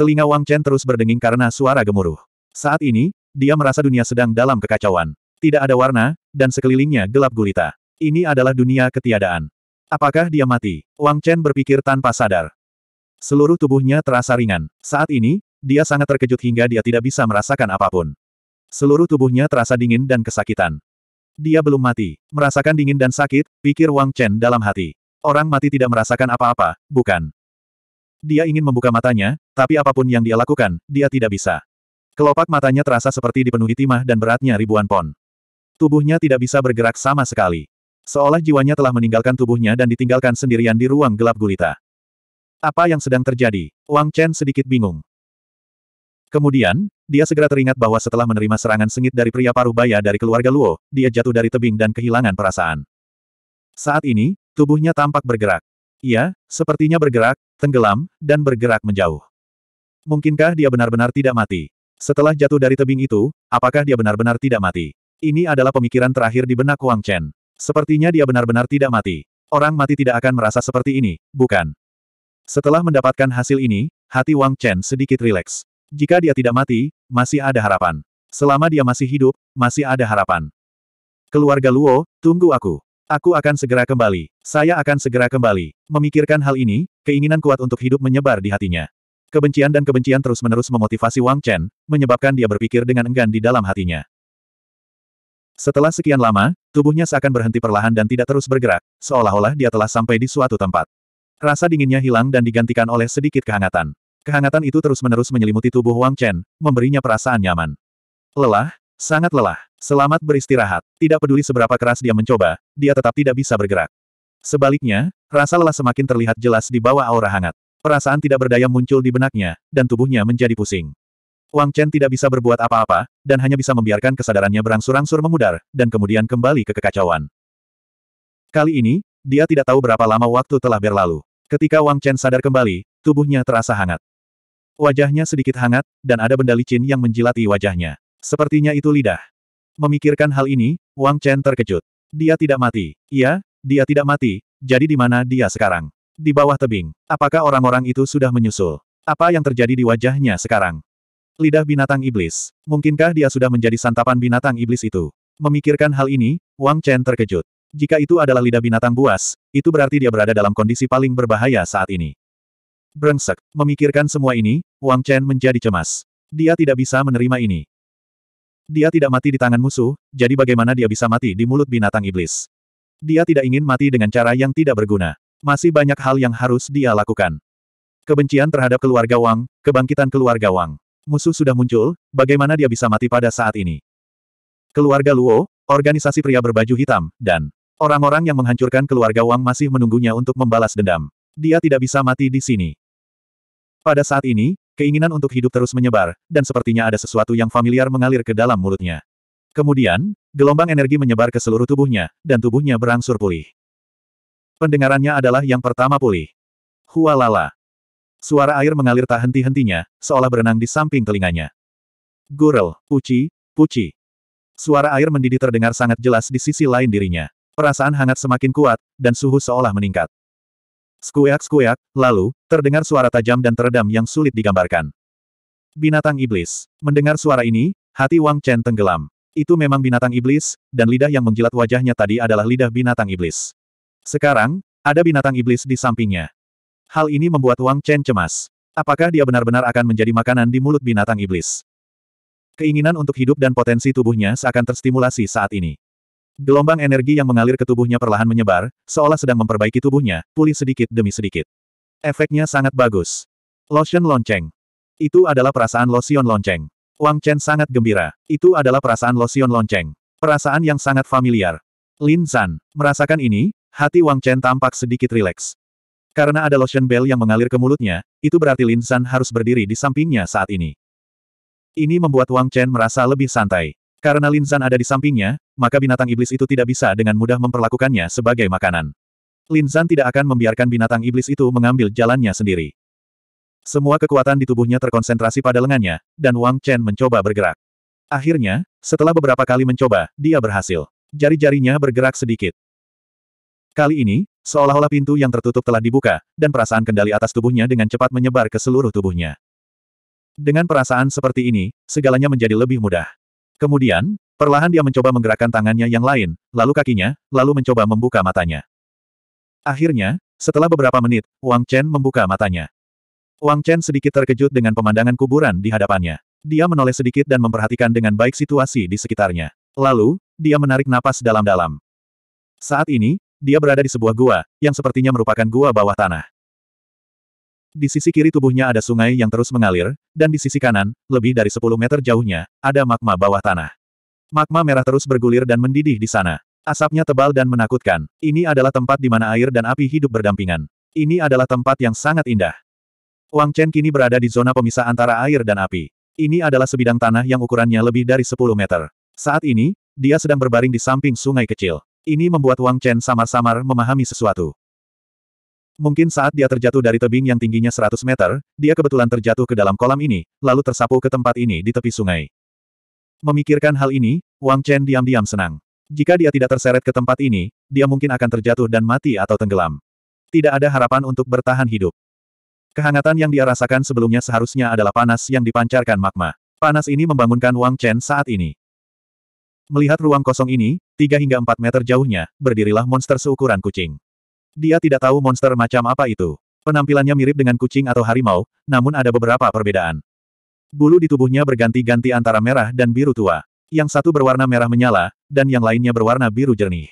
Telinga Wang Chen terus berdenging karena suara gemuruh. Saat ini, dia merasa dunia sedang dalam kekacauan. Tidak ada warna, dan sekelilingnya gelap gulita. Ini adalah dunia ketiadaan. Apakah dia mati? Wang Chen berpikir tanpa sadar. Seluruh tubuhnya terasa ringan. Saat ini, dia sangat terkejut hingga dia tidak bisa merasakan apapun. Seluruh tubuhnya terasa dingin dan kesakitan. Dia belum mati. Merasakan dingin dan sakit, pikir Wang Chen dalam hati. Orang mati tidak merasakan apa-apa, bukan? Dia ingin membuka matanya, tapi apapun yang dia lakukan, dia tidak bisa. Kelopak matanya terasa seperti dipenuhi timah dan beratnya ribuan pon. Tubuhnya tidak bisa bergerak sama sekali. Seolah jiwanya telah meninggalkan tubuhnya dan ditinggalkan sendirian di ruang gelap gulita. Apa yang sedang terjadi? Wang Chen sedikit bingung. Kemudian, dia segera teringat bahwa setelah menerima serangan sengit dari pria paruh baya dari keluarga Luo, dia jatuh dari tebing dan kehilangan perasaan. Saat ini, tubuhnya tampak bergerak. Iya, sepertinya bergerak, tenggelam, dan bergerak menjauh. Mungkinkah dia benar-benar tidak mati? Setelah jatuh dari tebing itu, apakah dia benar-benar tidak mati? Ini adalah pemikiran terakhir di benak Wang Chen. Sepertinya dia benar-benar tidak mati. Orang mati tidak akan merasa seperti ini, bukan? Setelah mendapatkan hasil ini, hati Wang Chen sedikit rileks. Jika dia tidak mati, masih ada harapan. Selama dia masih hidup, masih ada harapan. Keluarga Luo, tunggu aku. Aku akan segera kembali. Saya akan segera kembali. Memikirkan hal ini, keinginan kuat untuk hidup menyebar di hatinya. Kebencian dan kebencian terus-menerus memotivasi Wang Chen, menyebabkan dia berpikir dengan enggan di dalam hatinya. Setelah sekian lama, tubuhnya seakan berhenti perlahan dan tidak terus bergerak, seolah-olah dia telah sampai di suatu tempat. Rasa dinginnya hilang dan digantikan oleh sedikit kehangatan. Kehangatan itu terus-menerus menyelimuti tubuh Wang Chen, memberinya perasaan nyaman. Lelah, Sangat lelah. Selamat beristirahat. Tidak peduli seberapa keras dia mencoba, dia tetap tidak bisa bergerak. Sebaliknya, rasa lelah semakin terlihat jelas di bawah aura hangat. Perasaan tidak berdaya muncul di benaknya, dan tubuhnya menjadi pusing. Wang Chen tidak bisa berbuat apa-apa, dan hanya bisa membiarkan kesadarannya berangsur-angsur memudar, dan kemudian kembali ke kekacauan. Kali ini, dia tidak tahu berapa lama waktu telah berlalu. Ketika Wang Chen sadar kembali, tubuhnya terasa hangat. Wajahnya sedikit hangat, dan ada benda licin yang menjilati wajahnya. Sepertinya itu lidah. Memikirkan hal ini, Wang Chen terkejut. Dia tidak mati. Iya, dia tidak mati, jadi di mana dia sekarang? Di bawah tebing. Apakah orang-orang itu sudah menyusul? Apa yang terjadi di wajahnya sekarang? Lidah binatang iblis. Mungkinkah dia sudah menjadi santapan binatang iblis itu? Memikirkan hal ini, Wang Chen terkejut. Jika itu adalah lidah binatang buas, itu berarti dia berada dalam kondisi paling berbahaya saat ini. Brengsek, memikirkan semua ini, Wang Chen menjadi cemas. Dia tidak bisa menerima ini. Dia tidak mati di tangan musuh, jadi bagaimana dia bisa mati di mulut binatang iblis? Dia tidak ingin mati dengan cara yang tidak berguna. Masih banyak hal yang harus dia lakukan. Kebencian terhadap keluarga Wang, kebangkitan keluarga Wang. Musuh sudah muncul, bagaimana dia bisa mati pada saat ini? Keluarga Luo, organisasi pria berbaju hitam, dan orang-orang yang menghancurkan keluarga Wang masih menunggunya untuk membalas dendam. Dia tidak bisa mati di sini. Pada saat ini, Keinginan untuk hidup terus menyebar, dan sepertinya ada sesuatu yang familiar mengalir ke dalam mulutnya. Kemudian, gelombang energi menyebar ke seluruh tubuhnya, dan tubuhnya berangsur pulih. Pendengarannya adalah yang pertama pulih. Hualala. Suara air mengalir tak henti-hentinya, seolah berenang di samping telinganya. Gurel, puci, puci. Suara air mendidih terdengar sangat jelas di sisi lain dirinya. Perasaan hangat semakin kuat, dan suhu seolah meningkat. Skuyak-skuyak, lalu, terdengar suara tajam dan teredam yang sulit digambarkan. Binatang iblis. Mendengar suara ini, hati Wang Chen tenggelam. Itu memang binatang iblis, dan lidah yang menjilat wajahnya tadi adalah lidah binatang iblis. Sekarang, ada binatang iblis di sampingnya. Hal ini membuat Wang Chen cemas. Apakah dia benar-benar akan menjadi makanan di mulut binatang iblis? Keinginan untuk hidup dan potensi tubuhnya seakan terstimulasi saat ini. Gelombang energi yang mengalir ke tubuhnya perlahan menyebar, seolah sedang memperbaiki tubuhnya, pulih sedikit demi sedikit. Efeknya sangat bagus. Lotion lonceng. Itu adalah perasaan lotion lonceng. Wang Chen sangat gembira. Itu adalah perasaan lotion lonceng. Perasaan yang sangat familiar. Lin San, merasakan ini, hati Wang Chen tampak sedikit rileks. Karena ada lotion bell yang mengalir ke mulutnya, itu berarti Lin San harus berdiri di sampingnya saat ini. Ini membuat Wang Chen merasa lebih santai. Karena Linzan ada di sampingnya, maka binatang iblis itu tidak bisa dengan mudah memperlakukannya sebagai makanan. Linzan tidak akan membiarkan binatang iblis itu mengambil jalannya sendiri. Semua kekuatan di tubuhnya terkonsentrasi pada lengannya, dan Wang Chen mencoba bergerak. Akhirnya, setelah beberapa kali mencoba, dia berhasil. Jari-jarinya bergerak sedikit. Kali ini, seolah-olah pintu yang tertutup telah dibuka, dan perasaan kendali atas tubuhnya dengan cepat menyebar ke seluruh tubuhnya. Dengan perasaan seperti ini, segalanya menjadi lebih mudah. Kemudian, perlahan dia mencoba menggerakkan tangannya yang lain, lalu kakinya, lalu mencoba membuka matanya. Akhirnya, setelah beberapa menit, Wang Chen membuka matanya. Wang Chen sedikit terkejut dengan pemandangan kuburan di hadapannya. Dia menoleh sedikit dan memperhatikan dengan baik situasi di sekitarnya. Lalu, dia menarik napas dalam-dalam. Saat ini, dia berada di sebuah gua, yang sepertinya merupakan gua bawah tanah. Di sisi kiri tubuhnya ada sungai yang terus mengalir, dan di sisi kanan, lebih dari 10 meter jauhnya, ada magma bawah tanah. Magma merah terus bergulir dan mendidih di sana. Asapnya tebal dan menakutkan. Ini adalah tempat di mana air dan api hidup berdampingan. Ini adalah tempat yang sangat indah. Wang Chen kini berada di zona pemisah antara air dan api. Ini adalah sebidang tanah yang ukurannya lebih dari 10 meter. Saat ini, dia sedang berbaring di samping sungai kecil. Ini membuat Wang Chen samar-samar memahami sesuatu. Mungkin saat dia terjatuh dari tebing yang tingginya 100 meter, dia kebetulan terjatuh ke dalam kolam ini, lalu tersapu ke tempat ini di tepi sungai. Memikirkan hal ini, Wang Chen diam-diam senang. Jika dia tidak terseret ke tempat ini, dia mungkin akan terjatuh dan mati atau tenggelam. Tidak ada harapan untuk bertahan hidup. Kehangatan yang dia rasakan sebelumnya seharusnya adalah panas yang dipancarkan magma. Panas ini membangunkan Wang Chen saat ini. Melihat ruang kosong ini, 3 hingga 4 meter jauhnya, berdirilah monster seukuran kucing. Dia tidak tahu monster macam apa itu. Penampilannya mirip dengan kucing atau harimau, namun ada beberapa perbedaan. Bulu di tubuhnya berganti-ganti antara merah dan biru tua. Yang satu berwarna merah menyala, dan yang lainnya berwarna biru jernih.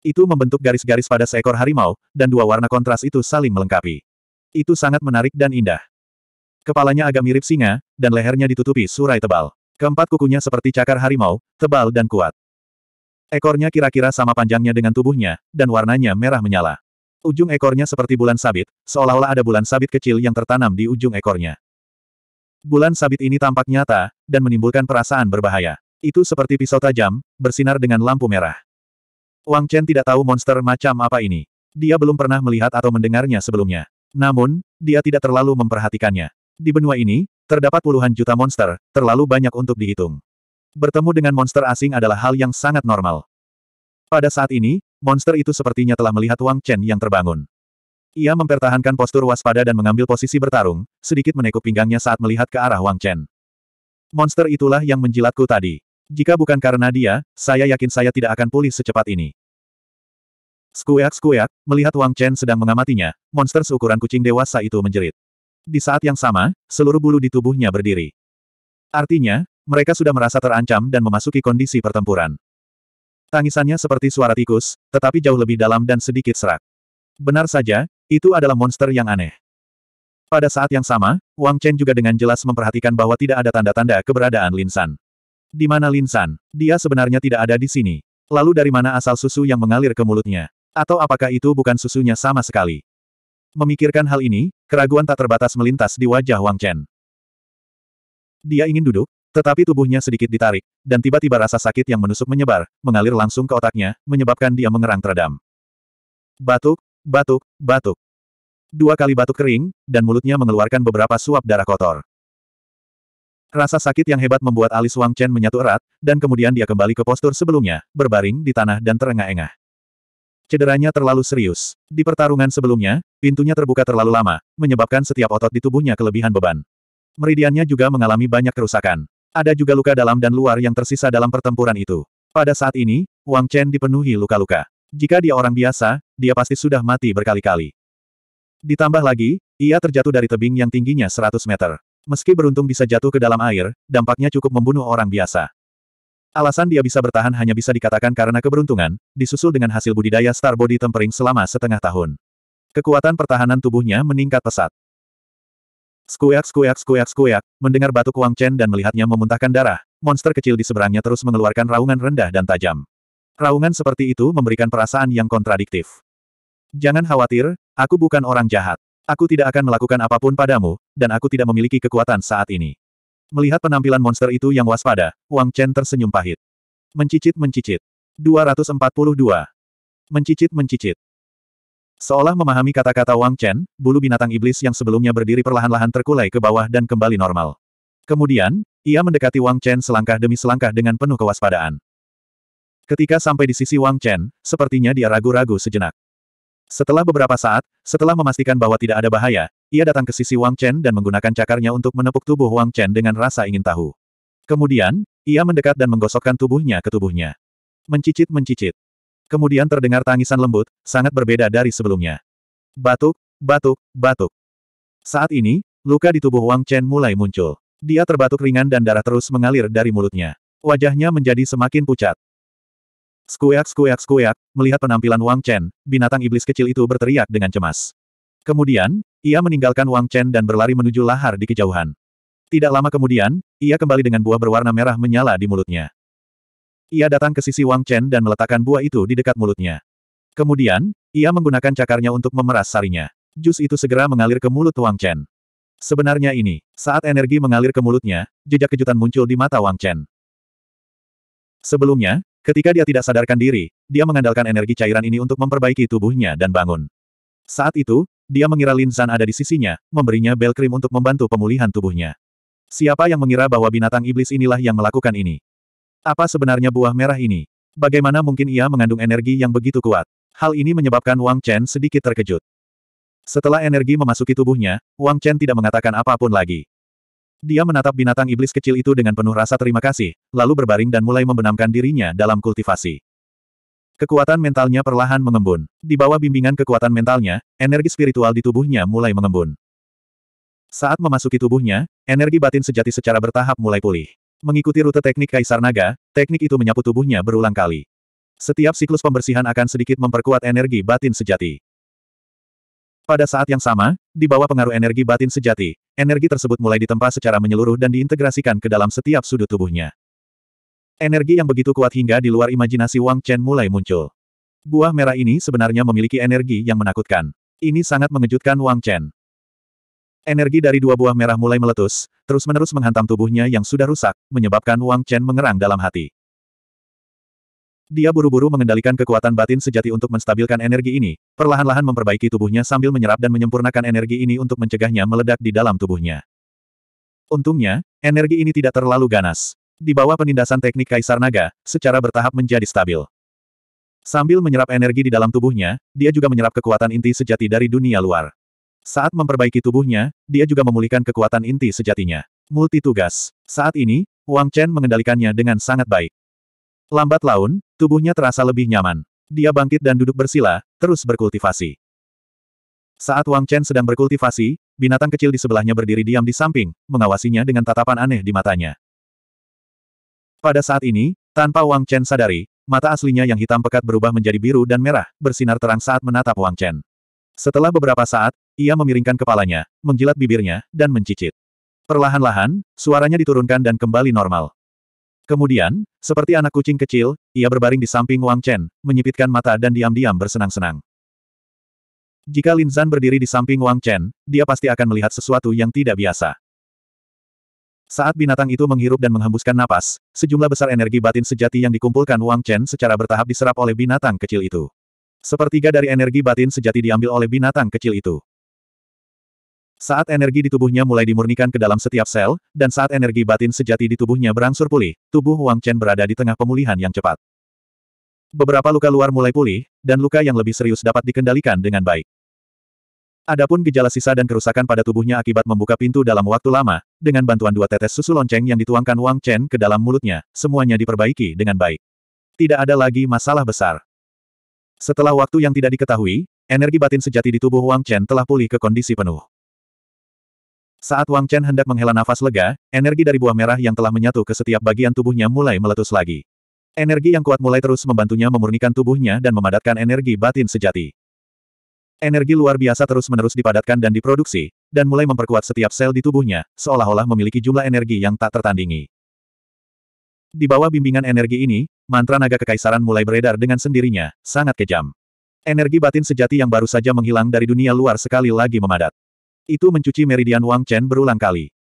Itu membentuk garis-garis pada seekor harimau, dan dua warna kontras itu saling melengkapi. Itu sangat menarik dan indah. Kepalanya agak mirip singa, dan lehernya ditutupi surai tebal. Keempat kukunya seperti cakar harimau, tebal dan kuat. Ekornya kira-kira sama panjangnya dengan tubuhnya, dan warnanya merah menyala. Ujung ekornya seperti bulan sabit, seolah-olah ada bulan sabit kecil yang tertanam di ujung ekornya. Bulan sabit ini tampak nyata, dan menimbulkan perasaan berbahaya. Itu seperti pisau tajam, bersinar dengan lampu merah. Wang Chen tidak tahu monster macam apa ini. Dia belum pernah melihat atau mendengarnya sebelumnya. Namun, dia tidak terlalu memperhatikannya. Di benua ini, terdapat puluhan juta monster, terlalu banyak untuk dihitung. Bertemu dengan monster asing adalah hal yang sangat normal. Pada saat ini, Monster itu sepertinya telah melihat Wang Chen yang terbangun. Ia mempertahankan postur waspada dan mengambil posisi bertarung, sedikit menekuk pinggangnya saat melihat ke arah Wang Chen. Monster itulah yang menjilatku tadi. Jika bukan karena dia, saya yakin saya tidak akan pulih secepat ini. Skueak-skueak, melihat Wang Chen sedang mengamatinya, monster seukuran kucing dewasa itu menjerit. Di saat yang sama, seluruh bulu di tubuhnya berdiri. Artinya, mereka sudah merasa terancam dan memasuki kondisi pertempuran. Tangisannya seperti suara tikus, tetapi jauh lebih dalam dan sedikit serak. Benar saja, itu adalah monster yang aneh. Pada saat yang sama, Wang Chen juga dengan jelas memperhatikan bahwa tidak ada tanda-tanda keberadaan Lin San. Di mana Lin San? Dia sebenarnya tidak ada di sini. Lalu dari mana asal susu yang mengalir ke mulutnya? Atau apakah itu bukan susunya sama sekali? Memikirkan hal ini, keraguan tak terbatas melintas di wajah Wang Chen. Dia ingin duduk, tetapi tubuhnya sedikit ditarik, dan tiba-tiba rasa sakit yang menusuk menyebar, mengalir langsung ke otaknya, menyebabkan dia mengerang teredam. Batuk, batuk, batuk. Dua kali batuk kering, dan mulutnya mengeluarkan beberapa suap darah kotor. Rasa sakit yang hebat membuat alis Wang Chen menyatu erat, dan kemudian dia kembali ke postur sebelumnya, berbaring di tanah dan terengah-engah. Cederanya terlalu serius. Di pertarungan sebelumnya, pintunya terbuka terlalu lama, menyebabkan setiap otot di tubuhnya kelebihan beban. Meridiannya juga mengalami banyak kerusakan. Ada juga luka dalam dan luar yang tersisa dalam pertempuran itu. Pada saat ini, Wang Chen dipenuhi luka-luka. Jika dia orang biasa, dia pasti sudah mati berkali-kali. Ditambah lagi, ia terjatuh dari tebing yang tingginya 100 meter. Meski beruntung bisa jatuh ke dalam air, dampaknya cukup membunuh orang biasa. Alasan dia bisa bertahan hanya bisa dikatakan karena keberuntungan, disusul dengan hasil budidaya Star Body Tempering selama setengah tahun. Kekuatan pertahanan tubuhnya meningkat pesat. Skuyak skuyak skuyak skuyak, mendengar batuk Wang Chen dan melihatnya memuntahkan darah, monster kecil di seberangnya terus mengeluarkan raungan rendah dan tajam. Raungan seperti itu memberikan perasaan yang kontradiktif. Jangan khawatir, aku bukan orang jahat. Aku tidak akan melakukan apapun padamu, dan aku tidak memiliki kekuatan saat ini. Melihat penampilan monster itu yang waspada, Wang Chen tersenyum pahit. Mencicit-mencicit. 242. Mencicit-mencicit. Seolah memahami kata-kata Wang Chen, bulu binatang iblis yang sebelumnya berdiri perlahan-lahan terkulai ke bawah dan kembali normal. Kemudian, ia mendekati Wang Chen selangkah demi selangkah dengan penuh kewaspadaan. Ketika sampai di sisi Wang Chen, sepertinya dia ragu-ragu sejenak. Setelah beberapa saat, setelah memastikan bahwa tidak ada bahaya, ia datang ke sisi Wang Chen dan menggunakan cakarnya untuk menepuk tubuh Wang Chen dengan rasa ingin tahu. Kemudian, ia mendekat dan menggosokkan tubuhnya ke tubuhnya. Mencicit-mencicit. Kemudian terdengar tangisan lembut, sangat berbeda dari sebelumnya. Batuk, batuk, batuk. Saat ini, luka di tubuh Wang Chen mulai muncul. Dia terbatuk ringan dan darah terus mengalir dari mulutnya. Wajahnya menjadi semakin pucat. Skuyak skuyak skuyak, melihat penampilan Wang Chen, binatang iblis kecil itu berteriak dengan cemas. Kemudian, ia meninggalkan Wang Chen dan berlari menuju lahar di kejauhan. Tidak lama kemudian, ia kembali dengan buah berwarna merah menyala di mulutnya. Ia datang ke sisi Wang Chen dan meletakkan buah itu di dekat mulutnya. Kemudian, ia menggunakan cakarnya untuk memeras sarinya. Jus itu segera mengalir ke mulut Wang Chen. Sebenarnya ini, saat energi mengalir ke mulutnya, jejak kejutan muncul di mata Wang Chen. Sebelumnya, ketika dia tidak sadarkan diri, dia mengandalkan energi cairan ini untuk memperbaiki tubuhnya dan bangun. Saat itu, dia mengira Lin San ada di sisinya, memberinya bel krim untuk membantu pemulihan tubuhnya. Siapa yang mengira bahwa binatang iblis inilah yang melakukan ini? Apa sebenarnya buah merah ini? Bagaimana mungkin ia mengandung energi yang begitu kuat? Hal ini menyebabkan Wang Chen sedikit terkejut. Setelah energi memasuki tubuhnya, Wang Chen tidak mengatakan apapun lagi. Dia menatap binatang iblis kecil itu dengan penuh rasa terima kasih, lalu berbaring dan mulai membenamkan dirinya dalam kultivasi. Kekuatan mentalnya perlahan mengembun. Di bawah bimbingan kekuatan mentalnya, energi spiritual di tubuhnya mulai mengembun. Saat memasuki tubuhnya, energi batin sejati secara bertahap mulai pulih. Mengikuti rute teknik Kaisar Naga, teknik itu menyapu tubuhnya berulang kali. Setiap siklus pembersihan akan sedikit memperkuat energi batin sejati. Pada saat yang sama, di bawah pengaruh energi batin sejati, energi tersebut mulai ditempa secara menyeluruh dan diintegrasikan ke dalam setiap sudut tubuhnya. Energi yang begitu kuat hingga di luar imajinasi Wang Chen mulai muncul. Buah merah ini sebenarnya memiliki energi yang menakutkan. Ini sangat mengejutkan Wang Chen. Energi dari dua buah merah mulai meletus, terus-menerus menghantam tubuhnya yang sudah rusak, menyebabkan Wang Chen mengerang dalam hati. Dia buru-buru mengendalikan kekuatan batin sejati untuk menstabilkan energi ini, perlahan-lahan memperbaiki tubuhnya sambil menyerap dan menyempurnakan energi ini untuk mencegahnya meledak di dalam tubuhnya. Untungnya, energi ini tidak terlalu ganas. Di bawah penindasan teknik Kaisar Naga, secara bertahap menjadi stabil. Sambil menyerap energi di dalam tubuhnya, dia juga menyerap kekuatan inti sejati dari dunia luar. Saat memperbaiki tubuhnya, dia juga memulihkan kekuatan inti sejatinya. Multitugas. Saat ini, Wang Chen mengendalikannya dengan sangat baik. Lambat laun, tubuhnya terasa lebih nyaman. Dia bangkit dan duduk bersila, terus berkultivasi. Saat Wang Chen sedang berkultivasi, binatang kecil di sebelahnya berdiri diam di samping, mengawasinya dengan tatapan aneh di matanya. Pada saat ini, tanpa Wang Chen sadari, mata aslinya yang hitam pekat berubah menjadi biru dan merah, bersinar terang saat menatap Wang Chen. Setelah beberapa saat, ia memiringkan kepalanya, menjilat bibirnya, dan mencicit. Perlahan-lahan, suaranya diturunkan dan kembali normal. Kemudian, seperti anak kucing kecil, ia berbaring di samping Wang Chen, menyipitkan mata dan diam-diam bersenang-senang. Jika Lin Zan berdiri di samping Wang Chen, dia pasti akan melihat sesuatu yang tidak biasa. Saat binatang itu menghirup dan menghembuskan napas, sejumlah besar energi batin sejati yang dikumpulkan Wang Chen secara bertahap diserap oleh binatang kecil itu. Sepertiga dari energi batin sejati diambil oleh binatang kecil itu. Saat energi di tubuhnya mulai dimurnikan ke dalam setiap sel, dan saat energi batin sejati di tubuhnya berangsur pulih, tubuh Wang Chen berada di tengah pemulihan yang cepat. Beberapa luka luar mulai pulih, dan luka yang lebih serius dapat dikendalikan dengan baik. Adapun gejala sisa dan kerusakan pada tubuhnya akibat membuka pintu dalam waktu lama, dengan bantuan dua tetes susu lonceng yang dituangkan Wang Chen ke dalam mulutnya, semuanya diperbaiki dengan baik. Tidak ada lagi masalah besar. Setelah waktu yang tidak diketahui, energi batin sejati di tubuh Wang Chen telah pulih ke kondisi penuh. Saat Wang Chen hendak menghela nafas lega, energi dari buah merah yang telah menyatu ke setiap bagian tubuhnya mulai meletus lagi. Energi yang kuat mulai terus membantunya memurnikan tubuhnya dan memadatkan energi batin sejati. Energi luar biasa terus-menerus dipadatkan dan diproduksi, dan mulai memperkuat setiap sel di tubuhnya, seolah-olah memiliki jumlah energi yang tak tertandingi. Di bawah bimbingan energi ini, mantra naga kekaisaran mulai beredar dengan sendirinya, sangat kejam. Energi batin sejati yang baru saja menghilang dari dunia luar sekali lagi memadat. Itu mencuci meridian Wang Chen berulang kali.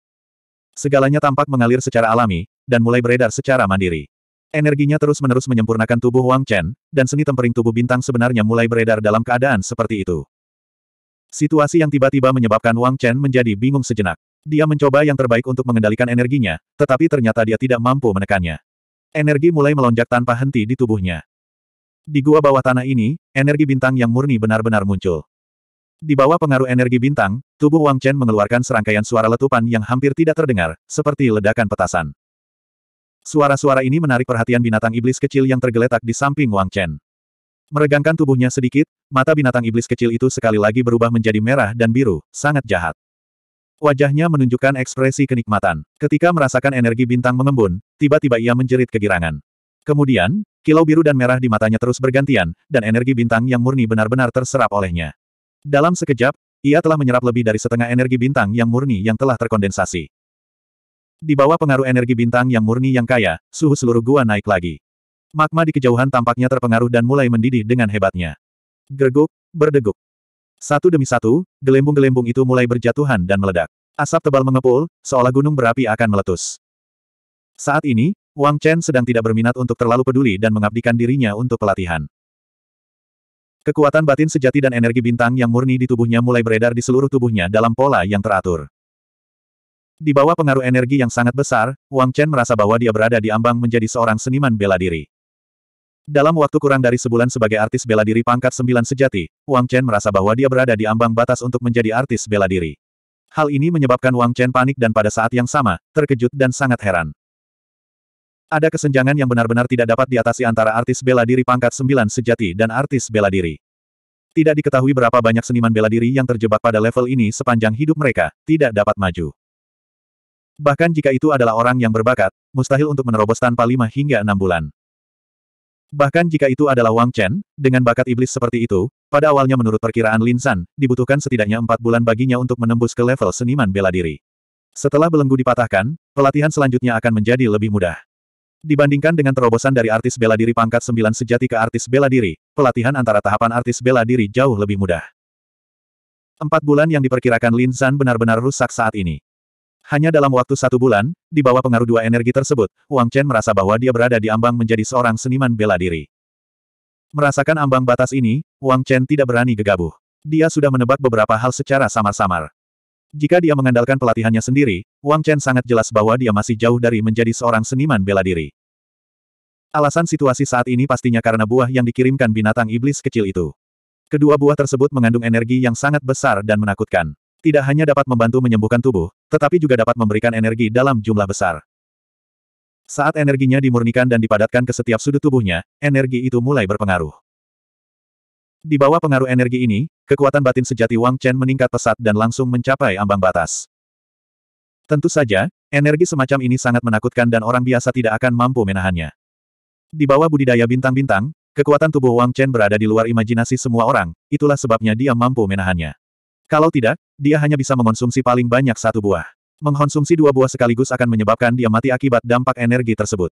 Segalanya tampak mengalir secara alami, dan mulai beredar secara mandiri. Energinya terus-menerus menyempurnakan tubuh Wang Chen, dan seni tempering tubuh bintang sebenarnya mulai beredar dalam keadaan seperti itu. Situasi yang tiba-tiba menyebabkan Wang Chen menjadi bingung sejenak. Dia mencoba yang terbaik untuk mengendalikan energinya, tetapi ternyata dia tidak mampu menekannya. Energi mulai melonjak tanpa henti di tubuhnya. Di gua bawah tanah ini, energi bintang yang murni benar-benar muncul. Di bawah pengaruh energi bintang, tubuh Wang Chen mengeluarkan serangkaian suara letupan yang hampir tidak terdengar, seperti ledakan petasan. Suara-suara ini menarik perhatian binatang iblis kecil yang tergeletak di samping Wang Chen. Meregangkan tubuhnya sedikit, mata binatang iblis kecil itu sekali lagi berubah menjadi merah dan biru, sangat jahat. Wajahnya menunjukkan ekspresi kenikmatan. Ketika merasakan energi bintang mengembun, tiba-tiba ia menjerit kegirangan. Kemudian, kilau biru dan merah di matanya terus bergantian, dan energi bintang yang murni benar-benar terserap olehnya. Dalam sekejap, ia telah menyerap lebih dari setengah energi bintang yang murni yang telah terkondensasi. Di bawah pengaruh energi bintang yang murni yang kaya, suhu seluruh gua naik lagi. Magma di kejauhan tampaknya terpengaruh dan mulai mendidih dengan hebatnya. Gerguk, berdeguk. Satu demi satu, gelembung-gelembung itu mulai berjatuhan dan meledak. Asap tebal mengepul, seolah gunung berapi akan meletus. Saat ini, Wang Chen sedang tidak berminat untuk terlalu peduli dan mengabdikan dirinya untuk pelatihan. Kekuatan batin sejati dan energi bintang yang murni di tubuhnya mulai beredar di seluruh tubuhnya dalam pola yang teratur. Di bawah pengaruh energi yang sangat besar, Wang Chen merasa bahwa dia berada di ambang menjadi seorang seniman bela diri. Dalam waktu kurang dari sebulan sebagai artis bela diri pangkat sembilan sejati, Wang Chen merasa bahwa dia berada di ambang batas untuk menjadi artis bela diri. Hal ini menyebabkan Wang Chen panik dan pada saat yang sama, terkejut dan sangat heran. Ada kesenjangan yang benar-benar tidak dapat diatasi antara artis bela diri pangkat 9 sejati dan artis bela diri. Tidak diketahui berapa banyak seniman bela diri yang terjebak pada level ini sepanjang hidup mereka, tidak dapat maju. Bahkan jika itu adalah orang yang berbakat, mustahil untuk menerobos tanpa lima hingga enam bulan. Bahkan jika itu adalah Wang Chen, dengan bakat iblis seperti itu, pada awalnya menurut perkiraan Lin San, dibutuhkan setidaknya empat bulan baginya untuk menembus ke level seniman bela diri. Setelah belenggu dipatahkan, pelatihan selanjutnya akan menjadi lebih mudah. Dibandingkan dengan terobosan dari artis bela diri pangkat 9 sejati ke artis bela diri, pelatihan antara tahapan artis bela diri jauh lebih mudah. Empat bulan yang diperkirakan Lin Zan benar-benar rusak saat ini. Hanya dalam waktu satu bulan, di bawah pengaruh dua energi tersebut, Wang Chen merasa bahwa dia berada di ambang menjadi seorang seniman bela diri. Merasakan ambang batas ini, Wang Chen tidak berani gegabah. Dia sudah menebak beberapa hal secara samar-samar. Jika dia mengandalkan pelatihannya sendiri, Wang Chen sangat jelas bahwa dia masih jauh dari menjadi seorang seniman bela diri. Alasan situasi saat ini pastinya karena buah yang dikirimkan binatang iblis kecil itu. Kedua buah tersebut mengandung energi yang sangat besar dan menakutkan. Tidak hanya dapat membantu menyembuhkan tubuh, tetapi juga dapat memberikan energi dalam jumlah besar. Saat energinya dimurnikan dan dipadatkan ke setiap sudut tubuhnya, energi itu mulai berpengaruh. Di bawah pengaruh energi ini, kekuatan batin sejati Wang Chen meningkat pesat dan langsung mencapai ambang batas. Tentu saja, energi semacam ini sangat menakutkan dan orang biasa tidak akan mampu menahannya. Di bawah budidaya bintang-bintang, kekuatan tubuh Wang Chen berada di luar imajinasi semua orang, itulah sebabnya dia mampu menahannya. Kalau tidak, dia hanya bisa mengonsumsi paling banyak satu buah. Mengkonsumsi dua buah sekaligus akan menyebabkan dia mati akibat dampak energi tersebut.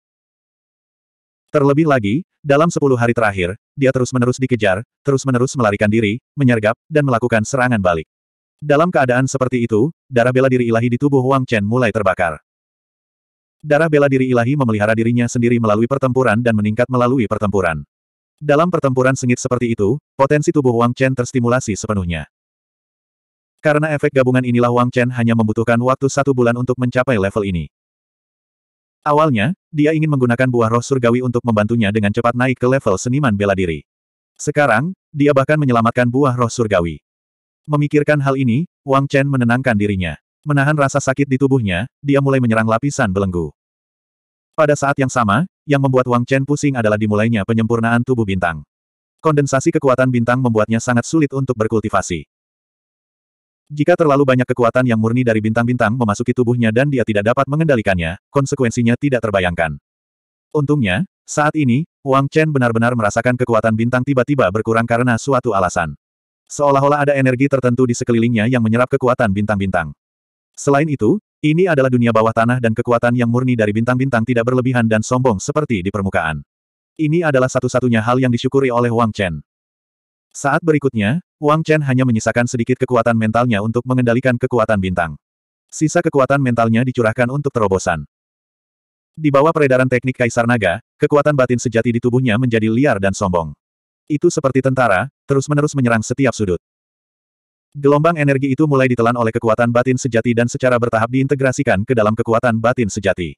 Terlebih lagi, dalam sepuluh hari terakhir, dia terus-menerus dikejar, terus-menerus melarikan diri, menyergap, dan melakukan serangan balik. Dalam keadaan seperti itu, darah bela diri ilahi di tubuh Wang Chen mulai terbakar. Darah bela diri ilahi memelihara dirinya sendiri melalui pertempuran dan meningkat melalui pertempuran. Dalam pertempuran sengit seperti itu, potensi tubuh Wang Chen terstimulasi sepenuhnya. Karena efek gabungan inilah Wang Chen hanya membutuhkan waktu satu bulan untuk mencapai level ini. Awalnya, dia ingin menggunakan buah roh surgawi untuk membantunya dengan cepat naik ke level seniman bela diri. Sekarang, dia bahkan menyelamatkan buah roh surgawi. Memikirkan hal ini, Wang Chen menenangkan dirinya. Menahan rasa sakit di tubuhnya, dia mulai menyerang lapisan belenggu. Pada saat yang sama, yang membuat Wang Chen pusing adalah dimulainya penyempurnaan tubuh bintang. Kondensasi kekuatan bintang membuatnya sangat sulit untuk berkultivasi. Jika terlalu banyak kekuatan yang murni dari bintang-bintang memasuki tubuhnya dan dia tidak dapat mengendalikannya, konsekuensinya tidak terbayangkan. Untungnya, saat ini, Wang Chen benar-benar merasakan kekuatan bintang tiba-tiba berkurang karena suatu alasan. Seolah-olah ada energi tertentu di sekelilingnya yang menyerap kekuatan bintang-bintang. Selain itu, ini adalah dunia bawah tanah dan kekuatan yang murni dari bintang-bintang tidak berlebihan dan sombong seperti di permukaan. Ini adalah satu-satunya hal yang disyukuri oleh Wang Chen. Saat berikutnya, Wang Chen hanya menyisakan sedikit kekuatan mentalnya untuk mengendalikan kekuatan bintang. Sisa kekuatan mentalnya dicurahkan untuk terobosan. Di bawah peredaran teknik Kaisar Naga, kekuatan batin sejati di tubuhnya menjadi liar dan sombong. Itu seperti tentara, terus-menerus menyerang setiap sudut. Gelombang energi itu mulai ditelan oleh kekuatan batin sejati dan secara bertahap diintegrasikan ke dalam kekuatan batin sejati.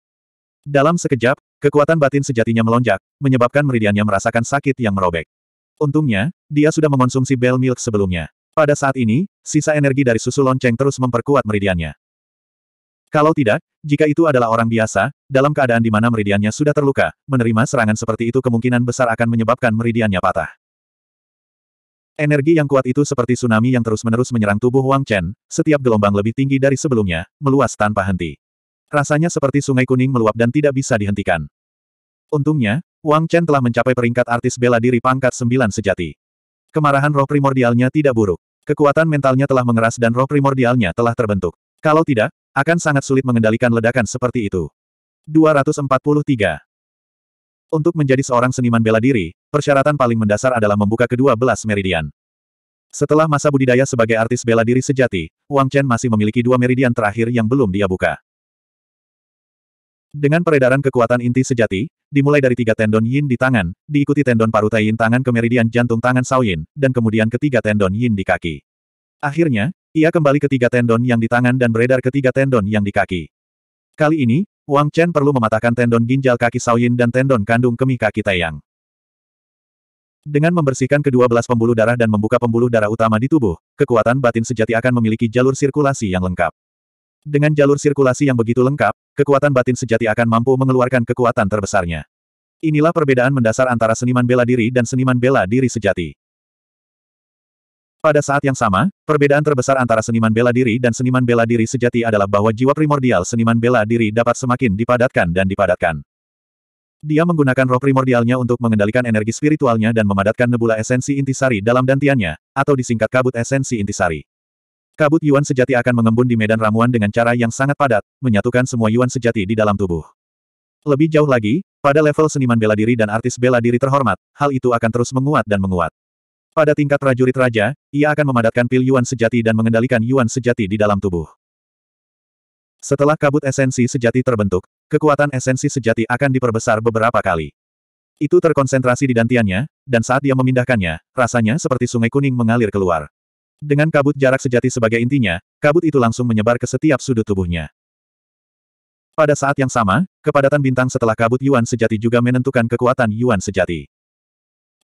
Dalam sekejap, kekuatan batin sejatinya melonjak, menyebabkan meridiannya merasakan sakit yang merobek. Untungnya, dia sudah mengonsumsi bell milk sebelumnya. Pada saat ini, sisa energi dari susu lonceng terus memperkuat meridiannya. Kalau tidak, jika itu adalah orang biasa, dalam keadaan di mana meridiannya sudah terluka, menerima serangan seperti itu kemungkinan besar akan menyebabkan meridiannya patah. Energi yang kuat itu seperti tsunami yang terus-menerus menyerang tubuh Wang Chen, setiap gelombang lebih tinggi dari sebelumnya, meluas tanpa henti. Rasanya seperti sungai kuning meluap dan tidak bisa dihentikan. Untungnya, Wang Chen telah mencapai peringkat artis bela diri pangkat sembilan sejati. Kemarahan roh primordialnya tidak buruk. Kekuatan mentalnya telah mengeras dan roh primordialnya telah terbentuk. Kalau tidak, akan sangat sulit mengendalikan ledakan seperti itu. 243 untuk menjadi seorang seniman bela diri, persyaratan paling mendasar adalah membuka kedua belas meridian. Setelah masa budidaya sebagai artis bela diri sejati, Wang Chen masih memiliki dua meridian terakhir yang belum dia buka. Dengan peredaran kekuatan inti sejati, dimulai dari tiga tendon yin di tangan, diikuti tendon parutai yin tangan ke meridian jantung tangan Yin, dan kemudian ketiga tendon yin di kaki. Akhirnya, ia kembali ke tiga tendon yang di tangan dan beredar ke tiga tendon yang di kaki. Kali ini, Wang Chen perlu mematahkan tendon ginjal kaki Yin dan tendon kandung kemih kaki Taiyang. Dengan membersihkan kedua belas pembuluh darah dan membuka pembuluh darah utama di tubuh, kekuatan batin sejati akan memiliki jalur sirkulasi yang lengkap. Dengan jalur sirkulasi yang begitu lengkap, kekuatan batin sejati akan mampu mengeluarkan kekuatan terbesarnya. Inilah perbedaan mendasar antara seniman bela diri dan seniman bela diri sejati. Pada saat yang sama, perbedaan terbesar antara seniman bela diri dan seniman bela diri sejati adalah bahwa jiwa primordial seniman bela diri dapat semakin dipadatkan dan dipadatkan. Dia menggunakan roh primordialnya untuk mengendalikan energi spiritualnya dan memadatkan nebula esensi intisari dalam dantiannya, atau disingkat kabut esensi intisari. Kabut Yuan sejati akan mengembun di medan ramuan dengan cara yang sangat padat, menyatukan semua Yuan sejati di dalam tubuh. Lebih jauh lagi, pada level seniman bela diri dan artis bela diri terhormat, hal itu akan terus menguat dan menguat. Pada tingkat prajurit raja, ia akan memadatkan pil Yuan sejati dan mengendalikan Yuan sejati di dalam tubuh. Setelah kabut esensi sejati terbentuk, kekuatan esensi sejati akan diperbesar beberapa kali. Itu terkonsentrasi di dantiannya, dan saat dia memindahkannya, rasanya seperti sungai kuning mengalir keluar. Dengan kabut jarak sejati sebagai intinya, kabut itu langsung menyebar ke setiap sudut tubuhnya. Pada saat yang sama, kepadatan bintang setelah kabut Yuan sejati juga menentukan kekuatan Yuan sejati.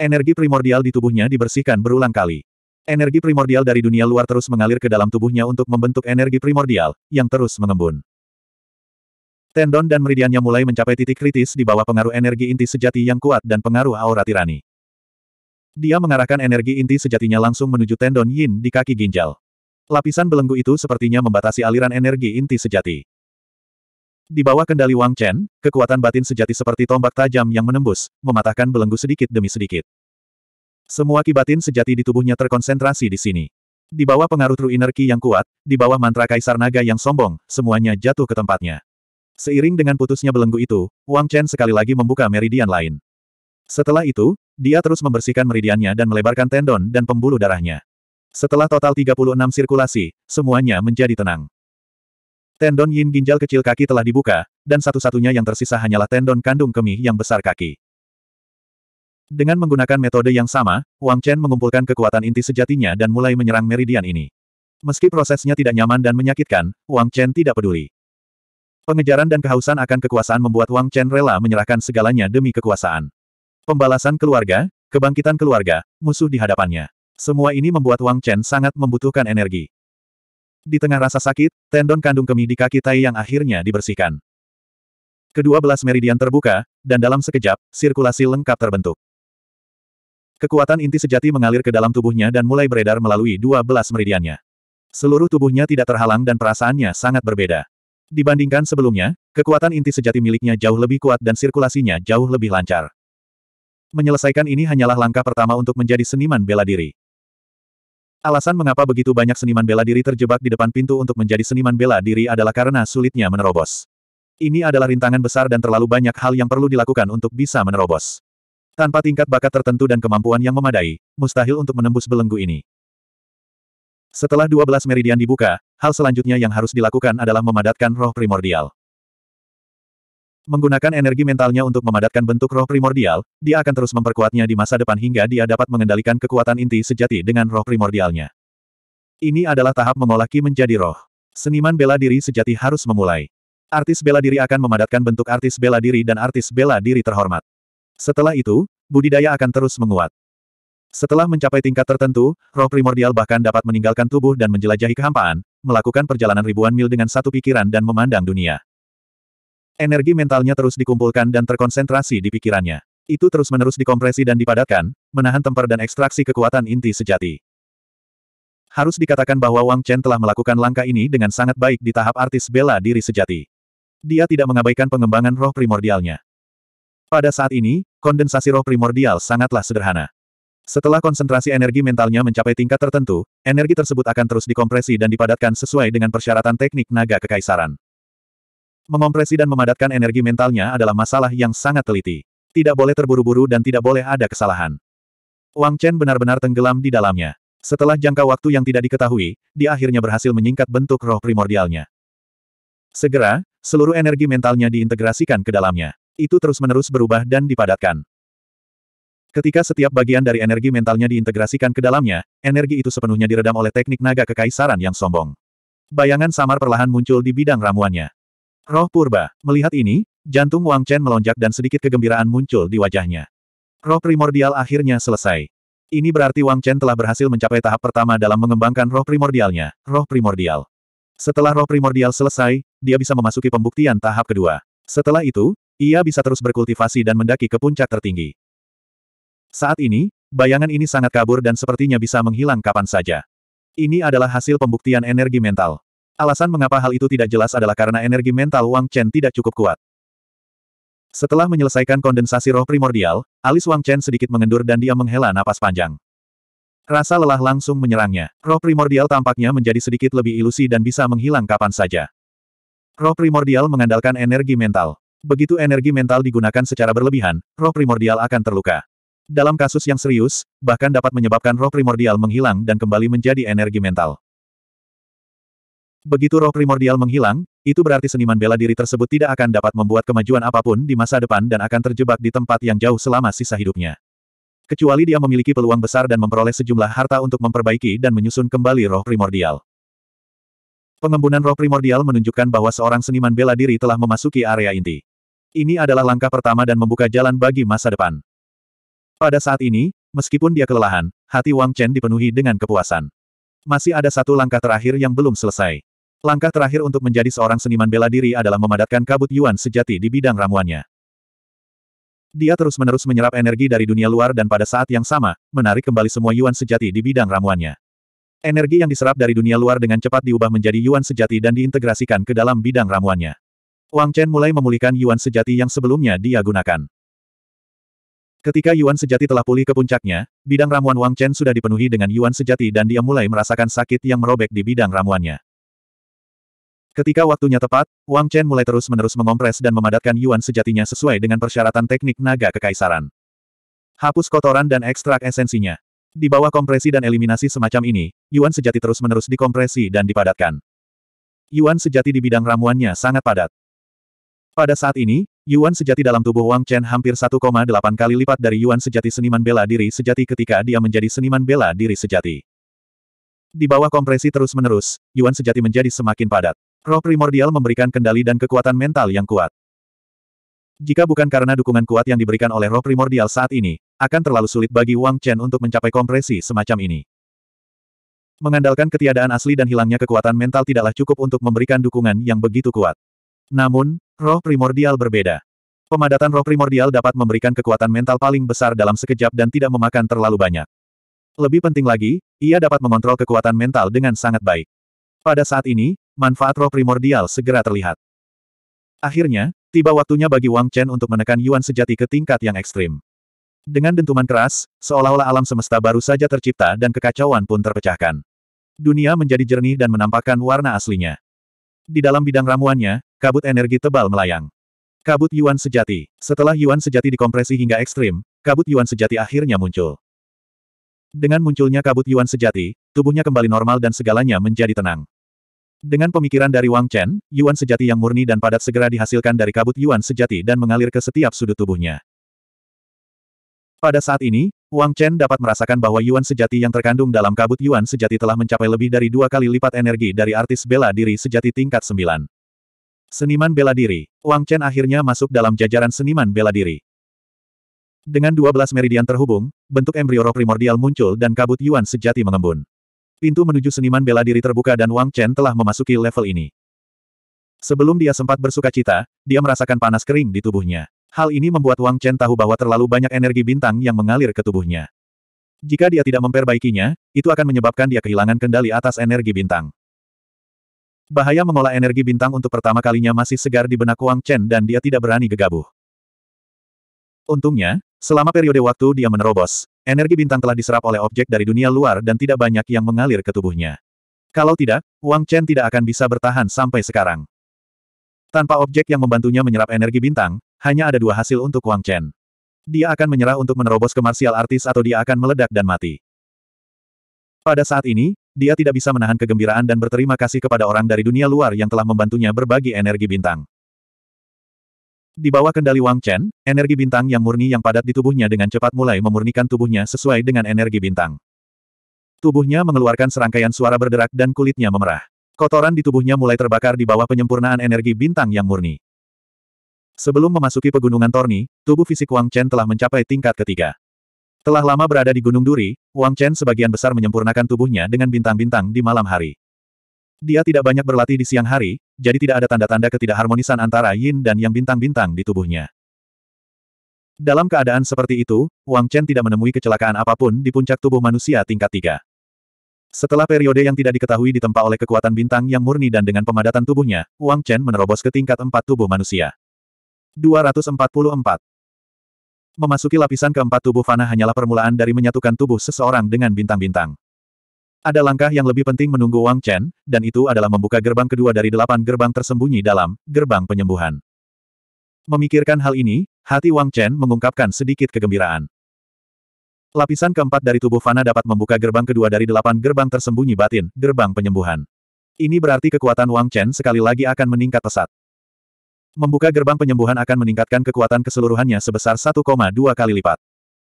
Energi primordial di tubuhnya dibersihkan berulang kali. Energi primordial dari dunia luar terus mengalir ke dalam tubuhnya untuk membentuk energi primordial, yang terus mengembun. Tendon dan meridiannya mulai mencapai titik kritis di bawah pengaruh energi inti sejati yang kuat dan pengaruh aura tirani. Dia mengarahkan energi inti sejatinya langsung menuju tendon yin di kaki ginjal. Lapisan belenggu itu sepertinya membatasi aliran energi inti sejati. Di bawah kendali Wang Chen, kekuatan batin sejati seperti tombak tajam yang menembus, mematahkan belenggu sedikit demi sedikit. Semua kibatin sejati di tubuhnya terkonsentrasi di sini. Di bawah pengaruh true Energi yang kuat, di bawah mantra Kaisar Naga yang sombong, semuanya jatuh ke tempatnya. Seiring dengan putusnya belenggu itu, Wang Chen sekali lagi membuka meridian lain. Setelah itu, dia terus membersihkan meridiannya dan melebarkan tendon dan pembuluh darahnya. Setelah total 36 sirkulasi, semuanya menjadi tenang. Tendon yin ginjal kecil kaki telah dibuka, dan satu-satunya yang tersisa hanyalah tendon kandung kemih yang besar kaki. Dengan menggunakan metode yang sama, Wang Chen mengumpulkan kekuatan inti sejatinya dan mulai menyerang meridian ini. Meski prosesnya tidak nyaman dan menyakitkan, Wang Chen tidak peduli. Pengejaran dan kehausan akan kekuasaan membuat Wang Chen rela menyerahkan segalanya demi kekuasaan. Pembalasan keluarga, kebangkitan keluarga, musuh di hadapannya. Semua ini membuat Wang Chen sangat membutuhkan energi. Di tengah rasa sakit, tendon kandung kemih di kaki Tai yang akhirnya dibersihkan. Kedua belas meridian terbuka, dan dalam sekejap, sirkulasi lengkap terbentuk. Kekuatan inti sejati mengalir ke dalam tubuhnya dan mulai beredar melalui dua belas meridiannya. Seluruh tubuhnya tidak terhalang dan perasaannya sangat berbeda. Dibandingkan sebelumnya, kekuatan inti sejati miliknya jauh lebih kuat dan sirkulasinya jauh lebih lancar. Menyelesaikan ini hanyalah langkah pertama untuk menjadi seniman bela diri. Alasan mengapa begitu banyak seniman bela diri terjebak di depan pintu untuk menjadi seniman bela diri adalah karena sulitnya menerobos. Ini adalah rintangan besar dan terlalu banyak hal yang perlu dilakukan untuk bisa menerobos. Tanpa tingkat bakat tertentu dan kemampuan yang memadai, mustahil untuk menembus belenggu ini. Setelah 12 meridian dibuka, hal selanjutnya yang harus dilakukan adalah memadatkan roh primordial. Menggunakan energi mentalnya untuk memadatkan bentuk roh primordial, dia akan terus memperkuatnya di masa depan hingga dia dapat mengendalikan kekuatan inti sejati dengan roh primordialnya. Ini adalah tahap mengolah ki menjadi roh. Seniman bela diri sejati harus memulai. Artis bela diri akan memadatkan bentuk artis bela diri dan artis bela diri terhormat. Setelah itu, budidaya akan terus menguat. Setelah mencapai tingkat tertentu, roh primordial bahkan dapat meninggalkan tubuh dan menjelajahi kehampaan, melakukan perjalanan ribuan mil dengan satu pikiran dan memandang dunia. Energi mentalnya terus dikumpulkan dan terkonsentrasi di pikirannya. Itu terus-menerus dikompresi dan dipadatkan, menahan temper dan ekstraksi kekuatan inti sejati. Harus dikatakan bahwa Wang Chen telah melakukan langkah ini dengan sangat baik di tahap artis bela diri sejati. Dia tidak mengabaikan pengembangan roh primordialnya. Pada saat ini, kondensasi roh primordial sangatlah sederhana. Setelah konsentrasi energi mentalnya mencapai tingkat tertentu, energi tersebut akan terus dikompresi dan dipadatkan sesuai dengan persyaratan teknik naga kekaisaran. Mengompresi dan memadatkan energi mentalnya adalah masalah yang sangat teliti. Tidak boleh terburu-buru dan tidak boleh ada kesalahan. Wang Chen benar-benar tenggelam di dalamnya. Setelah jangka waktu yang tidak diketahui, dia akhirnya berhasil menyingkat bentuk roh primordialnya. Segera, seluruh energi mentalnya diintegrasikan ke dalamnya. Itu terus-menerus berubah dan dipadatkan. Ketika setiap bagian dari energi mentalnya diintegrasikan ke dalamnya, energi itu sepenuhnya diredam oleh teknik naga kekaisaran yang sombong. Bayangan samar perlahan muncul di bidang ramuannya. Roh purba. Melihat ini, jantung Wang Chen melonjak dan sedikit kegembiraan muncul di wajahnya. Roh primordial akhirnya selesai. Ini berarti Wang Chen telah berhasil mencapai tahap pertama dalam mengembangkan roh primordialnya, roh primordial. Setelah roh primordial selesai, dia bisa memasuki pembuktian tahap kedua. Setelah itu, ia bisa terus berkultivasi dan mendaki ke puncak tertinggi. Saat ini, bayangan ini sangat kabur dan sepertinya bisa menghilang kapan saja. Ini adalah hasil pembuktian energi mental. Alasan mengapa hal itu tidak jelas adalah karena energi mental Wang Chen tidak cukup kuat. Setelah menyelesaikan kondensasi roh primordial, alis Wang Chen sedikit mengendur dan dia menghela napas panjang. Rasa lelah langsung menyerangnya. Roh primordial tampaknya menjadi sedikit lebih ilusi dan bisa menghilang kapan saja. Roh primordial mengandalkan energi mental. Begitu energi mental digunakan secara berlebihan, roh primordial akan terluka. Dalam kasus yang serius, bahkan dapat menyebabkan roh primordial menghilang dan kembali menjadi energi mental. Begitu roh primordial menghilang, itu berarti seniman bela diri tersebut tidak akan dapat membuat kemajuan apapun di masa depan dan akan terjebak di tempat yang jauh selama sisa hidupnya. Kecuali dia memiliki peluang besar dan memperoleh sejumlah harta untuk memperbaiki dan menyusun kembali roh primordial. Pengembunan roh primordial menunjukkan bahwa seorang seniman bela diri telah memasuki area inti. Ini adalah langkah pertama dan membuka jalan bagi masa depan. Pada saat ini, meskipun dia kelelahan, hati Wang Chen dipenuhi dengan kepuasan. Masih ada satu langkah terakhir yang belum selesai. Langkah terakhir untuk menjadi seorang seniman bela diri adalah memadatkan kabut Yuan sejati di bidang ramuannya. Dia terus-menerus menyerap energi dari dunia luar dan pada saat yang sama, menarik kembali semua Yuan sejati di bidang ramuannya. Energi yang diserap dari dunia luar dengan cepat diubah menjadi Yuan sejati dan diintegrasikan ke dalam bidang ramuannya. Wang Chen mulai memulihkan Yuan sejati yang sebelumnya dia gunakan. Ketika Yuan sejati telah pulih ke puncaknya, bidang ramuan Wang Chen sudah dipenuhi dengan Yuan sejati dan dia mulai merasakan sakit yang merobek di bidang ramuannya. Ketika waktunya tepat, Wang Chen mulai terus-menerus mengompres dan memadatkan yuan sejatinya sesuai dengan persyaratan teknik naga kekaisaran. Hapus kotoran dan ekstrak esensinya. Di bawah kompresi dan eliminasi semacam ini, yuan sejati terus-menerus dikompresi dan dipadatkan. Yuan sejati di bidang ramuannya sangat padat. Pada saat ini, yuan sejati dalam tubuh Wang Chen hampir 1,8 kali lipat dari yuan sejati seniman bela diri sejati ketika dia menjadi seniman bela diri sejati. Di bawah kompresi terus-menerus, yuan sejati menjadi semakin padat. Roh primordial memberikan kendali dan kekuatan mental yang kuat. Jika bukan karena dukungan kuat yang diberikan oleh roh primordial saat ini, akan terlalu sulit bagi Wang Chen untuk mencapai kompresi semacam ini. Mengandalkan ketiadaan asli dan hilangnya kekuatan mental tidaklah cukup untuk memberikan dukungan yang begitu kuat. Namun, roh primordial berbeda. Pemadatan roh primordial dapat memberikan kekuatan mental paling besar dalam sekejap dan tidak memakan terlalu banyak. Lebih penting lagi, ia dapat mengontrol kekuatan mental dengan sangat baik. Pada saat ini, manfaat roh primordial segera terlihat. Akhirnya, tiba waktunya bagi Wang Chen untuk menekan Yuan sejati ke tingkat yang ekstrim. Dengan dentuman keras, seolah-olah alam semesta baru saja tercipta dan kekacauan pun terpecahkan. Dunia menjadi jernih dan menampakkan warna aslinya. Di dalam bidang ramuannya, kabut energi tebal melayang. Kabut Yuan sejati. Setelah Yuan sejati dikompresi hingga ekstrim, kabut Yuan sejati akhirnya muncul. Dengan munculnya kabut Yuan sejati, tubuhnya kembali normal dan segalanya menjadi tenang. Dengan pemikiran dari Wang Chen, Yuan sejati yang murni dan padat segera dihasilkan dari kabut Yuan sejati dan mengalir ke setiap sudut tubuhnya. Pada saat ini, Wang Chen dapat merasakan bahwa Yuan sejati yang terkandung dalam kabut Yuan sejati telah mencapai lebih dari dua kali lipat energi dari artis bela diri sejati tingkat 9. Seniman bela diri, Wang Chen akhirnya masuk dalam jajaran seniman bela diri. Dengan 12 meridian terhubung, bentuk embrio primordial muncul dan kabut Yuan sejati mengembun. Pintu menuju seniman bela diri terbuka dan Wang Chen telah memasuki level ini. Sebelum dia sempat bersuka cita, dia merasakan panas kering di tubuhnya. Hal ini membuat Wang Chen tahu bahwa terlalu banyak energi bintang yang mengalir ke tubuhnya. Jika dia tidak memperbaikinya, itu akan menyebabkan dia kehilangan kendali atas energi bintang. Bahaya mengolah energi bintang untuk pertama kalinya masih segar di benak Wang Chen dan dia tidak berani gegabah. Untungnya, Selama periode waktu dia menerobos, energi bintang telah diserap oleh objek dari dunia luar dan tidak banyak yang mengalir ke tubuhnya. Kalau tidak, Wang Chen tidak akan bisa bertahan sampai sekarang. Tanpa objek yang membantunya menyerap energi bintang, hanya ada dua hasil untuk Wang Chen. Dia akan menyerah untuk menerobos ke martial artis atau dia akan meledak dan mati. Pada saat ini, dia tidak bisa menahan kegembiraan dan berterima kasih kepada orang dari dunia luar yang telah membantunya berbagi energi bintang. Di bawah kendali Wang Chen, energi bintang yang murni yang padat di tubuhnya dengan cepat mulai memurnikan tubuhnya sesuai dengan energi bintang. Tubuhnya mengeluarkan serangkaian suara berderak dan kulitnya memerah. Kotoran di tubuhnya mulai terbakar di bawah penyempurnaan energi bintang yang murni. Sebelum memasuki pegunungan Torni, tubuh fisik Wang Chen telah mencapai tingkat ketiga. Telah lama berada di Gunung Duri, Wang Chen sebagian besar menyempurnakan tubuhnya dengan bintang-bintang di malam hari. Dia tidak banyak berlatih di siang hari, jadi tidak ada tanda-tanda ketidakharmonisan antara yin dan yang bintang-bintang di tubuhnya. Dalam keadaan seperti itu, Wang Chen tidak menemui kecelakaan apapun di puncak tubuh manusia tingkat tiga. Setelah periode yang tidak diketahui ditempa oleh kekuatan bintang yang murni dan dengan pemadatan tubuhnya, Wang Chen menerobos ke tingkat empat tubuh manusia. 244. Memasuki lapisan keempat tubuh fana hanyalah permulaan dari menyatukan tubuh seseorang dengan bintang-bintang. Ada langkah yang lebih penting menunggu Wang Chen, dan itu adalah membuka gerbang kedua dari delapan gerbang tersembunyi dalam gerbang penyembuhan. Memikirkan hal ini, hati Wang Chen mengungkapkan sedikit kegembiraan. Lapisan keempat dari tubuh Fana dapat membuka gerbang kedua dari delapan gerbang tersembunyi batin, gerbang penyembuhan. Ini berarti kekuatan Wang Chen sekali lagi akan meningkat pesat. Membuka gerbang penyembuhan akan meningkatkan kekuatan keseluruhannya sebesar 1,2 kali lipat.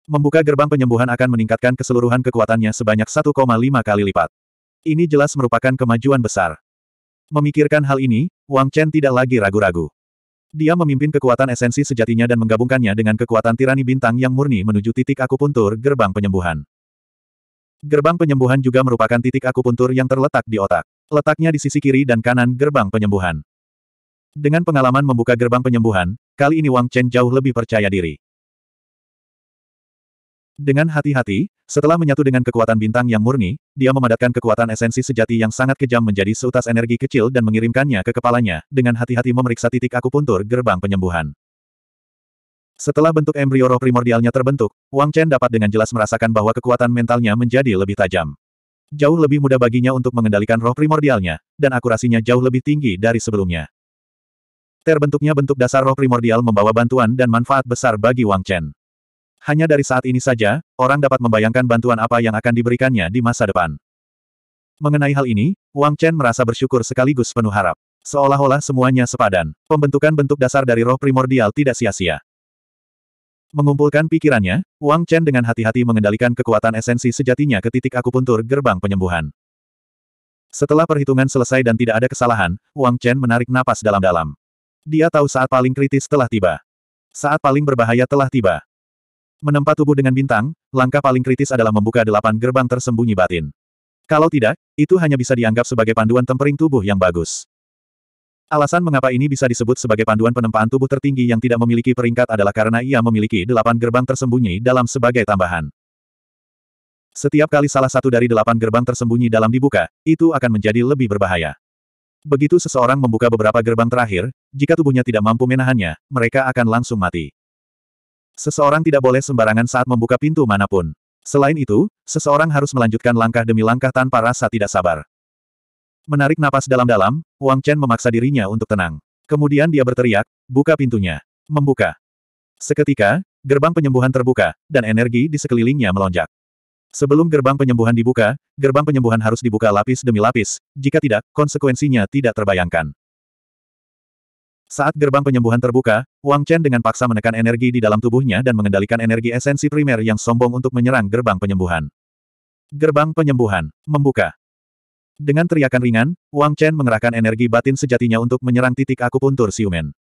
Membuka gerbang penyembuhan akan meningkatkan keseluruhan kekuatannya sebanyak 1,5 kali lipat. Ini jelas merupakan kemajuan besar. Memikirkan hal ini, Wang Chen tidak lagi ragu-ragu. Dia memimpin kekuatan esensi sejatinya dan menggabungkannya dengan kekuatan tirani bintang yang murni menuju titik akupuntur gerbang penyembuhan. Gerbang penyembuhan juga merupakan titik akupuntur yang terletak di otak. Letaknya di sisi kiri dan kanan gerbang penyembuhan. Dengan pengalaman membuka gerbang penyembuhan, kali ini Wang Chen jauh lebih percaya diri. Dengan hati-hati, setelah menyatu dengan kekuatan bintang yang murni, dia memadatkan kekuatan esensi sejati yang sangat kejam menjadi seutas energi kecil dan mengirimkannya ke kepalanya, dengan hati-hati memeriksa titik akupuntur gerbang penyembuhan. Setelah bentuk embrio roh primordialnya terbentuk, Wang Chen dapat dengan jelas merasakan bahwa kekuatan mentalnya menjadi lebih tajam. Jauh lebih mudah baginya untuk mengendalikan roh primordialnya, dan akurasinya jauh lebih tinggi dari sebelumnya. Terbentuknya bentuk dasar roh primordial membawa bantuan dan manfaat besar bagi Wang Chen. Hanya dari saat ini saja, orang dapat membayangkan bantuan apa yang akan diberikannya di masa depan. Mengenai hal ini, Wang Chen merasa bersyukur sekaligus penuh harap. Seolah-olah semuanya sepadan. Pembentukan bentuk dasar dari roh primordial tidak sia-sia. Mengumpulkan pikirannya, Wang Chen dengan hati-hati mengendalikan kekuatan esensi sejatinya ke titik akupuntur gerbang penyembuhan. Setelah perhitungan selesai dan tidak ada kesalahan, Wang Chen menarik napas dalam-dalam. Dia tahu saat paling kritis telah tiba. Saat paling berbahaya telah tiba. Menempa tubuh dengan bintang, langkah paling kritis adalah membuka delapan gerbang tersembunyi batin. Kalau tidak, itu hanya bisa dianggap sebagai panduan tempering tubuh yang bagus. Alasan mengapa ini bisa disebut sebagai panduan penempaan tubuh tertinggi yang tidak memiliki peringkat adalah karena ia memiliki delapan gerbang tersembunyi dalam sebagai tambahan. Setiap kali salah satu dari delapan gerbang tersembunyi dalam dibuka, itu akan menjadi lebih berbahaya. Begitu seseorang membuka beberapa gerbang terakhir, jika tubuhnya tidak mampu menahannya, mereka akan langsung mati. Seseorang tidak boleh sembarangan saat membuka pintu manapun. Selain itu, seseorang harus melanjutkan langkah demi langkah tanpa rasa tidak sabar. Menarik napas dalam-dalam, Wang Chen memaksa dirinya untuk tenang. Kemudian dia berteriak, buka pintunya. Membuka. Seketika, gerbang penyembuhan terbuka, dan energi di sekelilingnya melonjak. Sebelum gerbang penyembuhan dibuka, gerbang penyembuhan harus dibuka lapis demi lapis, jika tidak, konsekuensinya tidak terbayangkan. Saat gerbang penyembuhan terbuka, Wang Chen dengan paksa menekan energi di dalam tubuhnya dan mengendalikan energi esensi primer yang sombong untuk menyerang gerbang penyembuhan. Gerbang penyembuhan, membuka. Dengan teriakan ringan, Wang Chen mengerahkan energi batin sejatinya untuk menyerang titik akupuntur Siumen.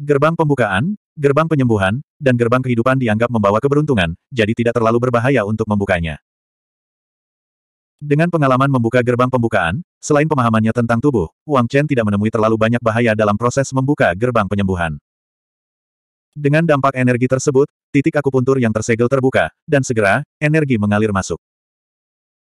Gerbang pembukaan, gerbang penyembuhan, dan gerbang kehidupan dianggap membawa keberuntungan, jadi tidak terlalu berbahaya untuk membukanya. Dengan pengalaman membuka gerbang pembukaan, selain pemahamannya tentang tubuh, Wang Chen tidak menemui terlalu banyak bahaya dalam proses membuka gerbang penyembuhan. Dengan dampak energi tersebut, titik akupuntur yang tersegel terbuka, dan segera, energi mengalir masuk.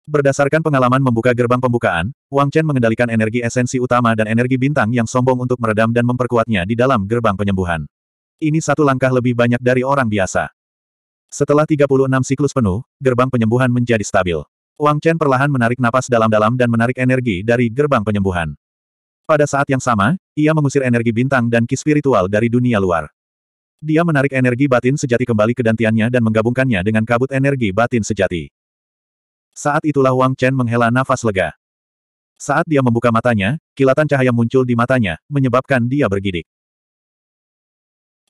Berdasarkan pengalaman membuka gerbang pembukaan, Wang Chen mengendalikan energi esensi utama dan energi bintang yang sombong untuk meredam dan memperkuatnya di dalam gerbang penyembuhan. Ini satu langkah lebih banyak dari orang biasa. Setelah 36 siklus penuh, gerbang penyembuhan menjadi stabil. Wang Chen perlahan menarik napas dalam-dalam dan menarik energi dari gerbang penyembuhan. Pada saat yang sama, ia mengusir energi bintang dan ki spiritual dari dunia luar. Dia menarik energi batin sejati kembali ke dantiannya dan menggabungkannya dengan kabut energi batin sejati. Saat itulah Wang Chen menghela nafas lega. Saat dia membuka matanya, kilatan cahaya muncul di matanya, menyebabkan dia bergidik.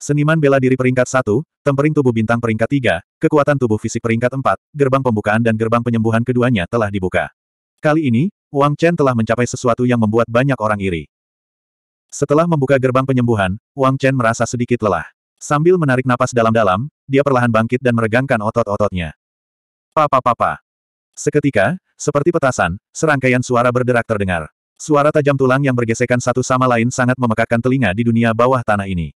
Seniman bela diri peringkat 1, tempering tubuh bintang peringkat 3, kekuatan tubuh fisik peringkat 4, gerbang pembukaan dan gerbang penyembuhan keduanya telah dibuka. Kali ini, Wang Chen telah mencapai sesuatu yang membuat banyak orang iri. Setelah membuka gerbang penyembuhan, Wang Chen merasa sedikit lelah. Sambil menarik napas dalam-dalam, dia perlahan bangkit dan meregangkan otot-ototnya. Papa-papa. Seketika, seperti petasan, serangkaian suara berderak terdengar. Suara tajam tulang yang bergesekan satu sama lain sangat memekakkan telinga di dunia bawah tanah ini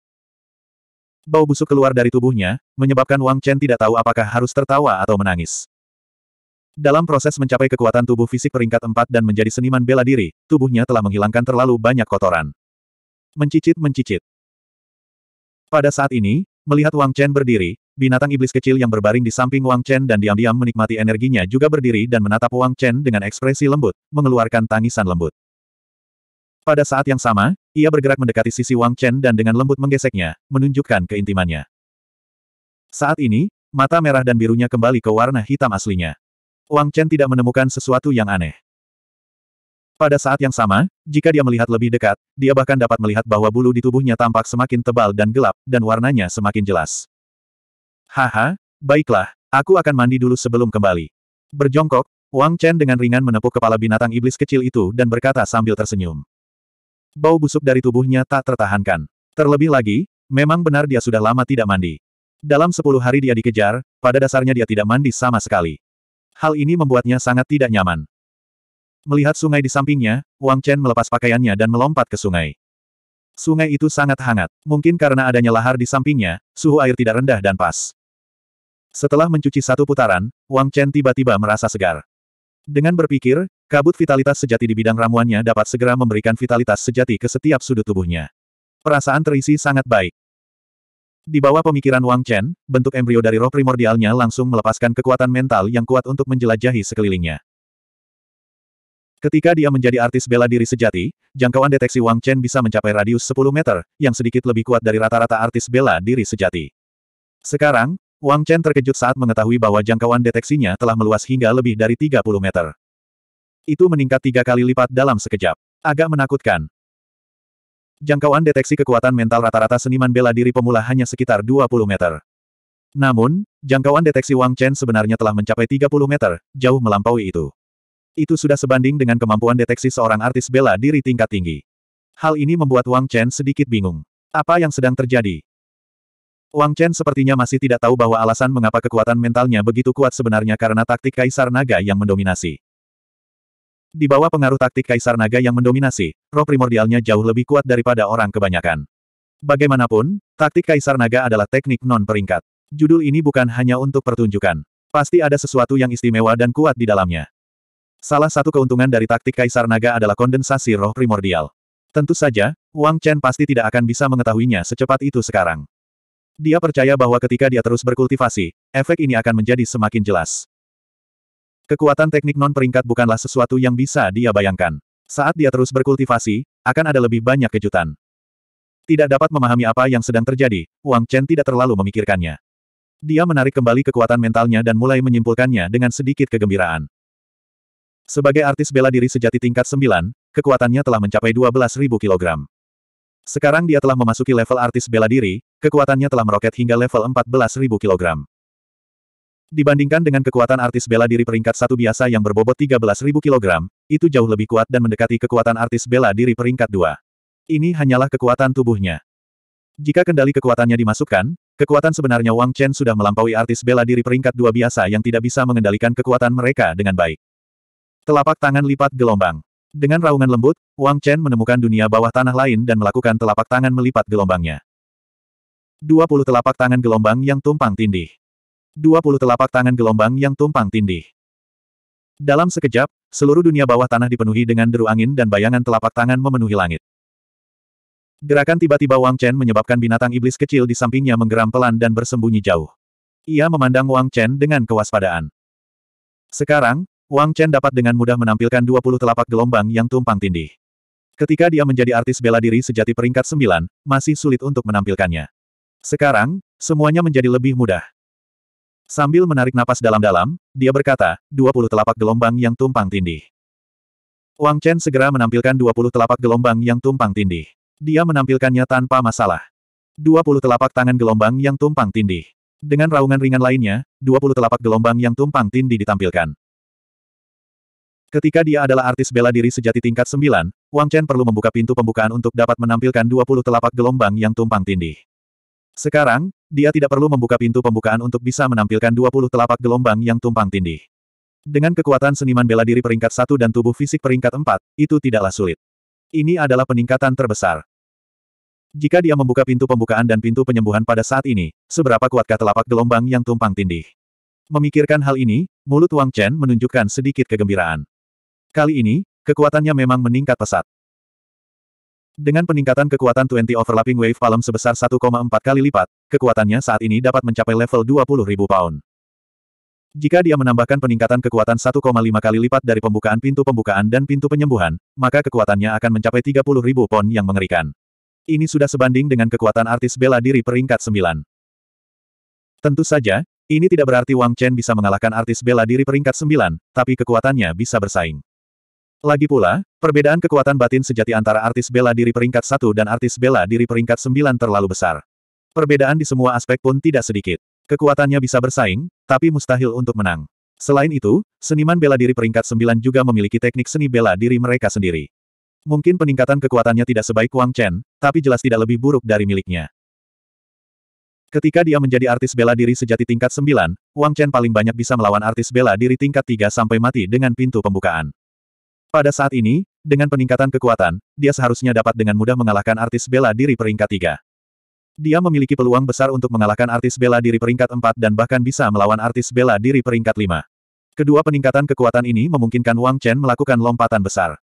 bau busuk keluar dari tubuhnya, menyebabkan Wang Chen tidak tahu apakah harus tertawa atau menangis. Dalam proses mencapai kekuatan tubuh fisik peringkat 4 dan menjadi seniman bela diri, tubuhnya telah menghilangkan terlalu banyak kotoran. Mencicit-mencicit. Pada saat ini, melihat Wang Chen berdiri, binatang iblis kecil yang berbaring di samping Wang Chen dan diam-diam menikmati energinya juga berdiri dan menatap Wang Chen dengan ekspresi lembut, mengeluarkan tangisan lembut. Pada saat yang sama, ia bergerak mendekati sisi Wang Chen dan dengan lembut menggeseknya, menunjukkan keintimannya. Saat ini, mata merah dan birunya kembali ke warna hitam aslinya. Wang Chen tidak menemukan sesuatu yang aneh. Pada saat yang sama, jika dia melihat lebih dekat, dia bahkan dapat melihat bahwa bulu di tubuhnya tampak semakin tebal dan gelap, dan warnanya semakin jelas. Haha, baiklah, aku akan mandi dulu sebelum kembali. Berjongkok, Wang Chen dengan ringan menepuk kepala binatang iblis kecil itu dan berkata sambil tersenyum. Bau busuk dari tubuhnya tak tertahankan. Terlebih lagi, memang benar dia sudah lama tidak mandi. Dalam sepuluh hari dia dikejar, pada dasarnya dia tidak mandi sama sekali. Hal ini membuatnya sangat tidak nyaman. Melihat sungai di sampingnya, Wang Chen melepas pakaiannya dan melompat ke sungai. Sungai itu sangat hangat, mungkin karena adanya lahar di sampingnya, suhu air tidak rendah dan pas. Setelah mencuci satu putaran, Wang Chen tiba-tiba merasa segar. Dengan berpikir, kabut vitalitas sejati di bidang ramuannya dapat segera memberikan vitalitas sejati ke setiap sudut tubuhnya. Perasaan terisi sangat baik. Di bawah pemikiran Wang Chen, bentuk embrio dari roh primordialnya langsung melepaskan kekuatan mental yang kuat untuk menjelajahi sekelilingnya. Ketika dia menjadi artis bela diri sejati, jangkauan deteksi Wang Chen bisa mencapai radius 10 meter, yang sedikit lebih kuat dari rata-rata artis bela diri sejati. Sekarang, Wang Chen terkejut saat mengetahui bahwa jangkauan deteksinya telah meluas hingga lebih dari 30 meter. Itu meningkat tiga kali lipat dalam sekejap. Agak menakutkan. Jangkauan deteksi kekuatan mental rata-rata seniman bela diri pemula hanya sekitar 20 meter. Namun, jangkauan deteksi Wang Chen sebenarnya telah mencapai 30 meter, jauh melampaui itu. Itu sudah sebanding dengan kemampuan deteksi seorang artis bela diri tingkat tinggi. Hal ini membuat Wang Chen sedikit bingung. Apa yang sedang terjadi? Wang Chen sepertinya masih tidak tahu bahwa alasan mengapa kekuatan mentalnya begitu kuat sebenarnya karena taktik Kaisar Naga yang mendominasi. Di bawah pengaruh taktik Kaisar Naga yang mendominasi, roh primordialnya jauh lebih kuat daripada orang kebanyakan. Bagaimanapun, taktik Kaisar Naga adalah teknik non-peringkat. Judul ini bukan hanya untuk pertunjukan. Pasti ada sesuatu yang istimewa dan kuat di dalamnya. Salah satu keuntungan dari taktik Kaisar Naga adalah kondensasi roh primordial. Tentu saja, Wang Chen pasti tidak akan bisa mengetahuinya secepat itu sekarang. Dia percaya bahwa ketika dia terus berkultivasi, efek ini akan menjadi semakin jelas. Kekuatan teknik non-peringkat bukanlah sesuatu yang bisa dia bayangkan. Saat dia terus berkultivasi, akan ada lebih banyak kejutan. Tidak dapat memahami apa yang sedang terjadi, Wang Chen tidak terlalu memikirkannya. Dia menarik kembali kekuatan mentalnya dan mulai menyimpulkannya dengan sedikit kegembiraan. Sebagai artis bela diri sejati tingkat 9, kekuatannya telah mencapai 12.000 kilogram. Sekarang dia telah memasuki level artis bela diri, kekuatannya telah meroket hingga level 14.000 kg. Dibandingkan dengan kekuatan artis bela diri peringkat satu biasa yang berbobot 13.000 kg, itu jauh lebih kuat dan mendekati kekuatan artis bela diri peringkat dua. Ini hanyalah kekuatan tubuhnya. Jika kendali kekuatannya dimasukkan, kekuatan sebenarnya Wang Chen sudah melampaui artis bela diri peringkat dua biasa yang tidak bisa mengendalikan kekuatan mereka dengan baik. Telapak tangan lipat gelombang. Dengan raungan lembut, Wang Chen menemukan dunia bawah tanah lain dan melakukan telapak tangan melipat gelombangnya. Dua telapak tangan gelombang yang tumpang tindih. Dua telapak tangan gelombang yang tumpang tindih. Dalam sekejap, seluruh dunia bawah tanah dipenuhi dengan deru angin dan bayangan telapak tangan memenuhi langit. Gerakan tiba-tiba Wang Chen menyebabkan binatang iblis kecil di sampingnya menggeram pelan dan bersembunyi jauh. Ia memandang Wang Chen dengan kewaspadaan. Sekarang, Wang Chen dapat dengan mudah menampilkan 20 telapak gelombang yang tumpang tindih. Ketika dia menjadi artis bela diri sejati peringkat 9, masih sulit untuk menampilkannya. Sekarang, semuanya menjadi lebih mudah. Sambil menarik napas dalam-dalam, dia berkata, 20 telapak gelombang yang tumpang tindih. Wang Chen segera menampilkan 20 telapak gelombang yang tumpang tindih. Dia menampilkannya tanpa masalah. 20 telapak tangan gelombang yang tumpang tindih. Dengan raungan ringan lainnya, 20 telapak gelombang yang tumpang tindih ditampilkan. Ketika dia adalah artis bela diri sejati tingkat 9, Wang Chen perlu membuka pintu pembukaan untuk dapat menampilkan 20 telapak gelombang yang tumpang tindih. Sekarang, dia tidak perlu membuka pintu pembukaan untuk bisa menampilkan 20 telapak gelombang yang tumpang tindih. Dengan kekuatan seniman bela diri peringkat 1 dan tubuh fisik peringkat 4, itu tidaklah sulit. Ini adalah peningkatan terbesar. Jika dia membuka pintu pembukaan dan pintu penyembuhan pada saat ini, seberapa kuatkah telapak gelombang yang tumpang tindih? Memikirkan hal ini, mulut Wang Chen menunjukkan sedikit kegembiraan. Kali ini, kekuatannya memang meningkat pesat. Dengan peningkatan kekuatan 20 overlapping wave palm sebesar 1,4 kali lipat, kekuatannya saat ini dapat mencapai level 20.000 pound. Jika dia menambahkan peningkatan kekuatan 1,5 kali lipat dari pembukaan pintu pembukaan dan pintu penyembuhan, maka kekuatannya akan mencapai 30.000 pound yang mengerikan. Ini sudah sebanding dengan kekuatan artis bela diri peringkat 9. Tentu saja, ini tidak berarti Wang Chen bisa mengalahkan artis bela diri peringkat 9, tapi kekuatannya bisa bersaing. Lagi pula, perbedaan kekuatan batin sejati antara artis bela diri peringkat 1 dan artis bela diri peringkat 9 terlalu besar. Perbedaan di semua aspek pun tidak sedikit. Kekuatannya bisa bersaing, tapi mustahil untuk menang. Selain itu, seniman bela diri peringkat 9 juga memiliki teknik seni bela diri mereka sendiri. Mungkin peningkatan kekuatannya tidak sebaik Wang Chen, tapi jelas tidak lebih buruk dari miliknya. Ketika dia menjadi artis bela diri sejati tingkat 9, Wang Chen paling banyak bisa melawan artis bela diri tingkat 3 sampai mati dengan pintu pembukaan. Pada saat ini, dengan peningkatan kekuatan, dia seharusnya dapat dengan mudah mengalahkan artis bela diri peringkat 3. Dia memiliki peluang besar untuk mengalahkan artis bela diri peringkat 4 dan bahkan bisa melawan artis bela diri peringkat 5. Kedua peningkatan kekuatan ini memungkinkan Wang Chen melakukan lompatan besar.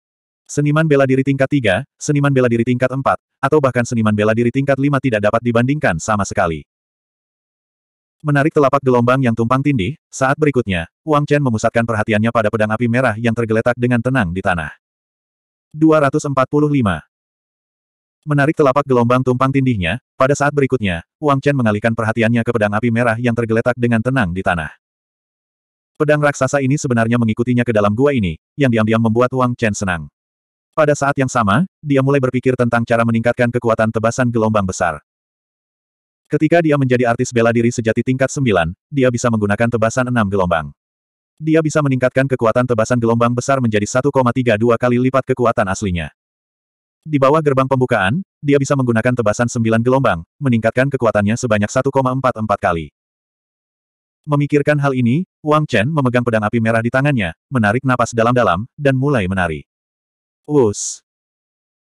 Seniman bela diri tingkat 3, seniman bela diri tingkat 4, atau bahkan seniman bela diri tingkat 5 tidak dapat dibandingkan sama sekali. Menarik telapak gelombang yang tumpang tindih, saat berikutnya, Wang Chen memusatkan perhatiannya pada pedang api merah yang tergeletak dengan tenang di tanah. 245. Menarik telapak gelombang tumpang tindihnya, pada saat berikutnya, Wang Chen mengalihkan perhatiannya ke pedang api merah yang tergeletak dengan tenang di tanah. Pedang raksasa ini sebenarnya mengikutinya ke dalam gua ini, yang diam-diam membuat Wang Chen senang. Pada saat yang sama, dia mulai berpikir tentang cara meningkatkan kekuatan tebasan gelombang besar. Ketika dia menjadi artis bela diri sejati tingkat 9, dia bisa menggunakan tebasan 6 gelombang. Dia bisa meningkatkan kekuatan tebasan gelombang besar menjadi 1,32 kali lipat kekuatan aslinya. Di bawah gerbang pembukaan, dia bisa menggunakan tebasan 9 gelombang, meningkatkan kekuatannya sebanyak 1,44 kali. Memikirkan hal ini, Wang Chen memegang pedang api merah di tangannya, menarik napas dalam-dalam, dan mulai menari. Us.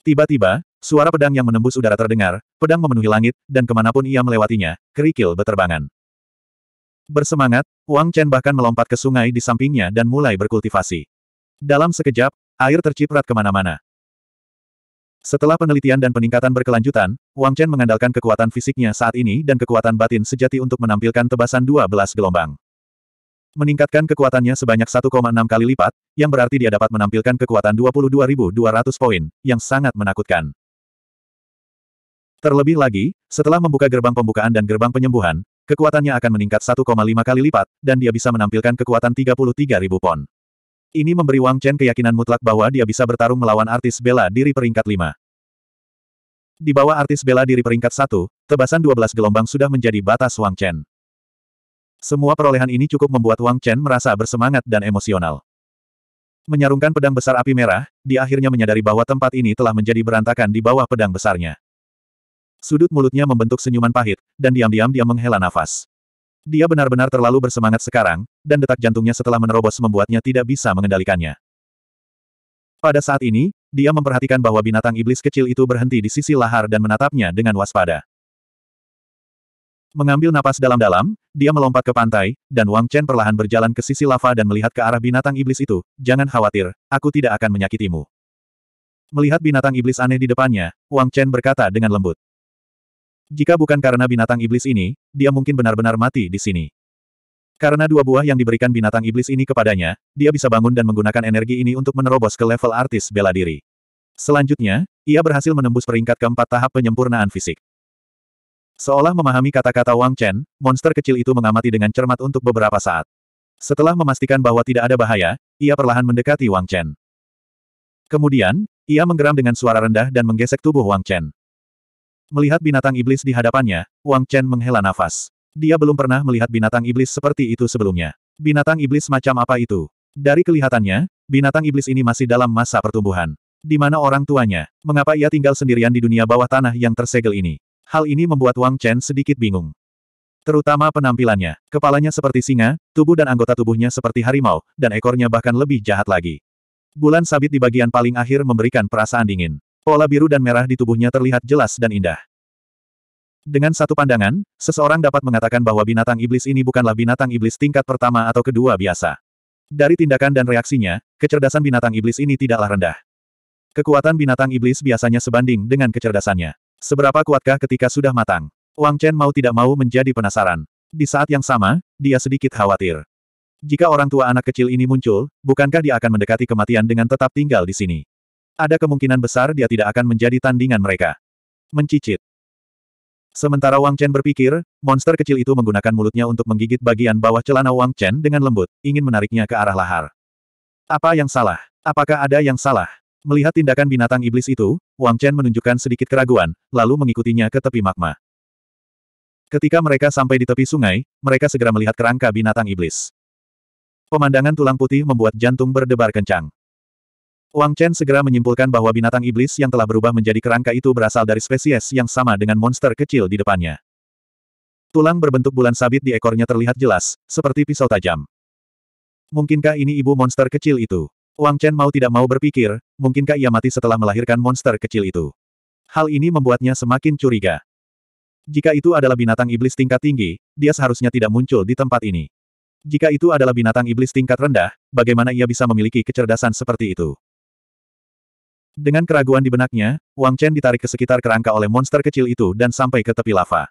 Tiba-tiba, Suara pedang yang menembus udara terdengar, pedang memenuhi langit, dan kemanapun ia melewatinya, kerikil beterbangan. Bersemangat, Wang Chen bahkan melompat ke sungai di sampingnya dan mulai berkultivasi. Dalam sekejap, air terciprat kemana-mana. Setelah penelitian dan peningkatan berkelanjutan, Wang Chen mengandalkan kekuatan fisiknya saat ini dan kekuatan batin sejati untuk menampilkan tebasan 12 gelombang. Meningkatkan kekuatannya sebanyak 1,6 kali lipat, yang berarti dia dapat menampilkan kekuatan 22.200 poin, yang sangat menakutkan. Terlebih lagi, setelah membuka gerbang pembukaan dan gerbang penyembuhan, kekuatannya akan meningkat 1,5 kali lipat, dan dia bisa menampilkan kekuatan 33.000 pon. Ini memberi Wang Chen keyakinan mutlak bahwa dia bisa bertarung melawan artis bela diri peringkat 5. Di bawah artis bela diri peringkat 1, tebasan 12 gelombang sudah menjadi batas Wang Chen. Semua perolehan ini cukup membuat Wang Chen merasa bersemangat dan emosional. Menyarungkan pedang besar api merah, dia akhirnya menyadari bahwa tempat ini telah menjadi berantakan di bawah pedang besarnya. Sudut mulutnya membentuk senyuman pahit, dan diam-diam dia menghela nafas. Dia benar-benar terlalu bersemangat sekarang, dan detak jantungnya setelah menerobos membuatnya tidak bisa mengendalikannya. Pada saat ini, dia memperhatikan bahwa binatang iblis kecil itu berhenti di sisi lahar dan menatapnya dengan waspada. Mengambil napas dalam-dalam, dia melompat ke pantai, dan Wang Chen perlahan berjalan ke sisi lava dan melihat ke arah binatang iblis itu, jangan khawatir, aku tidak akan menyakitimu. Melihat binatang iblis aneh di depannya, Wang Chen berkata dengan lembut. Jika bukan karena binatang iblis ini, dia mungkin benar-benar mati di sini. Karena dua buah yang diberikan binatang iblis ini kepadanya, dia bisa bangun dan menggunakan energi ini untuk menerobos ke level artis bela diri. Selanjutnya, ia berhasil menembus peringkat keempat tahap penyempurnaan fisik. Seolah memahami kata-kata Wang Chen, monster kecil itu mengamati dengan cermat untuk beberapa saat. Setelah memastikan bahwa tidak ada bahaya, ia perlahan mendekati Wang Chen. Kemudian, ia menggeram dengan suara rendah dan menggesek tubuh Wang Chen. Melihat binatang iblis di hadapannya, Wang Chen menghela nafas. Dia belum pernah melihat binatang iblis seperti itu sebelumnya. Binatang iblis macam apa itu? Dari kelihatannya, binatang iblis ini masih dalam masa pertumbuhan. Di mana orang tuanya? Mengapa ia tinggal sendirian di dunia bawah tanah yang tersegel ini? Hal ini membuat Wang Chen sedikit bingung. Terutama penampilannya, kepalanya seperti singa, tubuh dan anggota tubuhnya seperti harimau, dan ekornya bahkan lebih jahat lagi. Bulan sabit di bagian paling akhir memberikan perasaan dingin. Pola biru dan merah di tubuhnya terlihat jelas dan indah. Dengan satu pandangan, seseorang dapat mengatakan bahwa binatang iblis ini bukanlah binatang iblis tingkat pertama atau kedua biasa. Dari tindakan dan reaksinya, kecerdasan binatang iblis ini tidaklah rendah. Kekuatan binatang iblis biasanya sebanding dengan kecerdasannya. Seberapa kuatkah ketika sudah matang? Wang Chen mau tidak mau menjadi penasaran. Di saat yang sama, dia sedikit khawatir. Jika orang tua anak kecil ini muncul, bukankah dia akan mendekati kematian dengan tetap tinggal di sini? Ada kemungkinan besar dia tidak akan menjadi tandingan mereka. Mencicit. Sementara Wang Chen berpikir, monster kecil itu menggunakan mulutnya untuk menggigit bagian bawah celana Wang Chen dengan lembut, ingin menariknya ke arah lahar. Apa yang salah? Apakah ada yang salah? Melihat tindakan binatang iblis itu, Wang Chen menunjukkan sedikit keraguan, lalu mengikutinya ke tepi magma. Ketika mereka sampai di tepi sungai, mereka segera melihat kerangka binatang iblis. Pemandangan tulang putih membuat jantung berdebar kencang. Wang Chen segera menyimpulkan bahwa binatang iblis yang telah berubah menjadi kerangka itu berasal dari spesies yang sama dengan monster kecil di depannya. Tulang berbentuk bulan sabit di ekornya terlihat jelas, seperti pisau tajam. Mungkinkah ini ibu monster kecil itu? Wang Chen mau tidak mau berpikir, mungkinkah ia mati setelah melahirkan monster kecil itu? Hal ini membuatnya semakin curiga. Jika itu adalah binatang iblis tingkat tinggi, dia seharusnya tidak muncul di tempat ini. Jika itu adalah binatang iblis tingkat rendah, bagaimana ia bisa memiliki kecerdasan seperti itu? Dengan keraguan di benaknya, Wang Chen ditarik ke sekitar kerangka oleh monster kecil itu dan sampai ke tepi lava.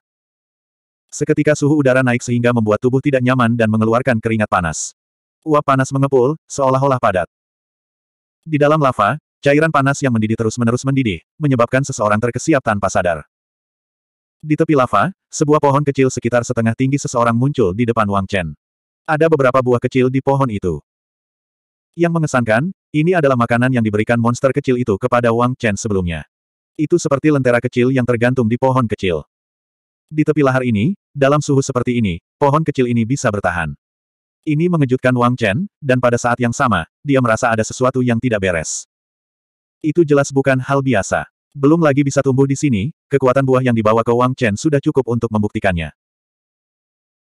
Seketika suhu udara naik sehingga membuat tubuh tidak nyaman dan mengeluarkan keringat panas. Uap panas mengepul, seolah-olah padat. Di dalam lava, cairan panas yang mendidih terus-menerus mendidih, menyebabkan seseorang terkesiap tanpa sadar. Di tepi lava, sebuah pohon kecil sekitar setengah tinggi seseorang muncul di depan Wang Chen. Ada beberapa buah kecil di pohon itu. Yang mengesankan, ini adalah makanan yang diberikan monster kecil itu kepada Wang Chen sebelumnya. Itu seperti lentera kecil yang tergantung di pohon kecil. Di tepi lahar ini, dalam suhu seperti ini, pohon kecil ini bisa bertahan. Ini mengejutkan Wang Chen, dan pada saat yang sama, dia merasa ada sesuatu yang tidak beres. Itu jelas bukan hal biasa. Belum lagi bisa tumbuh di sini, kekuatan buah yang dibawa ke Wang Chen sudah cukup untuk membuktikannya.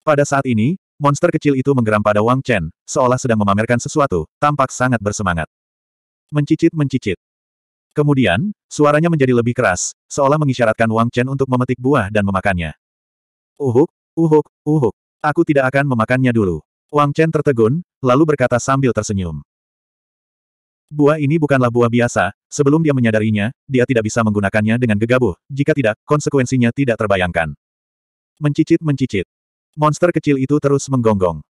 Pada saat ini, Monster kecil itu menggeram pada Wang Chen, seolah sedang memamerkan sesuatu, tampak sangat bersemangat. Mencicit-mencicit. Kemudian, suaranya menjadi lebih keras, seolah mengisyaratkan Wang Chen untuk memetik buah dan memakannya. Uhuk, uhuk, uhuk. Aku tidak akan memakannya dulu. Wang Chen tertegun, lalu berkata sambil tersenyum. Buah ini bukanlah buah biasa, sebelum dia menyadarinya, dia tidak bisa menggunakannya dengan gegabah, jika tidak, konsekuensinya tidak terbayangkan. Mencicit-mencicit. Monster kecil itu terus menggonggong.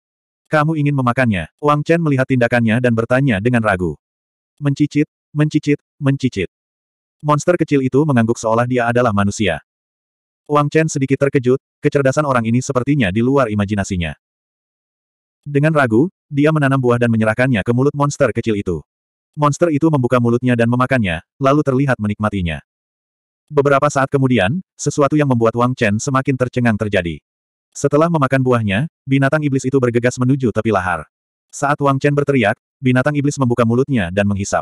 Kamu ingin memakannya? Wang Chen melihat tindakannya dan bertanya dengan ragu. Mencicit, mencicit, mencicit. Monster kecil itu mengangguk seolah dia adalah manusia. Wang Chen sedikit terkejut, kecerdasan orang ini sepertinya di luar imajinasinya. Dengan ragu, dia menanam buah dan menyerahkannya ke mulut monster kecil itu. Monster itu membuka mulutnya dan memakannya, lalu terlihat menikmatinya. Beberapa saat kemudian, sesuatu yang membuat Wang Chen semakin tercengang terjadi. Setelah memakan buahnya, binatang iblis itu bergegas menuju tepi lahar. Saat Wang Chen berteriak, binatang iblis membuka mulutnya dan menghisap.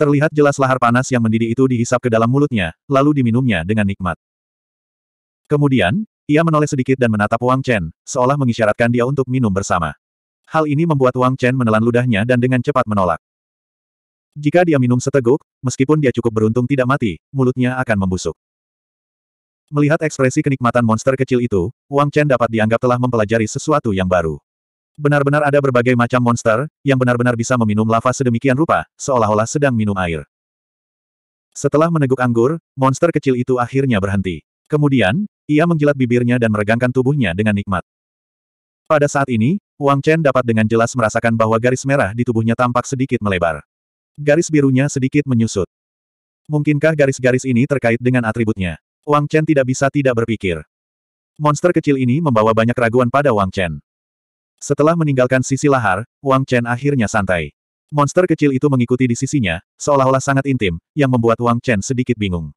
Terlihat jelas lahar panas yang mendidih itu dihisap ke dalam mulutnya, lalu diminumnya dengan nikmat. Kemudian, ia menoleh sedikit dan menatap Wang Chen, seolah mengisyaratkan dia untuk minum bersama. Hal ini membuat Wang Chen menelan ludahnya dan dengan cepat menolak. Jika dia minum seteguk, meskipun dia cukup beruntung tidak mati, mulutnya akan membusuk. Melihat ekspresi kenikmatan monster kecil itu, Wang Chen dapat dianggap telah mempelajari sesuatu yang baru. Benar-benar ada berbagai macam monster, yang benar-benar bisa meminum lava sedemikian rupa, seolah-olah sedang minum air. Setelah meneguk anggur, monster kecil itu akhirnya berhenti. Kemudian, ia menjilat bibirnya dan meregangkan tubuhnya dengan nikmat. Pada saat ini, Wang Chen dapat dengan jelas merasakan bahwa garis merah di tubuhnya tampak sedikit melebar. Garis birunya sedikit menyusut. Mungkinkah garis-garis ini terkait dengan atributnya? Wang Chen tidak bisa tidak berpikir. Monster kecil ini membawa banyak keraguan pada Wang Chen. Setelah meninggalkan sisi lahar, Wang Chen akhirnya santai. Monster kecil itu mengikuti di sisinya, seolah-olah sangat intim, yang membuat Wang Chen sedikit bingung.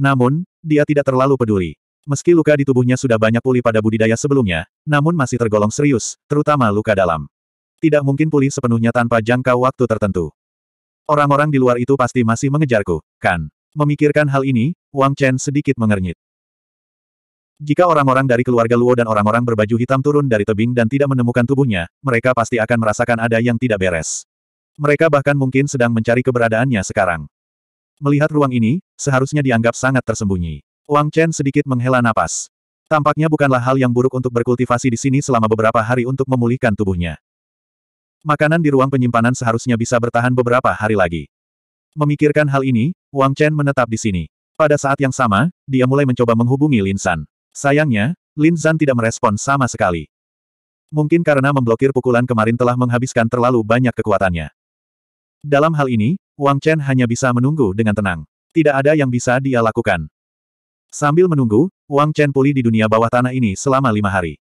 Namun, dia tidak terlalu peduli. Meski luka di tubuhnya sudah banyak pulih pada budidaya sebelumnya, namun masih tergolong serius, terutama luka dalam. Tidak mungkin pulih sepenuhnya tanpa jangka waktu tertentu. Orang-orang di luar itu pasti masih mengejarku, kan? Memikirkan hal ini, Wang Chen sedikit mengernyit. Jika orang-orang dari keluarga Luo dan orang-orang berbaju hitam turun dari tebing dan tidak menemukan tubuhnya, mereka pasti akan merasakan ada yang tidak beres. Mereka bahkan mungkin sedang mencari keberadaannya sekarang. Melihat ruang ini, seharusnya dianggap sangat tersembunyi. Wang Chen sedikit menghela napas. Tampaknya bukanlah hal yang buruk untuk berkultivasi di sini selama beberapa hari untuk memulihkan tubuhnya. Makanan di ruang penyimpanan seharusnya bisa bertahan beberapa hari lagi. Memikirkan hal ini, Wang Chen menetap di sini. Pada saat yang sama, dia mulai mencoba menghubungi Lin San. Sayangnya, Lin San tidak merespon sama sekali. Mungkin karena memblokir pukulan kemarin telah menghabiskan terlalu banyak kekuatannya. Dalam hal ini, Wang Chen hanya bisa menunggu dengan tenang. Tidak ada yang bisa dia lakukan. Sambil menunggu, Wang Chen pulih di dunia bawah tanah ini selama lima hari.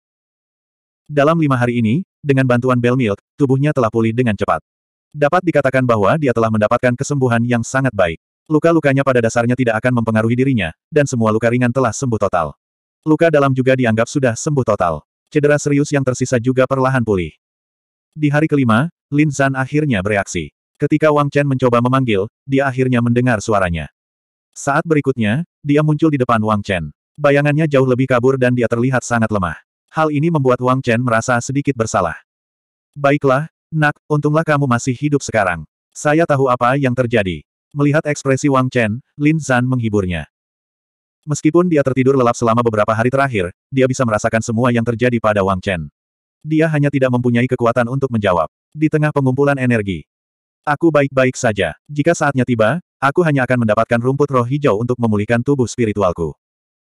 Dalam lima hari ini, dengan bantuan Bell Milk, tubuhnya telah pulih dengan cepat. Dapat dikatakan bahwa dia telah mendapatkan kesembuhan yang sangat baik. Luka-lukanya pada dasarnya tidak akan mempengaruhi dirinya, dan semua luka ringan telah sembuh total. Luka dalam juga dianggap sudah sembuh total. Cedera serius yang tersisa juga perlahan pulih. Di hari kelima, Lin Zan akhirnya bereaksi. Ketika Wang Chen mencoba memanggil, dia akhirnya mendengar suaranya. Saat berikutnya, dia muncul di depan Wang Chen. Bayangannya jauh lebih kabur dan dia terlihat sangat lemah. Hal ini membuat Wang Chen merasa sedikit bersalah. Baiklah, Nak, untunglah kamu masih hidup sekarang. Saya tahu apa yang terjadi. Melihat ekspresi Wang Chen, Lin Zan menghiburnya. Meskipun dia tertidur lelap selama beberapa hari terakhir, dia bisa merasakan semua yang terjadi pada Wang Chen. Dia hanya tidak mempunyai kekuatan untuk menjawab. Di tengah pengumpulan energi. Aku baik-baik saja. Jika saatnya tiba, aku hanya akan mendapatkan rumput roh hijau untuk memulihkan tubuh spiritualku.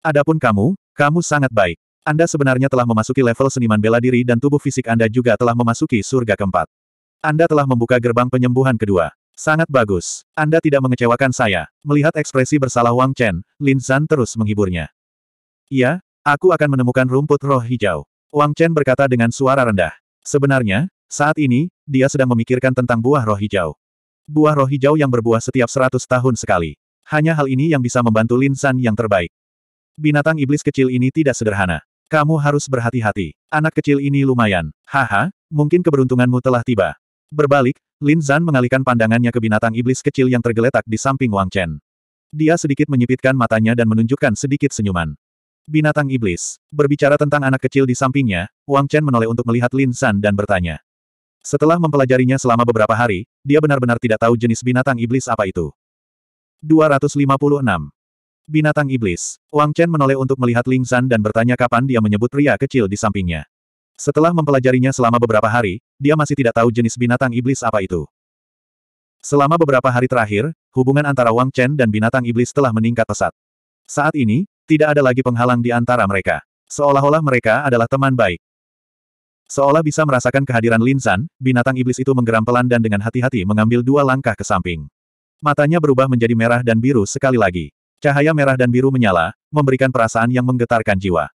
Adapun kamu, kamu sangat baik. Anda sebenarnya telah memasuki level seniman bela diri dan tubuh fisik Anda juga telah memasuki surga keempat. Anda telah membuka gerbang penyembuhan kedua. Sangat bagus. Anda tidak mengecewakan saya. Melihat ekspresi bersalah Wang Chen, Lin Zhan terus menghiburnya. Ya, aku akan menemukan rumput roh hijau. Wang Chen berkata dengan suara rendah. Sebenarnya, saat ini, dia sedang memikirkan tentang buah roh hijau. Buah roh hijau yang berbuah setiap seratus tahun sekali. Hanya hal ini yang bisa membantu Lin San yang terbaik. Binatang iblis kecil ini tidak sederhana. Kamu harus berhati-hati. Anak kecil ini lumayan. Haha, mungkin keberuntunganmu telah tiba. Berbalik, Lin Zan mengalihkan pandangannya ke binatang iblis kecil yang tergeletak di samping Wang Chen. Dia sedikit menyipitkan matanya dan menunjukkan sedikit senyuman. Binatang iblis. Berbicara tentang anak kecil di sampingnya, Wang Chen menoleh untuk melihat Lin Zan dan bertanya. Setelah mempelajarinya selama beberapa hari, dia benar-benar tidak tahu jenis binatang iblis apa itu. 256. Binatang Iblis. Wang Chen menoleh untuk melihat Ling Zan dan bertanya kapan dia menyebut pria kecil di sampingnya. Setelah mempelajarinya selama beberapa hari, dia masih tidak tahu jenis binatang iblis apa itu. Selama beberapa hari terakhir, hubungan antara Wang Chen dan binatang iblis telah meningkat pesat. Saat ini, tidak ada lagi penghalang di antara mereka. Seolah-olah mereka adalah teman baik. Seolah bisa merasakan kehadiran Lin San, binatang iblis itu menggeram pelan dan dengan hati-hati mengambil dua langkah ke samping. Matanya berubah menjadi merah dan biru sekali lagi. Cahaya merah dan biru menyala, memberikan perasaan yang menggetarkan jiwa.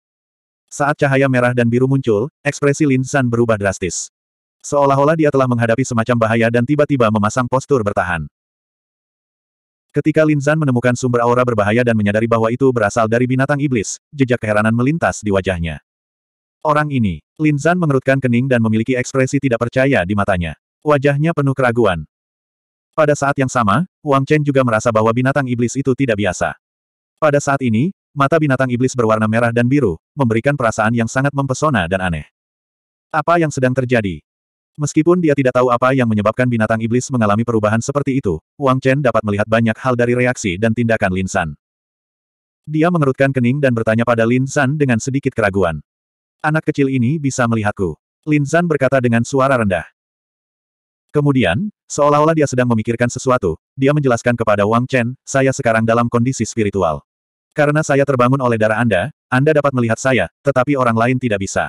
Saat cahaya merah dan biru muncul, ekspresi Lin San berubah drastis. Seolah-olah dia telah menghadapi semacam bahaya dan tiba-tiba memasang postur bertahan. Ketika Lin San menemukan sumber aura berbahaya dan menyadari bahwa itu berasal dari binatang iblis, jejak keheranan melintas di wajahnya. Orang ini, Lin San mengerutkan kening dan memiliki ekspresi tidak percaya di matanya. Wajahnya penuh keraguan. Pada saat yang sama, Wang Chen juga merasa bahwa binatang iblis itu tidak biasa. Pada saat ini, mata binatang iblis berwarna merah dan biru, memberikan perasaan yang sangat mempesona dan aneh. Apa yang sedang terjadi? Meskipun dia tidak tahu apa yang menyebabkan binatang iblis mengalami perubahan seperti itu, Wang Chen dapat melihat banyak hal dari reaksi dan tindakan Lin San. Dia mengerutkan kening dan bertanya pada Lin San dengan sedikit keraguan. Anak kecil ini bisa melihatku. Lin San berkata dengan suara rendah. Kemudian, seolah-olah dia sedang memikirkan sesuatu, dia menjelaskan kepada Wang Chen, saya sekarang dalam kondisi spiritual. Karena saya terbangun oleh darah Anda, Anda dapat melihat saya, tetapi orang lain tidak bisa.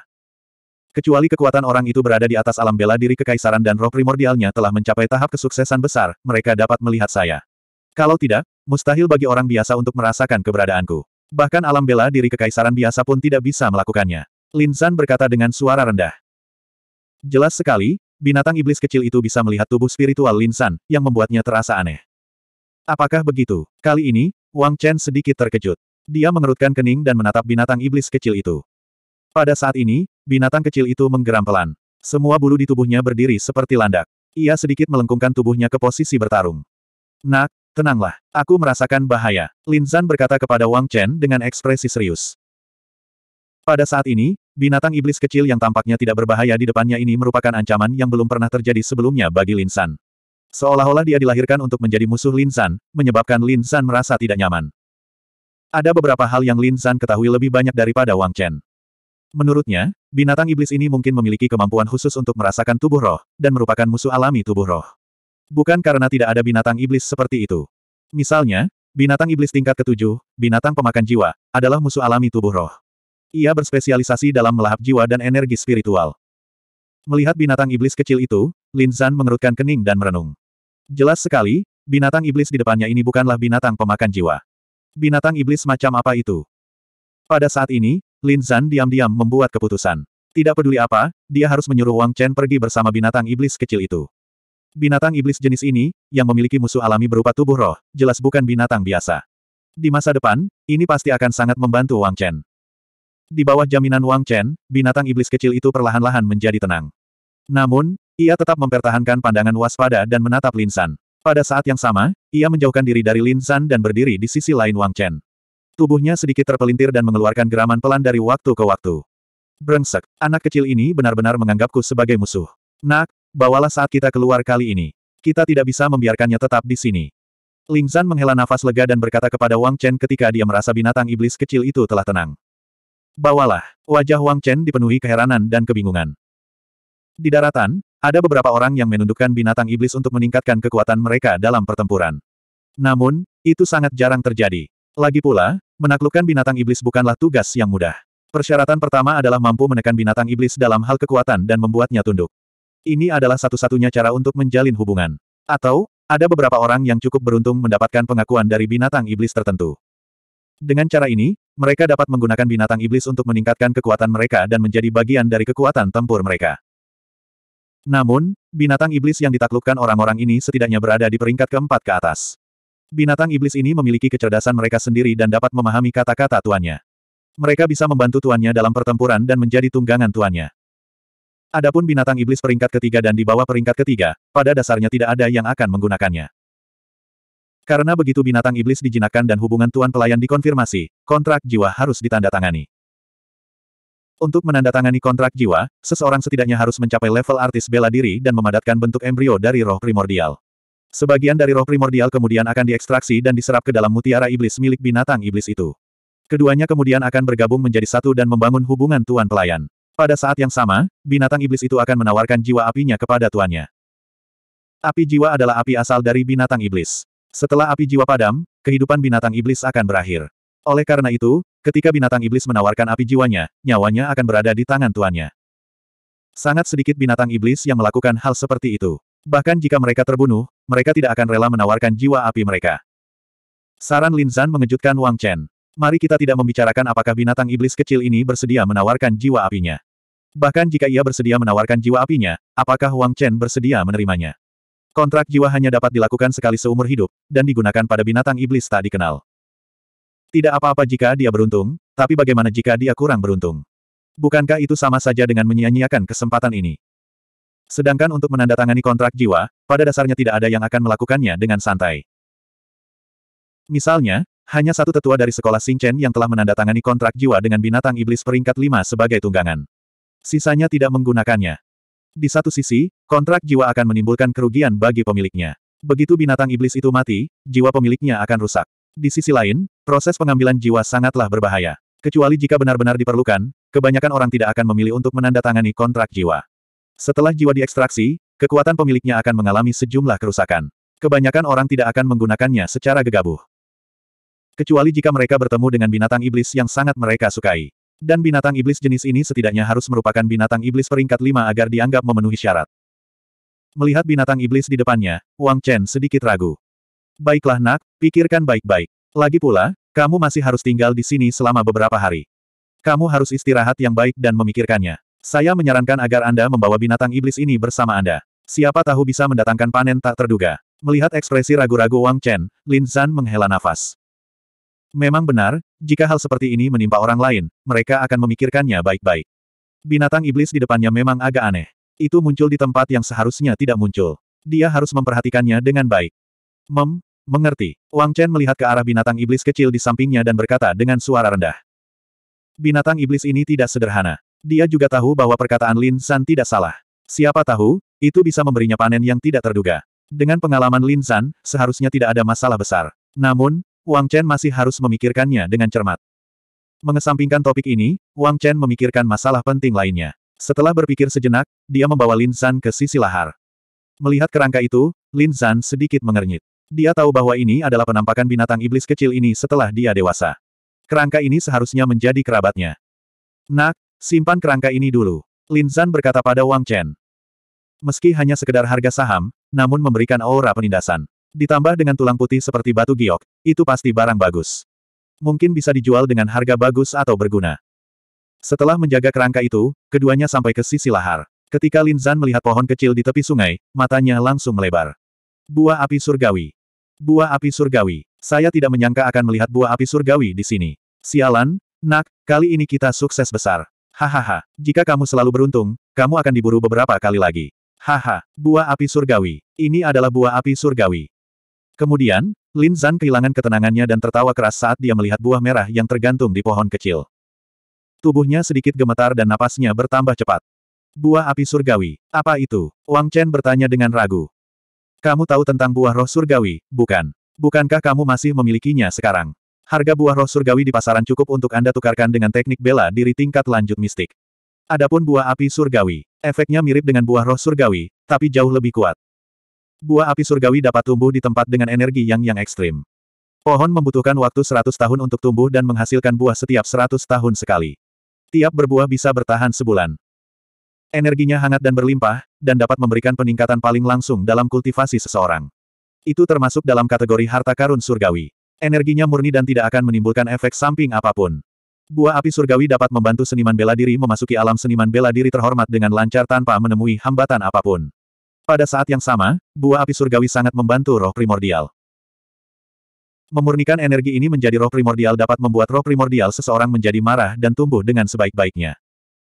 Kecuali kekuatan orang itu berada di atas alam bela diri kekaisaran dan roh primordialnya telah mencapai tahap kesuksesan besar, mereka dapat melihat saya. Kalau tidak, mustahil bagi orang biasa untuk merasakan keberadaanku. Bahkan alam bela diri kekaisaran biasa pun tidak bisa melakukannya. Linsan berkata dengan suara rendah. Jelas sekali, binatang iblis kecil itu bisa melihat tubuh spiritual Lin San, yang membuatnya terasa aneh. Apakah begitu? Kali ini, Wang Chen sedikit terkejut. Dia mengerutkan kening dan menatap binatang iblis kecil itu. Pada saat ini, binatang kecil itu menggeram pelan. Semua bulu di tubuhnya berdiri seperti landak. Ia sedikit melengkungkan tubuhnya ke posisi bertarung. Nak, tenanglah. Aku merasakan bahaya. Lin San berkata kepada Wang Chen dengan ekspresi serius. Pada saat ini, Binatang iblis kecil yang tampaknya tidak berbahaya di depannya ini merupakan ancaman yang belum pernah terjadi sebelumnya bagi Lin San. Seolah-olah dia dilahirkan untuk menjadi musuh Lin San, menyebabkan Lin San merasa tidak nyaman. Ada beberapa hal yang Lin San ketahui lebih banyak daripada Wang Chen. Menurutnya, binatang iblis ini mungkin memiliki kemampuan khusus untuk merasakan tubuh roh, dan merupakan musuh alami tubuh roh. Bukan karena tidak ada binatang iblis seperti itu. Misalnya, binatang iblis tingkat ketujuh, binatang pemakan jiwa, adalah musuh alami tubuh roh. Ia berspesialisasi dalam melahap jiwa dan energi spiritual. Melihat binatang iblis kecil itu, Lin Zan mengerutkan kening dan merenung. Jelas sekali, binatang iblis di depannya ini bukanlah binatang pemakan jiwa. Binatang iblis macam apa itu? Pada saat ini, Lin Zan diam-diam membuat keputusan. Tidak peduli apa, dia harus menyuruh Wang Chen pergi bersama binatang iblis kecil itu. Binatang iblis jenis ini, yang memiliki musuh alami berupa tubuh roh, jelas bukan binatang biasa. Di masa depan, ini pasti akan sangat membantu Wang Chen. Di bawah jaminan Wang Chen, binatang iblis kecil itu perlahan-lahan menjadi tenang. Namun, ia tetap mempertahankan pandangan waspada dan menatap Lin San. Pada saat yang sama, ia menjauhkan diri dari Lin San dan berdiri di sisi lain Wang Chen. Tubuhnya sedikit terpelintir dan mengeluarkan geraman pelan dari waktu ke waktu. Brengsek, anak kecil ini benar-benar menganggapku sebagai musuh. Nak, bawalah saat kita keluar kali ini. Kita tidak bisa membiarkannya tetap di sini. Lin San menghela nafas lega dan berkata kepada Wang Chen ketika dia merasa binatang iblis kecil itu telah tenang. Bawalah, wajah Wang Chen dipenuhi keheranan dan kebingungan. Di daratan, ada beberapa orang yang menundukkan binatang iblis untuk meningkatkan kekuatan mereka dalam pertempuran. Namun, itu sangat jarang terjadi. Lagi pula, menaklukkan binatang iblis bukanlah tugas yang mudah. Persyaratan pertama adalah mampu menekan binatang iblis dalam hal kekuatan dan membuatnya tunduk. Ini adalah satu-satunya cara untuk menjalin hubungan. Atau, ada beberapa orang yang cukup beruntung mendapatkan pengakuan dari binatang iblis tertentu. Dengan cara ini, mereka dapat menggunakan binatang iblis untuk meningkatkan kekuatan mereka dan menjadi bagian dari kekuatan tempur mereka. Namun, binatang iblis yang ditaklukkan orang-orang ini setidaknya berada di peringkat keempat ke atas. Binatang iblis ini memiliki kecerdasan mereka sendiri dan dapat memahami kata-kata tuannya. Mereka bisa membantu tuannya dalam pertempuran dan menjadi tunggangan tuannya. Adapun binatang iblis peringkat ketiga dan di bawah peringkat ketiga, pada dasarnya tidak ada yang akan menggunakannya. Karena begitu binatang iblis dijinakan dan hubungan tuan pelayan dikonfirmasi, kontrak jiwa harus ditandatangani. Untuk menandatangani kontrak jiwa, seseorang setidaknya harus mencapai level artis bela diri dan memadatkan bentuk embrio dari roh primordial. Sebagian dari roh primordial kemudian akan diekstraksi dan diserap ke dalam mutiara iblis milik binatang iblis itu. Keduanya kemudian akan bergabung menjadi satu dan membangun hubungan tuan pelayan. Pada saat yang sama, binatang iblis itu akan menawarkan jiwa apinya kepada tuannya. Api jiwa adalah api asal dari binatang iblis. Setelah api jiwa padam, kehidupan binatang iblis akan berakhir. Oleh karena itu, ketika binatang iblis menawarkan api jiwanya, nyawanya akan berada di tangan tuannya. Sangat sedikit binatang iblis yang melakukan hal seperti itu. Bahkan jika mereka terbunuh, mereka tidak akan rela menawarkan jiwa api mereka. Saran Lin Linzan mengejutkan Wang Chen. Mari kita tidak membicarakan apakah binatang iblis kecil ini bersedia menawarkan jiwa apinya. Bahkan jika ia bersedia menawarkan jiwa apinya, apakah Wang Chen bersedia menerimanya? Kontrak jiwa hanya dapat dilakukan sekali seumur hidup, dan digunakan pada binatang iblis tak dikenal. Tidak apa-apa jika dia beruntung, tapi bagaimana jika dia kurang beruntung? Bukankah itu sama saja dengan menyia-nyiakan kesempatan ini? Sedangkan untuk menandatangani kontrak jiwa, pada dasarnya tidak ada yang akan melakukannya dengan santai. Misalnya, hanya satu tetua dari sekolah Xingchen yang telah menandatangani kontrak jiwa dengan binatang iblis peringkat 5 sebagai tunggangan. Sisanya tidak menggunakannya. Di satu sisi, kontrak jiwa akan menimbulkan kerugian bagi pemiliknya. Begitu binatang iblis itu mati, jiwa pemiliknya akan rusak. Di sisi lain, proses pengambilan jiwa sangatlah berbahaya. Kecuali jika benar-benar diperlukan, kebanyakan orang tidak akan memilih untuk menandatangani kontrak jiwa. Setelah jiwa diekstraksi, kekuatan pemiliknya akan mengalami sejumlah kerusakan. Kebanyakan orang tidak akan menggunakannya secara gegabah. Kecuali jika mereka bertemu dengan binatang iblis yang sangat mereka sukai. Dan binatang iblis jenis ini setidaknya harus merupakan binatang iblis peringkat 5 agar dianggap memenuhi syarat. Melihat binatang iblis di depannya, Wang Chen sedikit ragu. Baiklah nak, pikirkan baik-baik. Lagi pula, kamu masih harus tinggal di sini selama beberapa hari. Kamu harus istirahat yang baik dan memikirkannya. Saya menyarankan agar Anda membawa binatang iblis ini bersama Anda. Siapa tahu bisa mendatangkan panen tak terduga. Melihat ekspresi ragu-ragu Wang Chen, Lin Zan menghela nafas. Memang benar, jika hal seperti ini menimpa orang lain, mereka akan memikirkannya baik-baik. Binatang iblis di depannya memang agak aneh. Itu muncul di tempat yang seharusnya tidak muncul. Dia harus memperhatikannya dengan baik. Mem, mengerti. Wang Chen melihat ke arah binatang iblis kecil di sampingnya dan berkata dengan suara rendah. Binatang iblis ini tidak sederhana. Dia juga tahu bahwa perkataan Lin San tidak salah. Siapa tahu, itu bisa memberinya panen yang tidak terduga. Dengan pengalaman Lin San, seharusnya tidak ada masalah besar. Namun, Wang Chen masih harus memikirkannya dengan cermat. Mengesampingkan topik ini, Wang Chen memikirkan masalah penting lainnya. Setelah berpikir sejenak, dia membawa Lin San ke sisi lahar. Melihat kerangka itu, Lin San sedikit mengernyit. Dia tahu bahwa ini adalah penampakan binatang iblis kecil ini setelah dia dewasa. Kerangka ini seharusnya menjadi kerabatnya. Nak, simpan kerangka ini dulu. Lin San berkata pada Wang Chen. Meski hanya sekedar harga saham, namun memberikan aura penindasan. Ditambah dengan tulang putih seperti batu giok, itu pasti barang bagus. Mungkin bisa dijual dengan harga bagus atau berguna. Setelah menjaga kerangka itu, keduanya sampai ke sisi lahar. Ketika Lin Zan melihat pohon kecil di tepi sungai, matanya langsung melebar. Buah api surgawi. Buah api surgawi. Saya tidak menyangka akan melihat buah api surgawi di sini. Sialan, nak, kali ini kita sukses besar. Hahaha, jika kamu selalu beruntung, kamu akan diburu beberapa kali lagi. Haha, buah api surgawi. Ini adalah buah api surgawi. Kemudian, Lin Zhan kehilangan ketenangannya dan tertawa keras saat dia melihat buah merah yang tergantung di pohon kecil. Tubuhnya sedikit gemetar dan napasnya bertambah cepat. Buah api surgawi, apa itu? Wang Chen bertanya dengan ragu. Kamu tahu tentang buah roh surgawi, bukan? Bukankah kamu masih memilikinya sekarang? Harga buah roh surgawi di pasaran cukup untuk Anda tukarkan dengan teknik bela diri tingkat lanjut mistik. Adapun buah api surgawi, efeknya mirip dengan buah roh surgawi, tapi jauh lebih kuat. Buah api surgawi dapat tumbuh di tempat dengan energi yang yang ekstrim. Pohon membutuhkan waktu 100 tahun untuk tumbuh dan menghasilkan buah setiap 100 tahun sekali. Tiap berbuah bisa bertahan sebulan. Energinya hangat dan berlimpah, dan dapat memberikan peningkatan paling langsung dalam kultivasi seseorang. Itu termasuk dalam kategori harta karun surgawi. Energinya murni dan tidak akan menimbulkan efek samping apapun. Buah api surgawi dapat membantu seniman bela diri memasuki alam seniman bela diri terhormat dengan lancar tanpa menemui hambatan apapun. Pada saat yang sama, buah api surgawi sangat membantu roh primordial. Memurnikan energi ini menjadi roh primordial dapat membuat roh primordial seseorang menjadi marah dan tumbuh dengan sebaik-baiknya.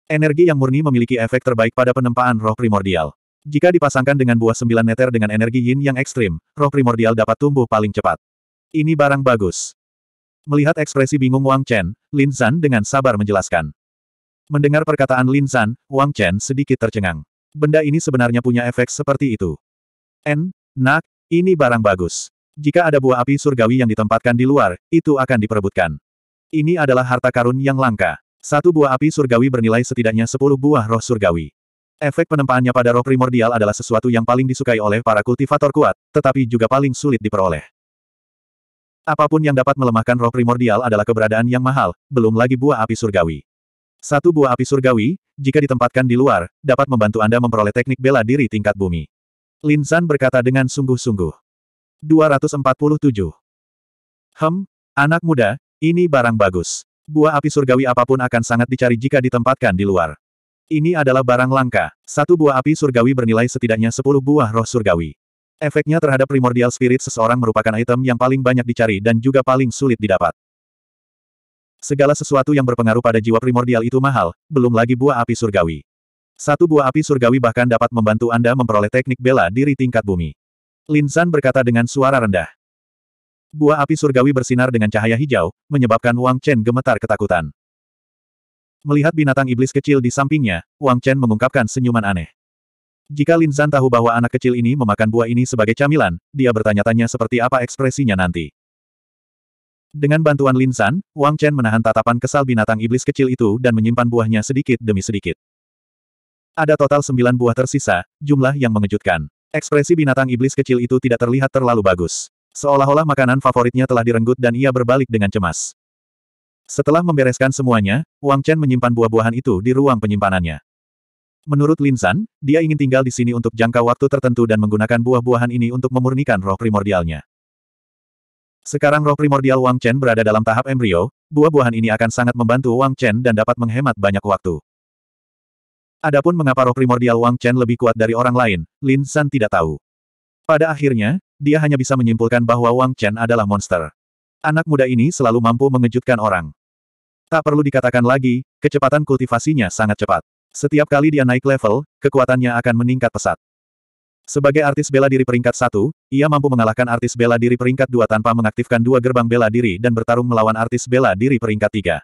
Energi yang murni memiliki efek terbaik pada penempaan roh primordial. Jika dipasangkan dengan buah sembilan neter dengan energi yin yang ekstrim, roh primordial dapat tumbuh paling cepat. Ini barang bagus. Melihat ekspresi bingung Wang Chen, Lin Zan dengan sabar menjelaskan. Mendengar perkataan Lin Zan, Wang Chen sedikit tercengang. Benda ini sebenarnya punya efek seperti itu. N, nak, ini barang bagus. Jika ada buah api surgawi yang ditempatkan di luar, itu akan diperebutkan. Ini adalah harta karun yang langka. Satu buah api surgawi bernilai setidaknya sepuluh buah roh surgawi. Efek penempaannya pada roh primordial adalah sesuatu yang paling disukai oleh para kultivator kuat, tetapi juga paling sulit diperoleh. Apapun yang dapat melemahkan roh primordial adalah keberadaan yang mahal, belum lagi buah api surgawi. Satu buah api surgawi, jika ditempatkan di luar, dapat membantu Anda memperoleh teknik bela diri tingkat bumi. Lin San berkata dengan sungguh-sungguh. 247. Hem, anak muda, ini barang bagus. Buah api surgawi apapun akan sangat dicari jika ditempatkan di luar. Ini adalah barang langka. Satu buah api surgawi bernilai setidaknya 10 buah roh surgawi. Efeknya terhadap primordial spirit seseorang merupakan item yang paling banyak dicari dan juga paling sulit didapat. Segala sesuatu yang berpengaruh pada jiwa primordial itu mahal, belum lagi buah api surgawi. Satu buah api surgawi bahkan dapat membantu Anda memperoleh teknik bela diri tingkat bumi. Linsan berkata dengan suara rendah. Buah api surgawi bersinar dengan cahaya hijau, menyebabkan Wang Chen gemetar ketakutan. Melihat binatang iblis kecil di sampingnya, Wang Chen mengungkapkan senyuman aneh. Jika Linsan tahu bahwa anak kecil ini memakan buah ini sebagai camilan, dia bertanya-tanya seperti apa ekspresinya nanti. Dengan bantuan Linsan, Wang Chen menahan tatapan kesal binatang iblis kecil itu dan menyimpan buahnya sedikit demi sedikit. Ada total sembilan buah tersisa, jumlah yang mengejutkan. Ekspresi binatang iblis kecil itu tidak terlihat terlalu bagus. Seolah-olah makanan favoritnya telah direnggut dan ia berbalik dengan cemas. Setelah membereskan semuanya, Wang Chen menyimpan buah-buahan itu di ruang penyimpanannya. Menurut Lin San, dia ingin tinggal di sini untuk jangka waktu tertentu dan menggunakan buah-buahan ini untuk memurnikan roh primordialnya. Sekarang roh primordial Wang Chen berada dalam tahap embrio, buah-buahan ini akan sangat membantu Wang Chen dan dapat menghemat banyak waktu. Adapun mengapa roh primordial Wang Chen lebih kuat dari orang lain, Lin San tidak tahu. Pada akhirnya, dia hanya bisa menyimpulkan bahwa Wang Chen adalah monster. Anak muda ini selalu mampu mengejutkan orang. Tak perlu dikatakan lagi, kecepatan kultivasinya sangat cepat. Setiap kali dia naik level, kekuatannya akan meningkat pesat. Sebagai artis bela diri peringkat satu, ia mampu mengalahkan artis bela diri peringkat dua tanpa mengaktifkan dua gerbang bela diri dan bertarung melawan artis bela diri peringkat tiga.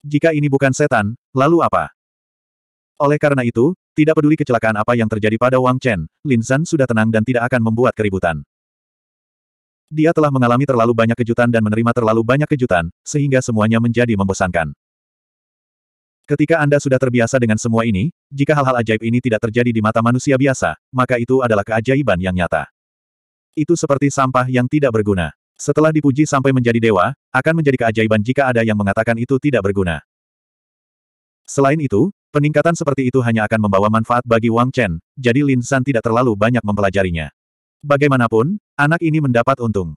Jika ini bukan setan, lalu apa? Oleh karena itu, tidak peduli kecelakaan apa yang terjadi pada Wang Chen, Lin Zan sudah tenang dan tidak akan membuat keributan. Dia telah mengalami terlalu banyak kejutan dan menerima terlalu banyak kejutan, sehingga semuanya menjadi membosankan. Ketika Anda sudah terbiasa dengan semua ini, jika hal-hal ajaib ini tidak terjadi di mata manusia biasa, maka itu adalah keajaiban yang nyata. Itu seperti sampah yang tidak berguna. Setelah dipuji sampai menjadi dewa, akan menjadi keajaiban jika ada yang mengatakan itu tidak berguna. Selain itu, peningkatan seperti itu hanya akan membawa manfaat bagi Wang Chen, jadi Lin San tidak terlalu banyak mempelajarinya. Bagaimanapun, anak ini mendapat untung.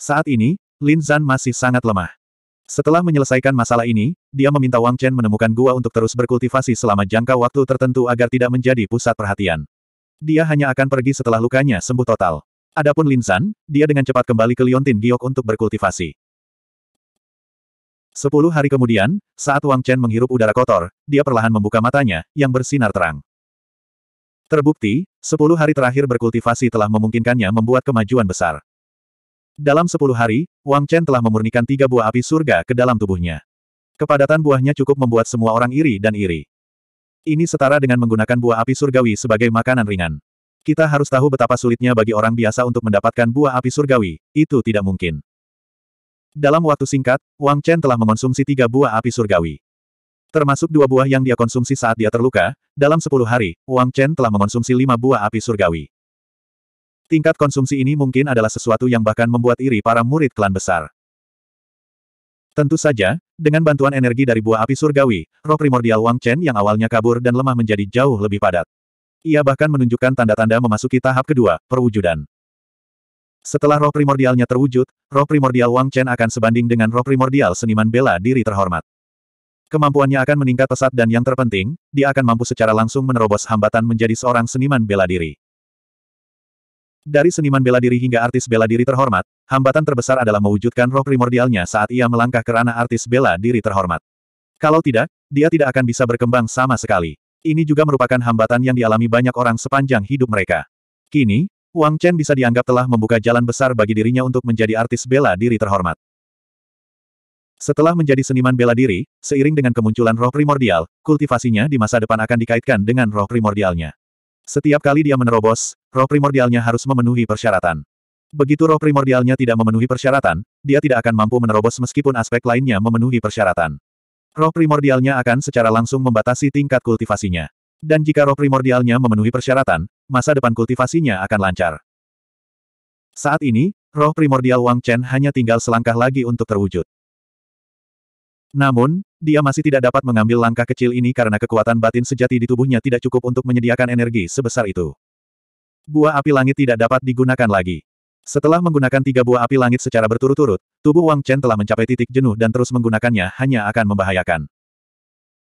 Saat ini, Lin San masih sangat lemah. Setelah menyelesaikan masalah ini, dia meminta Wang Chen menemukan gua untuk terus berkultivasi selama jangka waktu tertentu agar tidak menjadi pusat perhatian. Dia hanya akan pergi setelah lukanya sembuh total. Adapun Lin San, dia dengan cepat kembali ke Liontin Giok untuk berkultivasi. Sepuluh hari kemudian, saat Wang Chen menghirup udara kotor, dia perlahan membuka matanya, yang bersinar terang. Terbukti, sepuluh hari terakhir berkultivasi telah memungkinkannya membuat kemajuan besar. Dalam sepuluh hari, Wang Chen telah memurnikan tiga buah api surga ke dalam tubuhnya. Kepadatan buahnya cukup membuat semua orang iri dan iri. Ini setara dengan menggunakan buah api surgawi sebagai makanan ringan. Kita harus tahu betapa sulitnya bagi orang biasa untuk mendapatkan buah api surgawi, itu tidak mungkin. Dalam waktu singkat, Wang Chen telah mengonsumsi tiga buah api surgawi. Termasuk dua buah yang dia konsumsi saat dia terluka, dalam sepuluh hari, Wang Chen telah mengonsumsi lima buah api surgawi. Tingkat konsumsi ini mungkin adalah sesuatu yang bahkan membuat iri para murid klan besar. Tentu saja, dengan bantuan energi dari buah api surgawi, roh primordial Wang Chen yang awalnya kabur dan lemah menjadi jauh lebih padat. Ia bahkan menunjukkan tanda-tanda memasuki tahap kedua, perwujudan. Setelah roh primordialnya terwujud, roh primordial Wang Chen akan sebanding dengan roh primordial seniman bela diri terhormat. Kemampuannya akan meningkat pesat dan yang terpenting, dia akan mampu secara langsung menerobos hambatan menjadi seorang seniman bela diri. Dari seniman bela diri hingga artis bela diri terhormat, hambatan terbesar adalah mewujudkan roh primordialnya saat ia melangkah ke ranah artis bela diri terhormat. Kalau tidak, dia tidak akan bisa berkembang sama sekali. Ini juga merupakan hambatan yang dialami banyak orang sepanjang hidup mereka. Kini, Wang Chen bisa dianggap telah membuka jalan besar bagi dirinya untuk menjadi artis bela diri terhormat. Setelah menjadi seniman bela diri, seiring dengan kemunculan roh primordial, kultivasinya di masa depan akan dikaitkan dengan roh primordialnya. Setiap kali dia menerobos, roh primordialnya harus memenuhi persyaratan. Begitu roh primordialnya tidak memenuhi persyaratan, dia tidak akan mampu menerobos meskipun aspek lainnya memenuhi persyaratan. Roh primordialnya akan secara langsung membatasi tingkat kultivasinya. Dan jika roh primordialnya memenuhi persyaratan, masa depan kultivasinya akan lancar. Saat ini, roh primordial Wang Chen hanya tinggal selangkah lagi untuk terwujud. Namun, dia masih tidak dapat mengambil langkah kecil ini karena kekuatan batin sejati di tubuhnya tidak cukup untuk menyediakan energi sebesar itu. Buah api langit tidak dapat digunakan lagi. Setelah menggunakan tiga buah api langit secara berturut-turut, tubuh Wang Chen telah mencapai titik jenuh dan terus menggunakannya hanya akan membahayakan.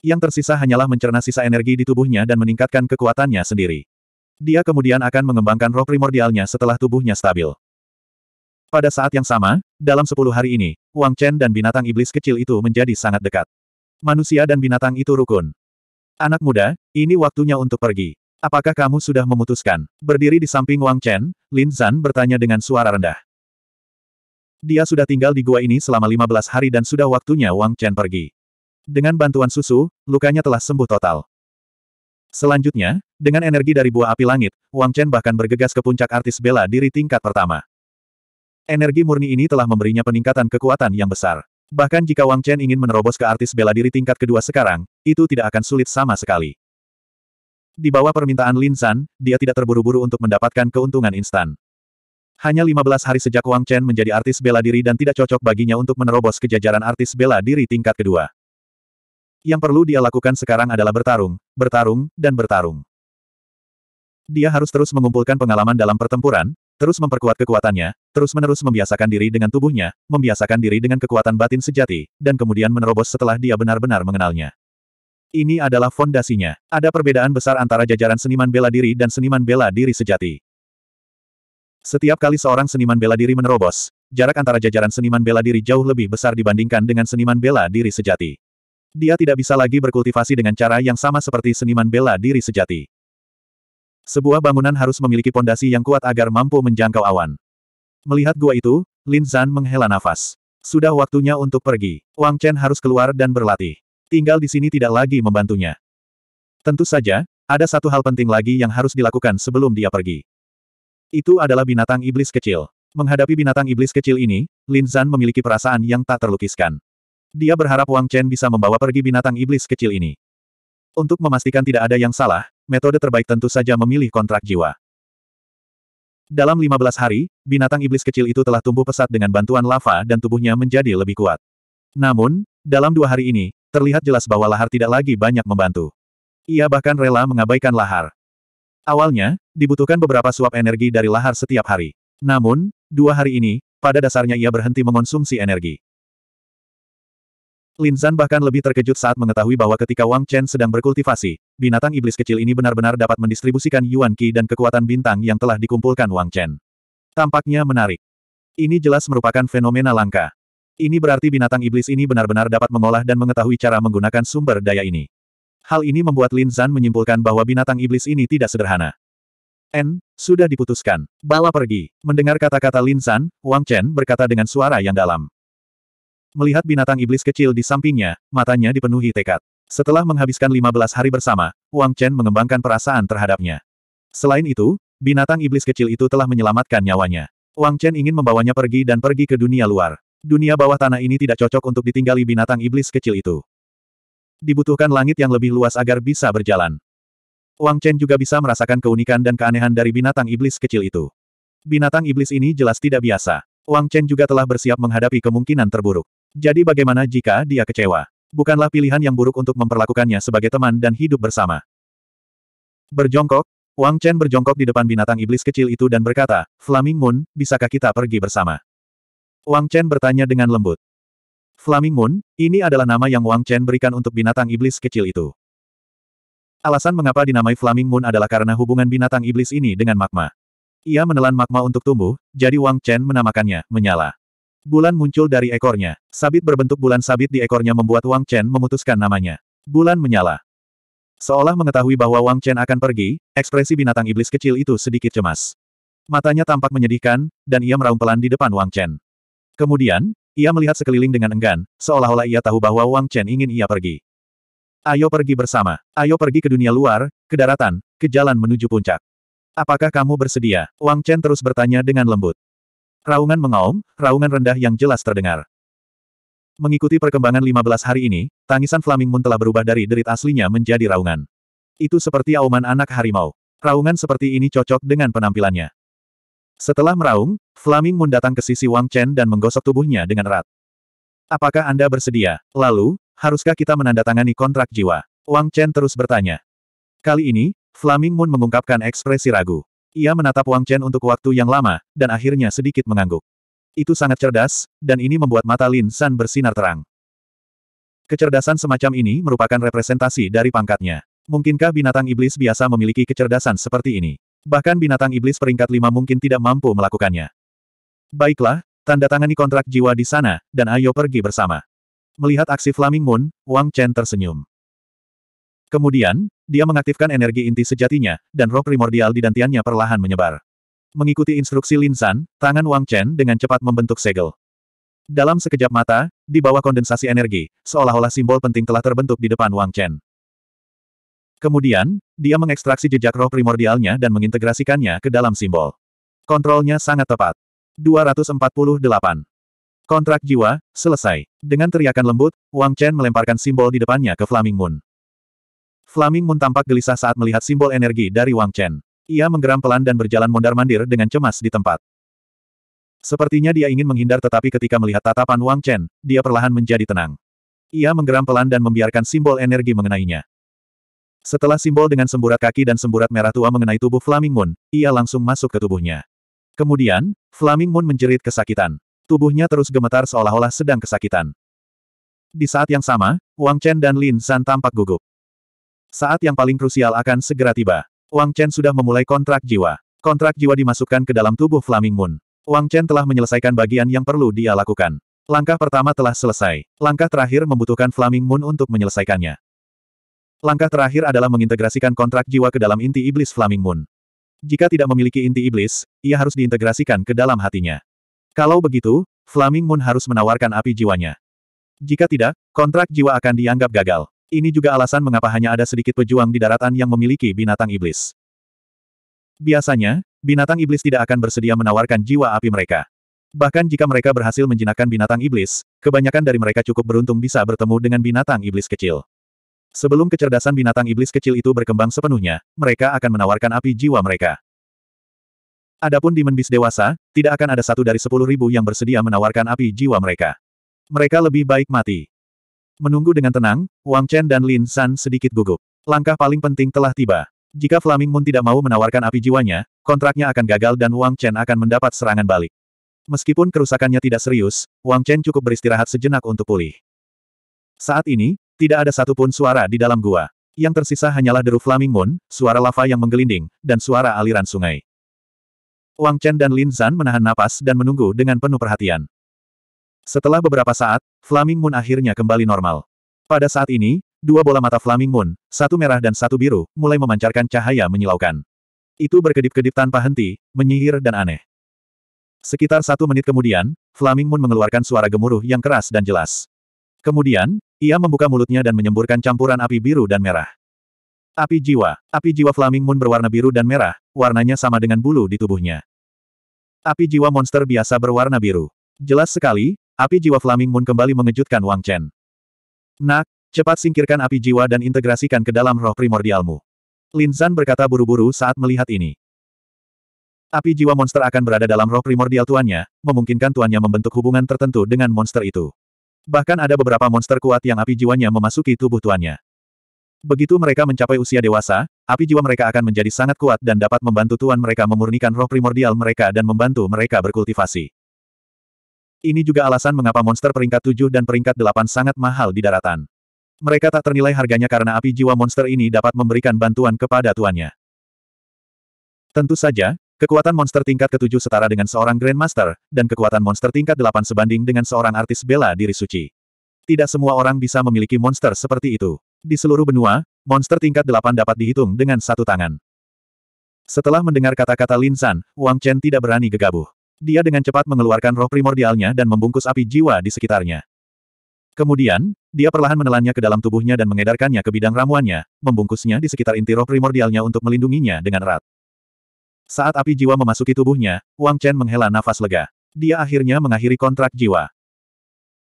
Yang tersisa hanyalah mencerna sisa energi di tubuhnya dan meningkatkan kekuatannya sendiri. Dia kemudian akan mengembangkan roh primordialnya setelah tubuhnya stabil. Pada saat yang sama, dalam sepuluh hari ini, Wang Chen dan binatang iblis kecil itu menjadi sangat dekat. Manusia dan binatang itu rukun. Anak muda, ini waktunya untuk pergi. Apakah kamu sudah memutuskan? Berdiri di samping Wang Chen, Lin Zan bertanya dengan suara rendah. Dia sudah tinggal di gua ini selama 15 hari dan sudah waktunya Wang Chen pergi. Dengan bantuan susu, lukanya telah sembuh total. Selanjutnya, dengan energi dari buah api langit, Wang Chen bahkan bergegas ke puncak artis bela diri tingkat pertama. Energi murni ini telah memberinya peningkatan kekuatan yang besar. Bahkan jika Wang Chen ingin menerobos ke artis bela diri tingkat kedua sekarang, itu tidak akan sulit sama sekali. Di bawah permintaan Lin San, dia tidak terburu-buru untuk mendapatkan keuntungan instan. Hanya 15 hari sejak Wang Chen menjadi artis bela diri dan tidak cocok baginya untuk menerobos ke jajaran artis bela diri tingkat kedua. Yang perlu dia lakukan sekarang adalah bertarung, bertarung, dan bertarung. Dia harus terus mengumpulkan pengalaman dalam pertempuran, Terus memperkuat kekuatannya, terus-menerus membiasakan diri dengan tubuhnya, membiasakan diri dengan kekuatan batin sejati, dan kemudian menerobos setelah dia benar-benar mengenalnya. Ini adalah fondasinya. Ada perbedaan besar antara jajaran seniman bela diri dan seniman bela diri sejati. Setiap kali seorang seniman bela diri menerobos, jarak antara jajaran seniman bela diri jauh lebih besar dibandingkan dengan seniman bela diri sejati. Dia tidak bisa lagi berkultivasi dengan cara yang sama seperti seniman bela diri sejati. Sebuah bangunan harus memiliki pondasi yang kuat agar mampu menjangkau awan. Melihat gua itu, Lin Zan menghela nafas. Sudah waktunya untuk pergi. Wang Chen harus keluar dan berlatih. Tinggal di sini tidak lagi membantunya. Tentu saja, ada satu hal penting lagi yang harus dilakukan sebelum dia pergi. Itu adalah binatang iblis kecil. Menghadapi binatang iblis kecil ini, Lin Zan memiliki perasaan yang tak terlukiskan. Dia berharap Wang Chen bisa membawa pergi binatang iblis kecil ini. Untuk memastikan tidak ada yang salah, metode terbaik tentu saja memilih kontrak jiwa. Dalam 15 hari, binatang iblis kecil itu telah tumbuh pesat dengan bantuan lava dan tubuhnya menjadi lebih kuat. Namun, dalam dua hari ini, terlihat jelas bahwa lahar tidak lagi banyak membantu. Ia bahkan rela mengabaikan lahar. Awalnya, dibutuhkan beberapa suap energi dari lahar setiap hari. Namun, dua hari ini, pada dasarnya ia berhenti mengonsumsi energi. Lin Zhan bahkan lebih terkejut saat mengetahui bahwa ketika Wang Chen sedang berkultivasi, binatang iblis kecil ini benar-benar dapat mendistribusikan Yuan Qi dan kekuatan bintang yang telah dikumpulkan Wang Chen. Tampaknya menarik. Ini jelas merupakan fenomena langka. Ini berarti binatang iblis ini benar-benar dapat mengolah dan mengetahui cara menggunakan sumber daya ini. Hal ini membuat Lin Zan menyimpulkan bahwa binatang iblis ini tidak sederhana. N, sudah diputuskan. Bala pergi. Mendengar kata-kata Lin Zan, Wang Chen berkata dengan suara yang dalam. Melihat binatang iblis kecil di sampingnya, matanya dipenuhi tekad. Setelah menghabiskan 15 hari bersama, Wang Chen mengembangkan perasaan terhadapnya. Selain itu, binatang iblis kecil itu telah menyelamatkan nyawanya. Wang Chen ingin membawanya pergi dan pergi ke dunia luar. Dunia bawah tanah ini tidak cocok untuk ditinggali binatang iblis kecil itu. Dibutuhkan langit yang lebih luas agar bisa berjalan. Wang Chen juga bisa merasakan keunikan dan keanehan dari binatang iblis kecil itu. Binatang iblis ini jelas tidak biasa. Wang Chen juga telah bersiap menghadapi kemungkinan terburuk. Jadi bagaimana jika dia kecewa? Bukanlah pilihan yang buruk untuk memperlakukannya sebagai teman dan hidup bersama. Berjongkok, Wang Chen berjongkok di depan binatang iblis kecil itu dan berkata, Flaming Moon, bisakah kita pergi bersama? Wang Chen bertanya dengan lembut. Flaming Moon, ini adalah nama yang Wang Chen berikan untuk binatang iblis kecil itu. Alasan mengapa dinamai Flaming Moon adalah karena hubungan binatang iblis ini dengan magma. Ia menelan magma untuk tumbuh, jadi Wang Chen menamakannya, menyala. Bulan muncul dari ekornya. Sabit berbentuk bulan sabit di ekornya membuat Wang Chen memutuskan namanya. Bulan menyala. Seolah mengetahui bahwa Wang Chen akan pergi, ekspresi binatang iblis kecil itu sedikit cemas. Matanya tampak menyedihkan, dan ia meraung pelan di depan Wang Chen. Kemudian, ia melihat sekeliling dengan enggan, seolah-olah ia tahu bahwa Wang Chen ingin ia pergi. Ayo pergi bersama. Ayo pergi ke dunia luar, ke daratan, ke jalan menuju puncak. Apakah kamu bersedia? Wang Chen terus bertanya dengan lembut. Raungan mengaum, raungan rendah yang jelas terdengar. Mengikuti perkembangan 15 hari ini, tangisan Flaming Moon telah berubah dari derit aslinya menjadi raungan. Itu seperti auman anak harimau. Raungan seperti ini cocok dengan penampilannya. Setelah meraung, Flaming Moon datang ke sisi Wang Chen dan menggosok tubuhnya dengan erat. Apakah Anda bersedia? Lalu, haruskah kita menandatangani kontrak jiwa? Wang Chen terus bertanya. Kali ini, Flaming Moon mengungkapkan ekspresi ragu. Ia menatap Wang Chen untuk waktu yang lama, dan akhirnya sedikit mengangguk. Itu sangat cerdas, dan ini membuat mata Lin San bersinar terang. Kecerdasan semacam ini merupakan representasi dari pangkatnya. Mungkinkah binatang iblis biasa memiliki kecerdasan seperti ini? Bahkan binatang iblis peringkat lima mungkin tidak mampu melakukannya. Baiklah, tanda tangani kontrak jiwa di sana, dan ayo pergi bersama. Melihat aksi Flaming Moon, Wang Chen tersenyum. Kemudian, dia mengaktifkan energi inti sejatinya, dan roh primordial di dantiannya perlahan menyebar. Mengikuti instruksi Lin San, tangan Wang Chen dengan cepat membentuk segel. Dalam sekejap mata, di bawah kondensasi energi, seolah-olah simbol penting telah terbentuk di depan Wang Chen. Kemudian, dia mengekstraksi jejak roh primordialnya dan mengintegrasikannya ke dalam simbol. Kontrolnya sangat tepat. 248. Kontrak jiwa, selesai. Dengan teriakan lembut, Wang Chen melemparkan simbol di depannya ke Flaming Moon. Flaming Moon tampak gelisah saat melihat simbol energi dari Wang Chen. Ia menggeram pelan dan berjalan mondar-mandir dengan cemas di tempat. Sepertinya dia ingin menghindar tetapi ketika melihat tatapan Wang Chen, dia perlahan menjadi tenang. Ia menggeram pelan dan membiarkan simbol energi mengenainya. Setelah simbol dengan semburat kaki dan semburat merah tua mengenai tubuh Flaming Moon, ia langsung masuk ke tubuhnya. Kemudian, Flaming Moon menjerit kesakitan. Tubuhnya terus gemetar seolah-olah sedang kesakitan. Di saat yang sama, Wang Chen dan Lin San tampak gugup. Saat yang paling krusial akan segera tiba. Wang Chen sudah memulai kontrak jiwa. Kontrak jiwa dimasukkan ke dalam tubuh Flaming Moon. Wang Chen telah menyelesaikan bagian yang perlu dia lakukan. Langkah pertama telah selesai. Langkah terakhir membutuhkan Flaming Moon untuk menyelesaikannya. Langkah terakhir adalah mengintegrasikan kontrak jiwa ke dalam inti iblis Flaming Moon. Jika tidak memiliki inti iblis, ia harus diintegrasikan ke dalam hatinya. Kalau begitu, Flaming Moon harus menawarkan api jiwanya. Jika tidak, kontrak jiwa akan dianggap gagal. Ini juga alasan mengapa hanya ada sedikit pejuang di daratan yang memiliki binatang iblis. Biasanya, binatang iblis tidak akan bersedia menawarkan jiwa api mereka. Bahkan jika mereka berhasil menjinakkan binatang iblis, kebanyakan dari mereka cukup beruntung bisa bertemu dengan binatang iblis kecil. Sebelum kecerdasan binatang iblis kecil itu berkembang sepenuhnya, mereka akan menawarkan api jiwa mereka. Adapun di menbis dewasa, tidak akan ada satu dari sepuluh ribu yang bersedia menawarkan api jiwa mereka. Mereka lebih baik mati. Menunggu dengan tenang, Wang Chen dan Lin San sedikit gugup. Langkah paling penting telah tiba. Jika Flaming Moon tidak mau menawarkan api jiwanya, kontraknya akan gagal dan Wang Chen akan mendapat serangan balik. Meskipun kerusakannya tidak serius, Wang Chen cukup beristirahat sejenak untuk pulih. Saat ini, tidak ada satupun suara di dalam gua. Yang tersisa hanyalah deru Flaming Moon, suara lava yang menggelinding, dan suara aliran sungai. Wang Chen dan Lin Zan menahan napas dan menunggu dengan penuh perhatian. Setelah beberapa saat, Flaming Moon akhirnya kembali normal. Pada saat ini, dua bola mata Flaming Moon, satu merah dan satu biru, mulai memancarkan cahaya menyilaukan. Itu berkedip-kedip tanpa henti, menyihir dan aneh. Sekitar satu menit kemudian, Flaming Moon mengeluarkan suara gemuruh yang keras dan jelas. Kemudian, ia membuka mulutnya dan menyemburkan campuran api biru dan merah. Api jiwa. Api jiwa Flaming Moon berwarna biru dan merah, warnanya sama dengan bulu di tubuhnya. Api jiwa monster biasa berwarna biru. Jelas sekali, Api jiwa Flaming Moon kembali mengejutkan Wang Chen. Nak, cepat singkirkan api jiwa dan integrasikan ke dalam roh primordialmu. Lin Zan berkata buru-buru saat melihat ini. Api jiwa monster akan berada dalam roh primordial tuannya, memungkinkan tuannya membentuk hubungan tertentu dengan monster itu. Bahkan ada beberapa monster kuat yang api jiwanya memasuki tubuh tuannya. Begitu mereka mencapai usia dewasa, api jiwa mereka akan menjadi sangat kuat dan dapat membantu tuan mereka memurnikan roh primordial mereka dan membantu mereka berkultivasi. Ini juga alasan mengapa monster peringkat 7 dan peringkat 8 sangat mahal di daratan. Mereka tak ternilai harganya karena api jiwa monster ini dapat memberikan bantuan kepada tuannya. Tentu saja, kekuatan monster tingkat ketujuh setara dengan seorang Grandmaster, dan kekuatan monster tingkat delapan sebanding dengan seorang artis bela diri suci. Tidak semua orang bisa memiliki monster seperti itu. Di seluruh benua, monster tingkat delapan dapat dihitung dengan satu tangan. Setelah mendengar kata-kata Lin San, Wang Chen tidak berani gegabah. Dia dengan cepat mengeluarkan roh primordialnya dan membungkus api jiwa di sekitarnya. Kemudian, dia perlahan menelannya ke dalam tubuhnya dan mengedarkannya ke bidang ramuannya, membungkusnya di sekitar inti roh primordialnya untuk melindunginya dengan erat. Saat api jiwa memasuki tubuhnya, Wang Chen menghela nafas lega. Dia akhirnya mengakhiri kontrak jiwa.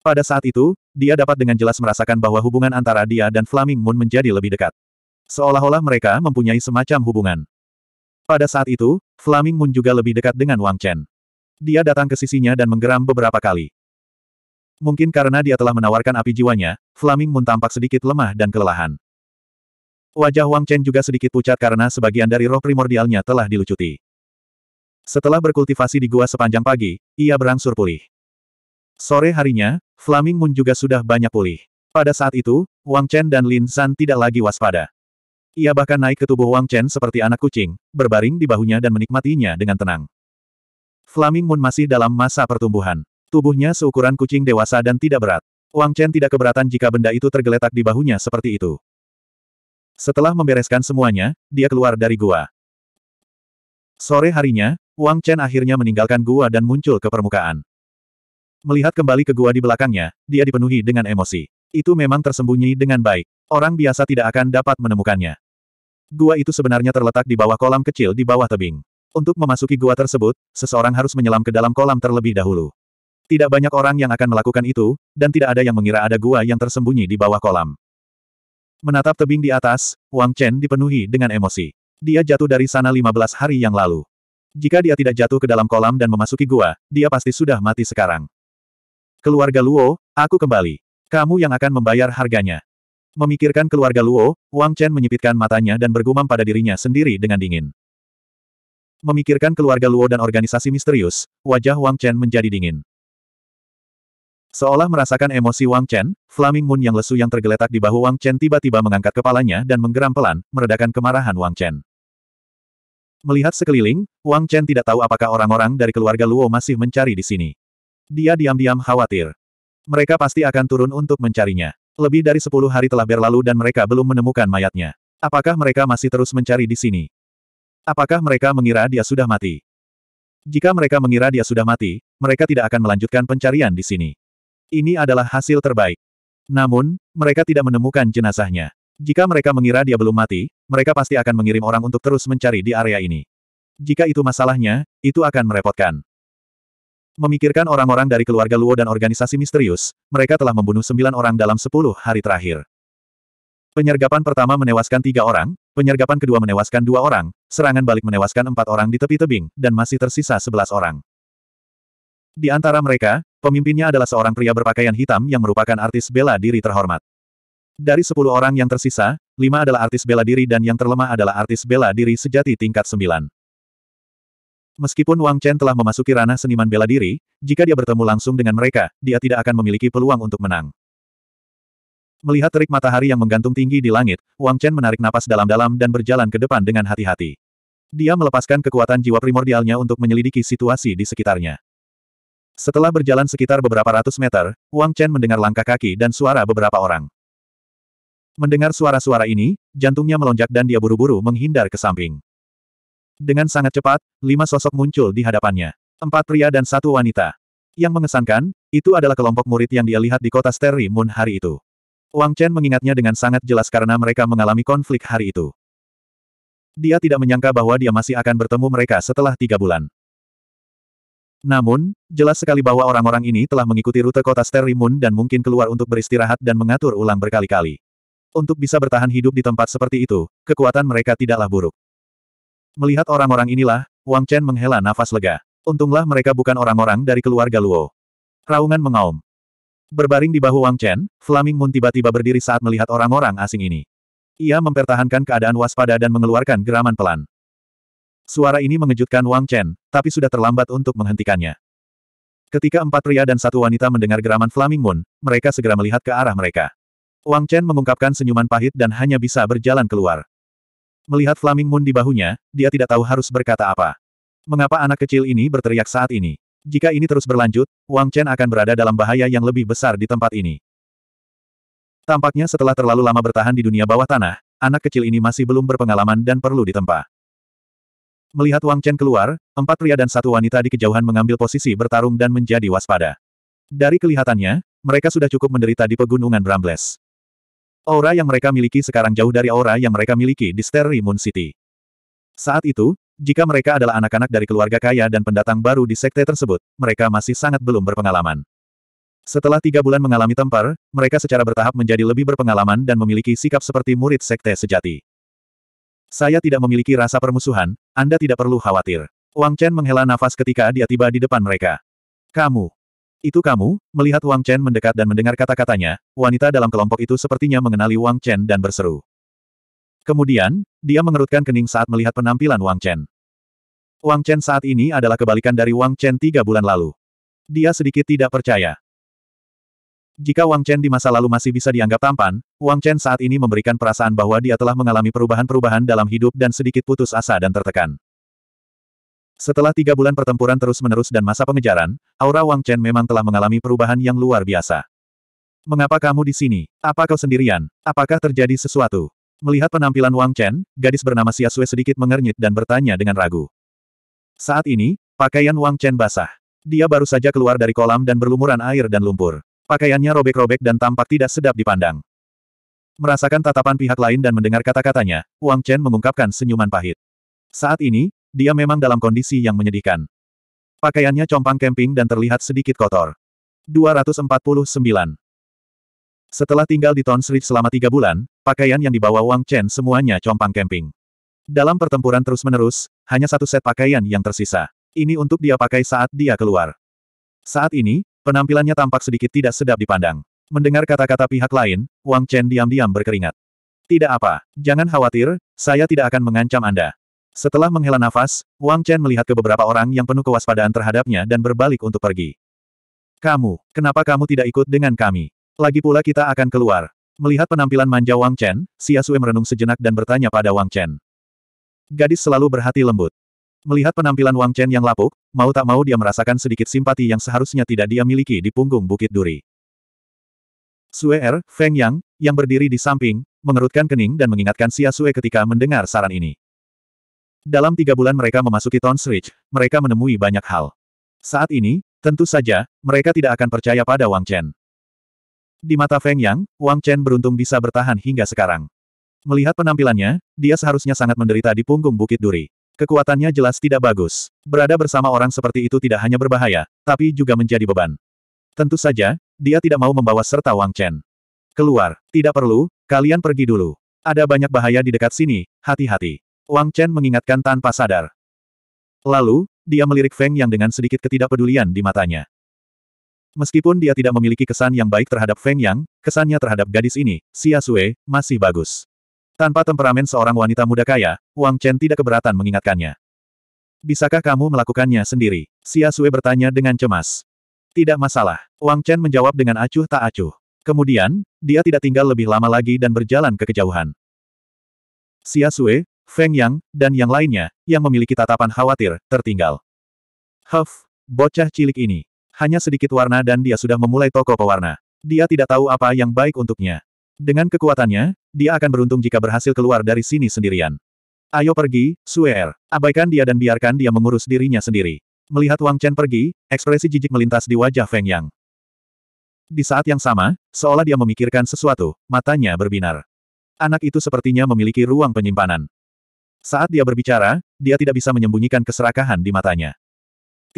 Pada saat itu, dia dapat dengan jelas merasakan bahwa hubungan antara dia dan Flaming Moon menjadi lebih dekat. Seolah-olah mereka mempunyai semacam hubungan. Pada saat itu, Flaming Moon juga lebih dekat dengan Wang Chen. Dia datang ke sisinya dan menggeram beberapa kali. Mungkin karena dia telah menawarkan api jiwanya, Flaming Moon tampak sedikit lemah dan kelelahan. Wajah Wang Chen juga sedikit pucat karena sebagian dari roh primordialnya telah dilucuti. Setelah berkultivasi di gua sepanjang pagi, ia berangsur pulih. Sore harinya, Flaming Moon juga sudah banyak pulih. Pada saat itu, Wang Chen dan Lin San tidak lagi waspada. Ia bahkan naik ke tubuh Wang Chen seperti anak kucing, berbaring di bahunya dan menikmatinya dengan tenang. Flaming Moon masih dalam masa pertumbuhan. Tubuhnya seukuran kucing dewasa dan tidak berat. Wang Chen tidak keberatan jika benda itu tergeletak di bahunya seperti itu. Setelah membereskan semuanya, dia keluar dari gua. Sore harinya, Wang Chen akhirnya meninggalkan gua dan muncul ke permukaan. Melihat kembali ke gua di belakangnya, dia dipenuhi dengan emosi. Itu memang tersembunyi dengan baik. Orang biasa tidak akan dapat menemukannya. Gua itu sebenarnya terletak di bawah kolam kecil di bawah tebing. Untuk memasuki gua tersebut, seseorang harus menyelam ke dalam kolam terlebih dahulu. Tidak banyak orang yang akan melakukan itu, dan tidak ada yang mengira ada gua yang tersembunyi di bawah kolam. Menatap tebing di atas, Wang Chen dipenuhi dengan emosi. Dia jatuh dari sana 15 hari yang lalu. Jika dia tidak jatuh ke dalam kolam dan memasuki gua, dia pasti sudah mati sekarang. Keluarga Luo, aku kembali. Kamu yang akan membayar harganya. Memikirkan keluarga Luo, Wang Chen menyipitkan matanya dan bergumam pada dirinya sendiri dengan dingin. Memikirkan keluarga Luo dan organisasi misterius, wajah Wang Chen menjadi dingin. Seolah merasakan emosi Wang Chen, Flaming Moon yang lesu yang tergeletak di bahu Wang Chen tiba-tiba mengangkat kepalanya dan menggeram pelan, meredakan kemarahan Wang Chen. Melihat sekeliling, Wang Chen tidak tahu apakah orang-orang dari keluarga Luo masih mencari di sini. Dia diam-diam khawatir. Mereka pasti akan turun untuk mencarinya. Lebih dari sepuluh hari telah berlalu dan mereka belum menemukan mayatnya. Apakah mereka masih terus mencari di sini? Apakah mereka mengira dia sudah mati? Jika mereka mengira dia sudah mati, mereka tidak akan melanjutkan pencarian di sini. Ini adalah hasil terbaik. Namun, mereka tidak menemukan jenazahnya. Jika mereka mengira dia belum mati, mereka pasti akan mengirim orang untuk terus mencari di area ini. Jika itu masalahnya, itu akan merepotkan. Memikirkan orang-orang dari keluarga Luo dan organisasi misterius, mereka telah membunuh sembilan orang dalam sepuluh hari terakhir. Penyergapan pertama menewaskan tiga orang, Penyergapan kedua menewaskan dua orang, serangan balik menewaskan empat orang di tepi tebing, dan masih tersisa sebelas orang. Di antara mereka, pemimpinnya adalah seorang pria berpakaian hitam yang merupakan artis bela diri terhormat. Dari sepuluh orang yang tersisa, lima adalah artis bela diri dan yang terlemah adalah artis bela diri sejati tingkat sembilan. Meskipun Wang Chen telah memasuki ranah seniman bela diri, jika dia bertemu langsung dengan mereka, dia tidak akan memiliki peluang untuk menang. Melihat terik matahari yang menggantung tinggi di langit, Wang Chen menarik napas dalam-dalam dan berjalan ke depan dengan hati-hati. Dia melepaskan kekuatan jiwa primordialnya untuk menyelidiki situasi di sekitarnya. Setelah berjalan sekitar beberapa ratus meter, Wang Chen mendengar langkah kaki dan suara beberapa orang. Mendengar suara-suara ini, jantungnya melonjak dan dia buru-buru menghindar ke samping. Dengan sangat cepat, lima sosok muncul di hadapannya. Empat pria dan satu wanita. Yang mengesankan, itu adalah kelompok murid yang dia lihat di kota Sterry Moon hari itu. Wang Chen mengingatnya dengan sangat jelas karena mereka mengalami konflik hari itu. Dia tidak menyangka bahwa dia masih akan bertemu mereka setelah tiga bulan. Namun, jelas sekali bahwa orang-orang ini telah mengikuti rute kota Sterimun dan mungkin keluar untuk beristirahat dan mengatur ulang berkali-kali. Untuk bisa bertahan hidup di tempat seperti itu, kekuatan mereka tidaklah buruk. Melihat orang-orang inilah, Wang Chen menghela nafas lega. Untunglah mereka bukan orang-orang dari keluarga Luo. Raungan mengaum. Berbaring di bahu Wang Chen, Flaming Moon tiba-tiba berdiri saat melihat orang-orang asing ini. Ia mempertahankan keadaan waspada dan mengeluarkan geraman pelan. Suara ini mengejutkan Wang Chen, tapi sudah terlambat untuk menghentikannya. Ketika empat pria dan satu wanita mendengar geraman Flaming Moon, mereka segera melihat ke arah mereka. Wang Chen mengungkapkan senyuman pahit dan hanya bisa berjalan keluar. Melihat Flaming Moon di bahunya, dia tidak tahu harus berkata apa. Mengapa anak kecil ini berteriak saat ini? Jika ini terus berlanjut, Wang Chen akan berada dalam bahaya yang lebih besar di tempat ini. Tampaknya setelah terlalu lama bertahan di dunia bawah tanah, anak kecil ini masih belum berpengalaman dan perlu ditempa. Melihat Wang Chen keluar, empat pria dan satu wanita di kejauhan mengambil posisi bertarung dan menjadi waspada. Dari kelihatannya, mereka sudah cukup menderita di pegunungan Brambles. Aura yang mereka miliki sekarang jauh dari aura yang mereka miliki di Sterry Moon City. Saat itu, jika mereka adalah anak-anak dari keluarga kaya dan pendatang baru di sekte tersebut, mereka masih sangat belum berpengalaman. Setelah tiga bulan mengalami tempar, mereka secara bertahap menjadi lebih berpengalaman dan memiliki sikap seperti murid sekte sejati. Saya tidak memiliki rasa permusuhan, Anda tidak perlu khawatir. Wang Chen menghela nafas ketika dia tiba di depan mereka. Kamu. Itu kamu, melihat Wang Chen mendekat dan mendengar kata-katanya, wanita dalam kelompok itu sepertinya mengenali Wang Chen dan berseru. Kemudian, dia mengerutkan kening saat melihat penampilan Wang Chen. Wang Chen saat ini adalah kebalikan dari Wang Chen tiga bulan lalu. Dia sedikit tidak percaya. Jika Wang Chen di masa lalu masih bisa dianggap tampan, Wang Chen saat ini memberikan perasaan bahwa dia telah mengalami perubahan-perubahan dalam hidup dan sedikit putus asa dan tertekan. Setelah tiga bulan pertempuran terus-menerus dan masa pengejaran, aura Wang Chen memang telah mengalami perubahan yang luar biasa. Mengapa kamu di sini? Apa kau sendirian? Apakah terjadi sesuatu? Melihat penampilan Wang Chen, gadis bernama Xia Sui sedikit mengernyit dan bertanya dengan ragu. Saat ini, pakaian Wang Chen basah. Dia baru saja keluar dari kolam dan berlumuran air dan lumpur. Pakaiannya robek-robek dan tampak tidak sedap dipandang. Merasakan tatapan pihak lain dan mendengar kata-katanya, Wang Chen mengungkapkan senyuman pahit. Saat ini, dia memang dalam kondisi yang menyedihkan. Pakaiannya compang camping dan terlihat sedikit kotor. 249. Setelah tinggal di Street selama tiga bulan, pakaian yang dibawa Wang Chen semuanya compang camping. Dalam pertempuran terus-menerus, hanya satu set pakaian yang tersisa. Ini untuk dia pakai saat dia keluar. Saat ini, penampilannya tampak sedikit tidak sedap dipandang. Mendengar kata-kata pihak lain, Wang Chen diam-diam berkeringat. Tidak apa, jangan khawatir, saya tidak akan mengancam Anda. Setelah menghela nafas, Wang Chen melihat ke beberapa orang yang penuh kewaspadaan terhadapnya dan berbalik untuk pergi. Kamu, kenapa kamu tidak ikut dengan kami? Lagi pula kita akan keluar. Melihat penampilan manja Wang Chen, Xia Sui merenung sejenak dan bertanya pada Wang Chen. Gadis selalu berhati lembut. Melihat penampilan Wang Chen yang lapuk, mau tak mau dia merasakan sedikit simpati yang seharusnya tidak dia miliki di punggung Bukit Duri. Sue Er, Feng Yang, yang berdiri di samping, mengerutkan kening dan mengingatkan Xia Sue ketika mendengar saran ini. Dalam tiga bulan mereka memasuki Tons Ridge, mereka menemui banyak hal. Saat ini, tentu saja, mereka tidak akan percaya pada Wang Chen. Di mata Feng Yang, Wang Chen beruntung bisa bertahan hingga sekarang. Melihat penampilannya, dia seharusnya sangat menderita di punggung Bukit Duri. Kekuatannya jelas tidak bagus. Berada bersama orang seperti itu tidak hanya berbahaya, tapi juga menjadi beban. Tentu saja, dia tidak mau membawa serta Wang Chen. Keluar, tidak perlu, kalian pergi dulu. Ada banyak bahaya di dekat sini, hati-hati. Wang Chen mengingatkan tanpa sadar. Lalu, dia melirik Feng Yang dengan sedikit ketidakpedulian di matanya. Meskipun dia tidak memiliki kesan yang baik terhadap Feng Yang, kesannya terhadap gadis ini, Xia Sue, masih bagus. Tanpa temperamen seorang wanita muda kaya, Wang Chen tidak keberatan mengingatkannya. Bisakah kamu melakukannya sendiri? Xia Sue bertanya dengan cemas. Tidak masalah. Wang Chen menjawab dengan acuh tak acuh. Kemudian, dia tidak tinggal lebih lama lagi dan berjalan ke kejauhan. Xia Sue, Feng Yang, dan yang lainnya, yang memiliki tatapan khawatir, tertinggal. Huff, bocah cilik ini. Hanya sedikit warna dan dia sudah memulai toko pewarna. Dia tidak tahu apa yang baik untuknya. Dengan kekuatannya, dia akan beruntung jika berhasil keluar dari sini sendirian. Ayo pergi, Suer. Er. Abaikan dia dan biarkan dia mengurus dirinya sendiri. Melihat Wang Chen pergi, ekspresi jijik melintas di wajah Feng Yang. Di saat yang sama, seolah dia memikirkan sesuatu, matanya berbinar. Anak itu sepertinya memiliki ruang penyimpanan. Saat dia berbicara, dia tidak bisa menyembunyikan keserakahan di matanya.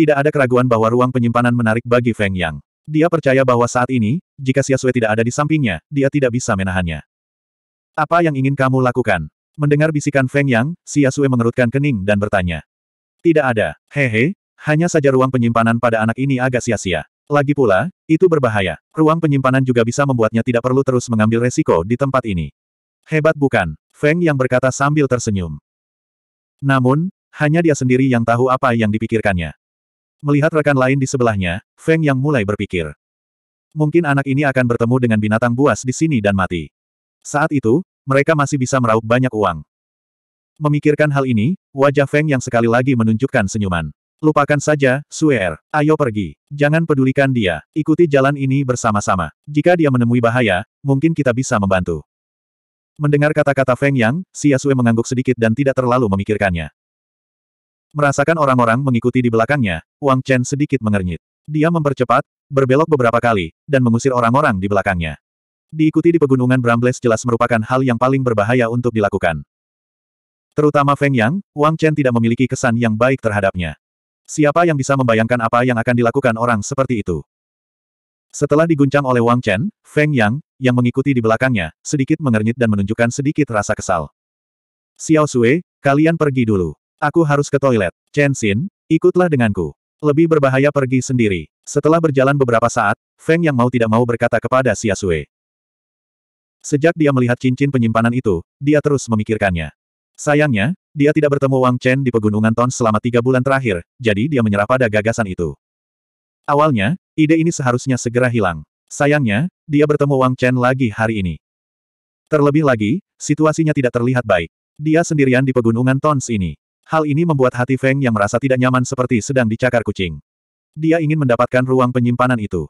Tidak ada keraguan bahwa ruang penyimpanan menarik bagi Feng Yang. Dia percaya bahwa saat ini, jika Xia Sui tidak ada di sampingnya, dia tidak bisa menahannya. Apa yang ingin kamu lakukan? Mendengar bisikan Feng Yang, Xia Sui mengerutkan kening dan bertanya. Tidak ada, hehe, hanya saja ruang penyimpanan pada anak ini agak sia-sia. Lagi pula, itu berbahaya. Ruang penyimpanan juga bisa membuatnya tidak perlu terus mengambil resiko di tempat ini. Hebat bukan? Feng yang berkata sambil tersenyum. Namun, hanya dia sendiri yang tahu apa yang dipikirkannya. Melihat rekan lain di sebelahnya, Feng yang mulai berpikir. Mungkin anak ini akan bertemu dengan binatang buas di sini dan mati. Saat itu, mereka masih bisa meraup banyak uang. Memikirkan hal ini, wajah Feng yang sekali lagi menunjukkan senyuman. Lupakan saja, Suer. Er. Ayo pergi. Jangan pedulikan dia. Ikuti jalan ini bersama-sama. Jika dia menemui bahaya, mungkin kita bisa membantu. Mendengar kata-kata Feng Yang, Sia Sue mengangguk sedikit dan tidak terlalu memikirkannya. Merasakan orang-orang mengikuti di belakangnya, Wang Chen sedikit mengernyit. Dia mempercepat, berbelok beberapa kali, dan mengusir orang-orang di belakangnya. Diikuti di pegunungan Brambles jelas merupakan hal yang paling berbahaya untuk dilakukan. Terutama Feng Yang, Wang Chen tidak memiliki kesan yang baik terhadapnya. Siapa yang bisa membayangkan apa yang akan dilakukan orang seperti itu? Setelah diguncang oleh Wang Chen, Feng Yang, yang mengikuti di belakangnya, sedikit mengernyit dan menunjukkan sedikit rasa kesal. Xiao Sui, kalian pergi dulu. Aku harus ke toilet. Chen Xin, ikutlah denganku. Lebih berbahaya pergi sendiri. Setelah berjalan beberapa saat, Feng yang mau tidak mau berkata kepada Xia Sui. Sejak dia melihat cincin penyimpanan itu, dia terus memikirkannya. Sayangnya, dia tidak bertemu Wang Chen di Pegunungan Ton selama tiga bulan terakhir, jadi dia menyerah pada gagasan itu. Awalnya, ide ini seharusnya segera hilang. Sayangnya, dia bertemu Wang Chen lagi hari ini. Terlebih lagi, situasinya tidak terlihat baik. Dia sendirian di Pegunungan Tons ini. Hal ini membuat hati Feng yang merasa tidak nyaman seperti sedang dicakar kucing. Dia ingin mendapatkan ruang penyimpanan itu.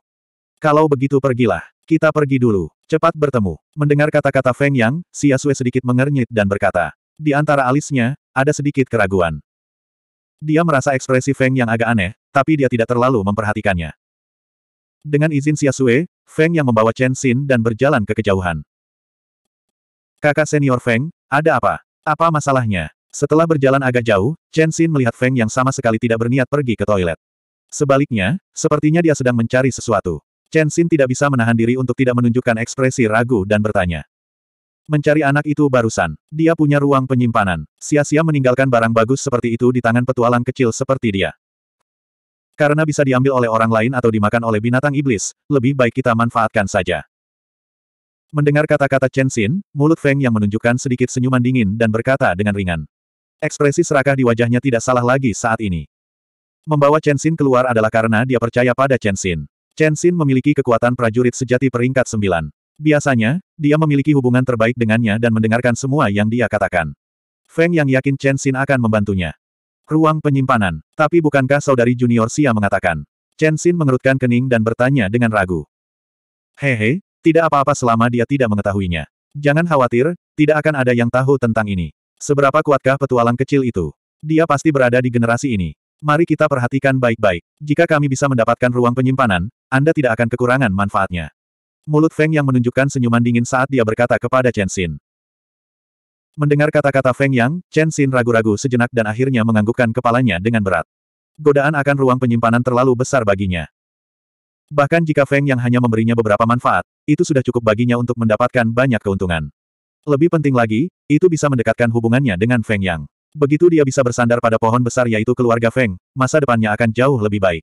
Kalau begitu pergilah. Kita pergi dulu. Cepat bertemu. Mendengar kata-kata Feng Yang, Si Yasue sedikit mengernyit dan berkata. Di antara alisnya, ada sedikit keraguan. Dia merasa ekspresi Feng Yang agak aneh, tapi dia tidak terlalu memperhatikannya. Dengan izin Si Yasue, Feng Yang membawa Chen Xin dan berjalan ke kejauhan. Kakak senior Feng, ada apa? Apa masalahnya? Setelah berjalan agak jauh, Chen Xin melihat Feng yang sama sekali tidak berniat pergi ke toilet. Sebaliknya, sepertinya dia sedang mencari sesuatu. Chen Xin tidak bisa menahan diri untuk tidak menunjukkan ekspresi ragu dan bertanya. Mencari anak itu barusan. Dia punya ruang penyimpanan. Sia-sia meninggalkan barang bagus seperti itu di tangan petualang kecil seperti dia. Karena bisa diambil oleh orang lain atau dimakan oleh binatang iblis, lebih baik kita manfaatkan saja. Mendengar kata-kata Chen Xin, mulut Feng yang menunjukkan sedikit senyuman dingin dan berkata dengan ringan. Ekspresi serakah di wajahnya tidak salah lagi saat ini. Membawa Chen Xin keluar adalah karena dia percaya pada Chen Xin. Chen Xin memiliki kekuatan prajurit sejati peringkat sembilan. Biasanya, dia memiliki hubungan terbaik dengannya dan mendengarkan semua yang dia katakan. Feng yang yakin Chen Xin akan membantunya. Ruang penyimpanan. Tapi bukankah saudari junior Xia mengatakan? Chen Xin mengerutkan kening dan bertanya dengan ragu. Hehe, tidak apa-apa selama dia tidak mengetahuinya. Jangan khawatir, tidak akan ada yang tahu tentang ini. Seberapa kuatkah petualang kecil itu? Dia pasti berada di generasi ini. Mari kita perhatikan baik-baik. Jika kami bisa mendapatkan ruang penyimpanan, Anda tidak akan kekurangan manfaatnya. Mulut Feng yang menunjukkan senyuman dingin saat dia berkata kepada Chen Xin. Mendengar kata-kata Feng Yang, Chen Xin ragu-ragu sejenak dan akhirnya menganggukkan kepalanya dengan berat. Godaan akan ruang penyimpanan terlalu besar baginya. Bahkan jika Feng Yang hanya memberinya beberapa manfaat, itu sudah cukup baginya untuk mendapatkan banyak keuntungan. Lebih penting lagi, itu bisa mendekatkan hubungannya dengan Feng Yang. Begitu dia bisa bersandar pada pohon besar yaitu keluarga Feng, masa depannya akan jauh lebih baik.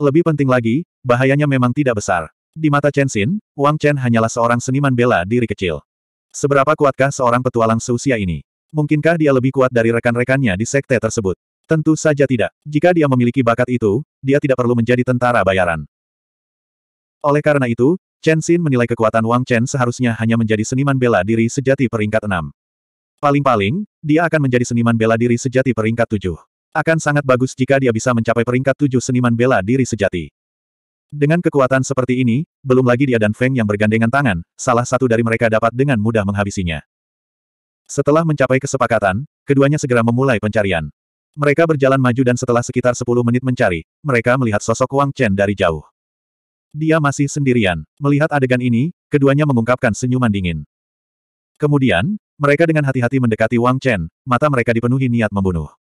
Lebih penting lagi, bahayanya memang tidak besar. Di mata Chen Xin, Wang Chen hanyalah seorang seniman bela diri kecil. Seberapa kuatkah seorang petualang seusia ini? Mungkinkah dia lebih kuat dari rekan-rekannya di sekte tersebut? Tentu saja tidak. Jika dia memiliki bakat itu, dia tidak perlu menjadi tentara bayaran. Oleh karena itu, Chen Xin menilai kekuatan Wang Chen seharusnya hanya menjadi seniman bela diri sejati peringkat enam. Paling-paling, dia akan menjadi seniman bela diri sejati peringkat tujuh. Akan sangat bagus jika dia bisa mencapai peringkat tujuh seniman bela diri sejati. Dengan kekuatan seperti ini, belum lagi dia dan Feng yang bergandengan tangan, salah satu dari mereka dapat dengan mudah menghabisinya. Setelah mencapai kesepakatan, keduanya segera memulai pencarian. Mereka berjalan maju dan setelah sekitar 10 menit mencari, mereka melihat sosok Wang Chen dari jauh. Dia masih sendirian. Melihat adegan ini, keduanya mengungkapkan senyuman dingin. Kemudian, mereka dengan hati-hati mendekati Wang Chen, mata mereka dipenuhi niat membunuh.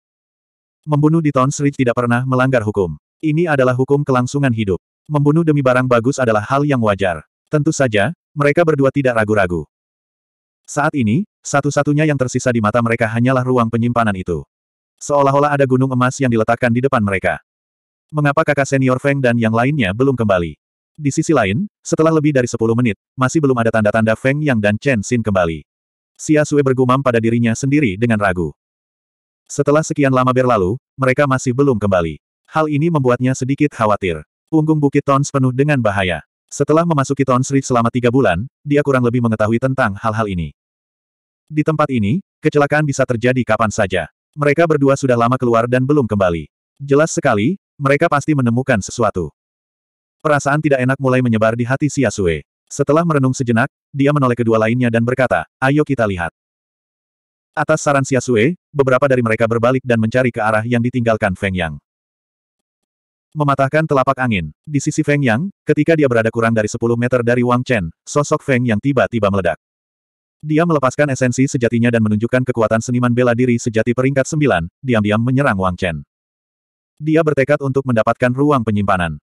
Membunuh di Town Ridge tidak pernah melanggar hukum. Ini adalah hukum kelangsungan hidup. Membunuh demi barang bagus adalah hal yang wajar. Tentu saja, mereka berdua tidak ragu-ragu. Saat ini, satu-satunya yang tersisa di mata mereka hanyalah ruang penyimpanan itu. Seolah-olah ada gunung emas yang diletakkan di depan mereka. Mengapa kakak senior Feng dan yang lainnya belum kembali? Di sisi lain, setelah lebih dari 10 menit, masih belum ada tanda-tanda Feng Yang dan Chen Xin kembali. Xia Sui bergumam pada dirinya sendiri dengan ragu. Setelah sekian lama berlalu, mereka masih belum kembali. Hal ini membuatnya sedikit khawatir. Punggung bukit Tons penuh dengan bahaya. Setelah memasuki Tons Ridge selama tiga bulan, dia kurang lebih mengetahui tentang hal-hal ini. Di tempat ini, kecelakaan bisa terjadi kapan saja. Mereka berdua sudah lama keluar dan belum kembali. Jelas sekali, mereka pasti menemukan sesuatu. Perasaan tidak enak mulai menyebar di hati Siasue. Setelah merenung sejenak, dia menoleh kedua lainnya dan berkata, ayo kita lihat. Atas saran Siasue, beberapa dari mereka berbalik dan mencari ke arah yang ditinggalkan Feng Yang. Mematahkan telapak angin. Di sisi Feng Yang, ketika dia berada kurang dari 10 meter dari Wang Chen, sosok Feng Yang tiba-tiba meledak. Dia melepaskan esensi sejatinya dan menunjukkan kekuatan seniman bela diri sejati peringkat 9, diam-diam menyerang Wang Chen. Dia bertekad untuk mendapatkan ruang penyimpanan.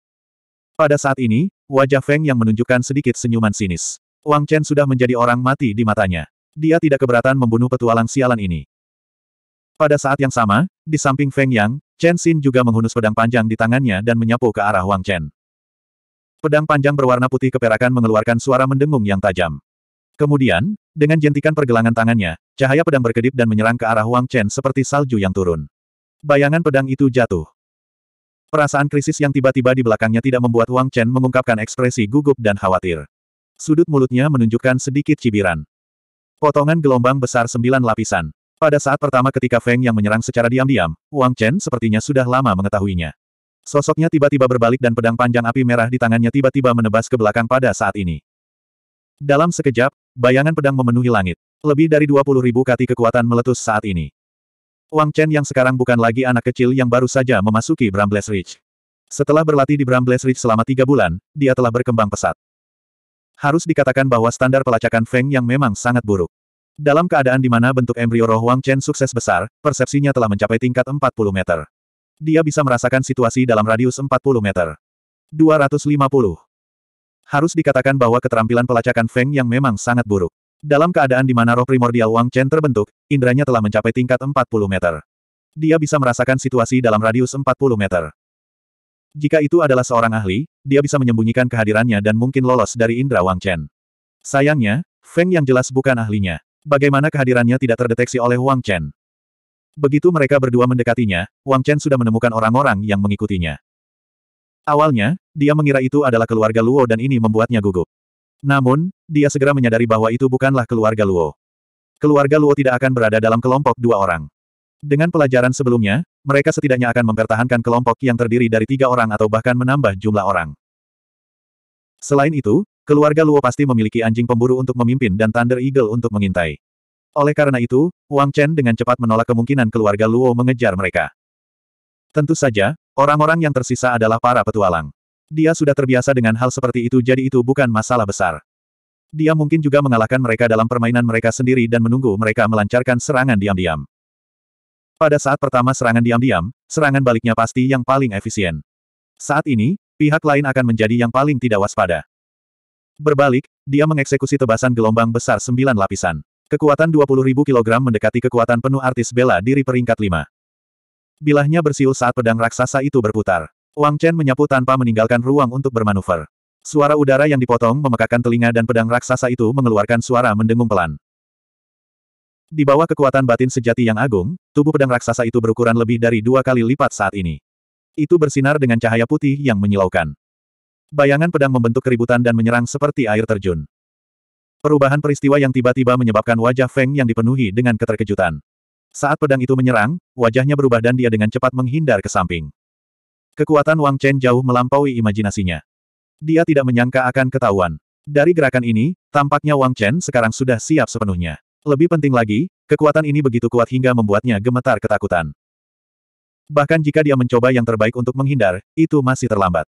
Pada saat ini, wajah Feng yang menunjukkan sedikit senyuman sinis. Wang Chen sudah menjadi orang mati di matanya. Dia tidak keberatan membunuh petualang sialan ini. Pada saat yang sama, di samping Feng Yang, Chen Xin juga menghunus pedang panjang di tangannya dan menyapu ke arah Wang Chen. Pedang panjang berwarna putih keperakan mengeluarkan suara mendengung yang tajam. Kemudian, dengan jentikan pergelangan tangannya, cahaya pedang berkedip dan menyerang ke arah Wang Chen seperti salju yang turun. Bayangan pedang itu jatuh. Perasaan krisis yang tiba-tiba di belakangnya tidak membuat Wang Chen mengungkapkan ekspresi gugup dan khawatir. Sudut mulutnya menunjukkan sedikit cibiran. Potongan gelombang besar sembilan lapisan. Pada saat pertama ketika Feng yang menyerang secara diam-diam, Wang Chen sepertinya sudah lama mengetahuinya. Sosoknya tiba-tiba berbalik dan pedang panjang api merah di tangannya tiba-tiba menebas ke belakang pada saat ini. Dalam sekejap, bayangan pedang memenuhi langit. Lebih dari puluh ribu kati kekuatan meletus saat ini. Wang Chen yang sekarang bukan lagi anak kecil yang baru saja memasuki Brambles Ridge. Setelah berlatih di Brambles Ridge selama tiga bulan, dia telah berkembang pesat. Harus dikatakan bahwa standar pelacakan Feng yang memang sangat buruk. Dalam keadaan di mana bentuk embrio roh Wang Chen sukses besar, persepsinya telah mencapai tingkat 40 meter. Dia bisa merasakan situasi dalam radius 40 meter. 250. Harus dikatakan bahwa keterampilan pelacakan Feng yang memang sangat buruk. Dalam keadaan di mana roh primordial Wang Chen terbentuk, indranya telah mencapai tingkat 40 meter. Dia bisa merasakan situasi dalam radius 40 meter. Jika itu adalah seorang ahli, dia bisa menyembunyikan kehadirannya dan mungkin lolos dari indra Wang Chen. Sayangnya, Feng yang jelas bukan ahlinya. Bagaimana kehadirannya tidak terdeteksi oleh Wang Chen? Begitu mereka berdua mendekatinya, Wang Chen sudah menemukan orang-orang yang mengikutinya. Awalnya, dia mengira itu adalah keluarga Luo dan ini membuatnya gugup. Namun, dia segera menyadari bahwa itu bukanlah keluarga Luo. Keluarga Luo tidak akan berada dalam kelompok dua orang. Dengan pelajaran sebelumnya, mereka setidaknya akan mempertahankan kelompok yang terdiri dari tiga orang atau bahkan menambah jumlah orang. Selain itu, keluarga Luo pasti memiliki anjing pemburu untuk memimpin dan Thunder Eagle untuk mengintai. Oleh karena itu, Wang Chen dengan cepat menolak kemungkinan keluarga Luo mengejar mereka. Tentu saja, orang-orang yang tersisa adalah para petualang. Dia sudah terbiasa dengan hal seperti itu jadi itu bukan masalah besar. Dia mungkin juga mengalahkan mereka dalam permainan mereka sendiri dan menunggu mereka melancarkan serangan diam-diam. Pada saat pertama serangan diam-diam, serangan baliknya pasti yang paling efisien. Saat ini, pihak lain akan menjadi yang paling tidak waspada. Berbalik, dia mengeksekusi tebasan gelombang besar sembilan lapisan. Kekuatan 20.000 kg mendekati kekuatan penuh artis bela diri peringkat 5. Bilahnya bersiul saat pedang raksasa itu berputar. Wang Chen menyapu tanpa meninggalkan ruang untuk bermanuver. Suara udara yang dipotong memekakan telinga dan pedang raksasa itu mengeluarkan suara mendengung pelan. Di bawah kekuatan batin sejati yang agung, tubuh pedang raksasa itu berukuran lebih dari dua kali lipat saat ini. Itu bersinar dengan cahaya putih yang menyilaukan. Bayangan pedang membentuk keributan dan menyerang seperti air terjun. Perubahan peristiwa yang tiba-tiba menyebabkan wajah Feng yang dipenuhi dengan keterkejutan. Saat pedang itu menyerang, wajahnya berubah dan dia dengan cepat menghindar ke samping. Kekuatan Wang Chen jauh melampaui imajinasinya. Dia tidak menyangka akan ketahuan. Dari gerakan ini, tampaknya Wang Chen sekarang sudah siap sepenuhnya. Lebih penting lagi, kekuatan ini begitu kuat hingga membuatnya gemetar ketakutan. Bahkan jika dia mencoba yang terbaik untuk menghindar, itu masih terlambat.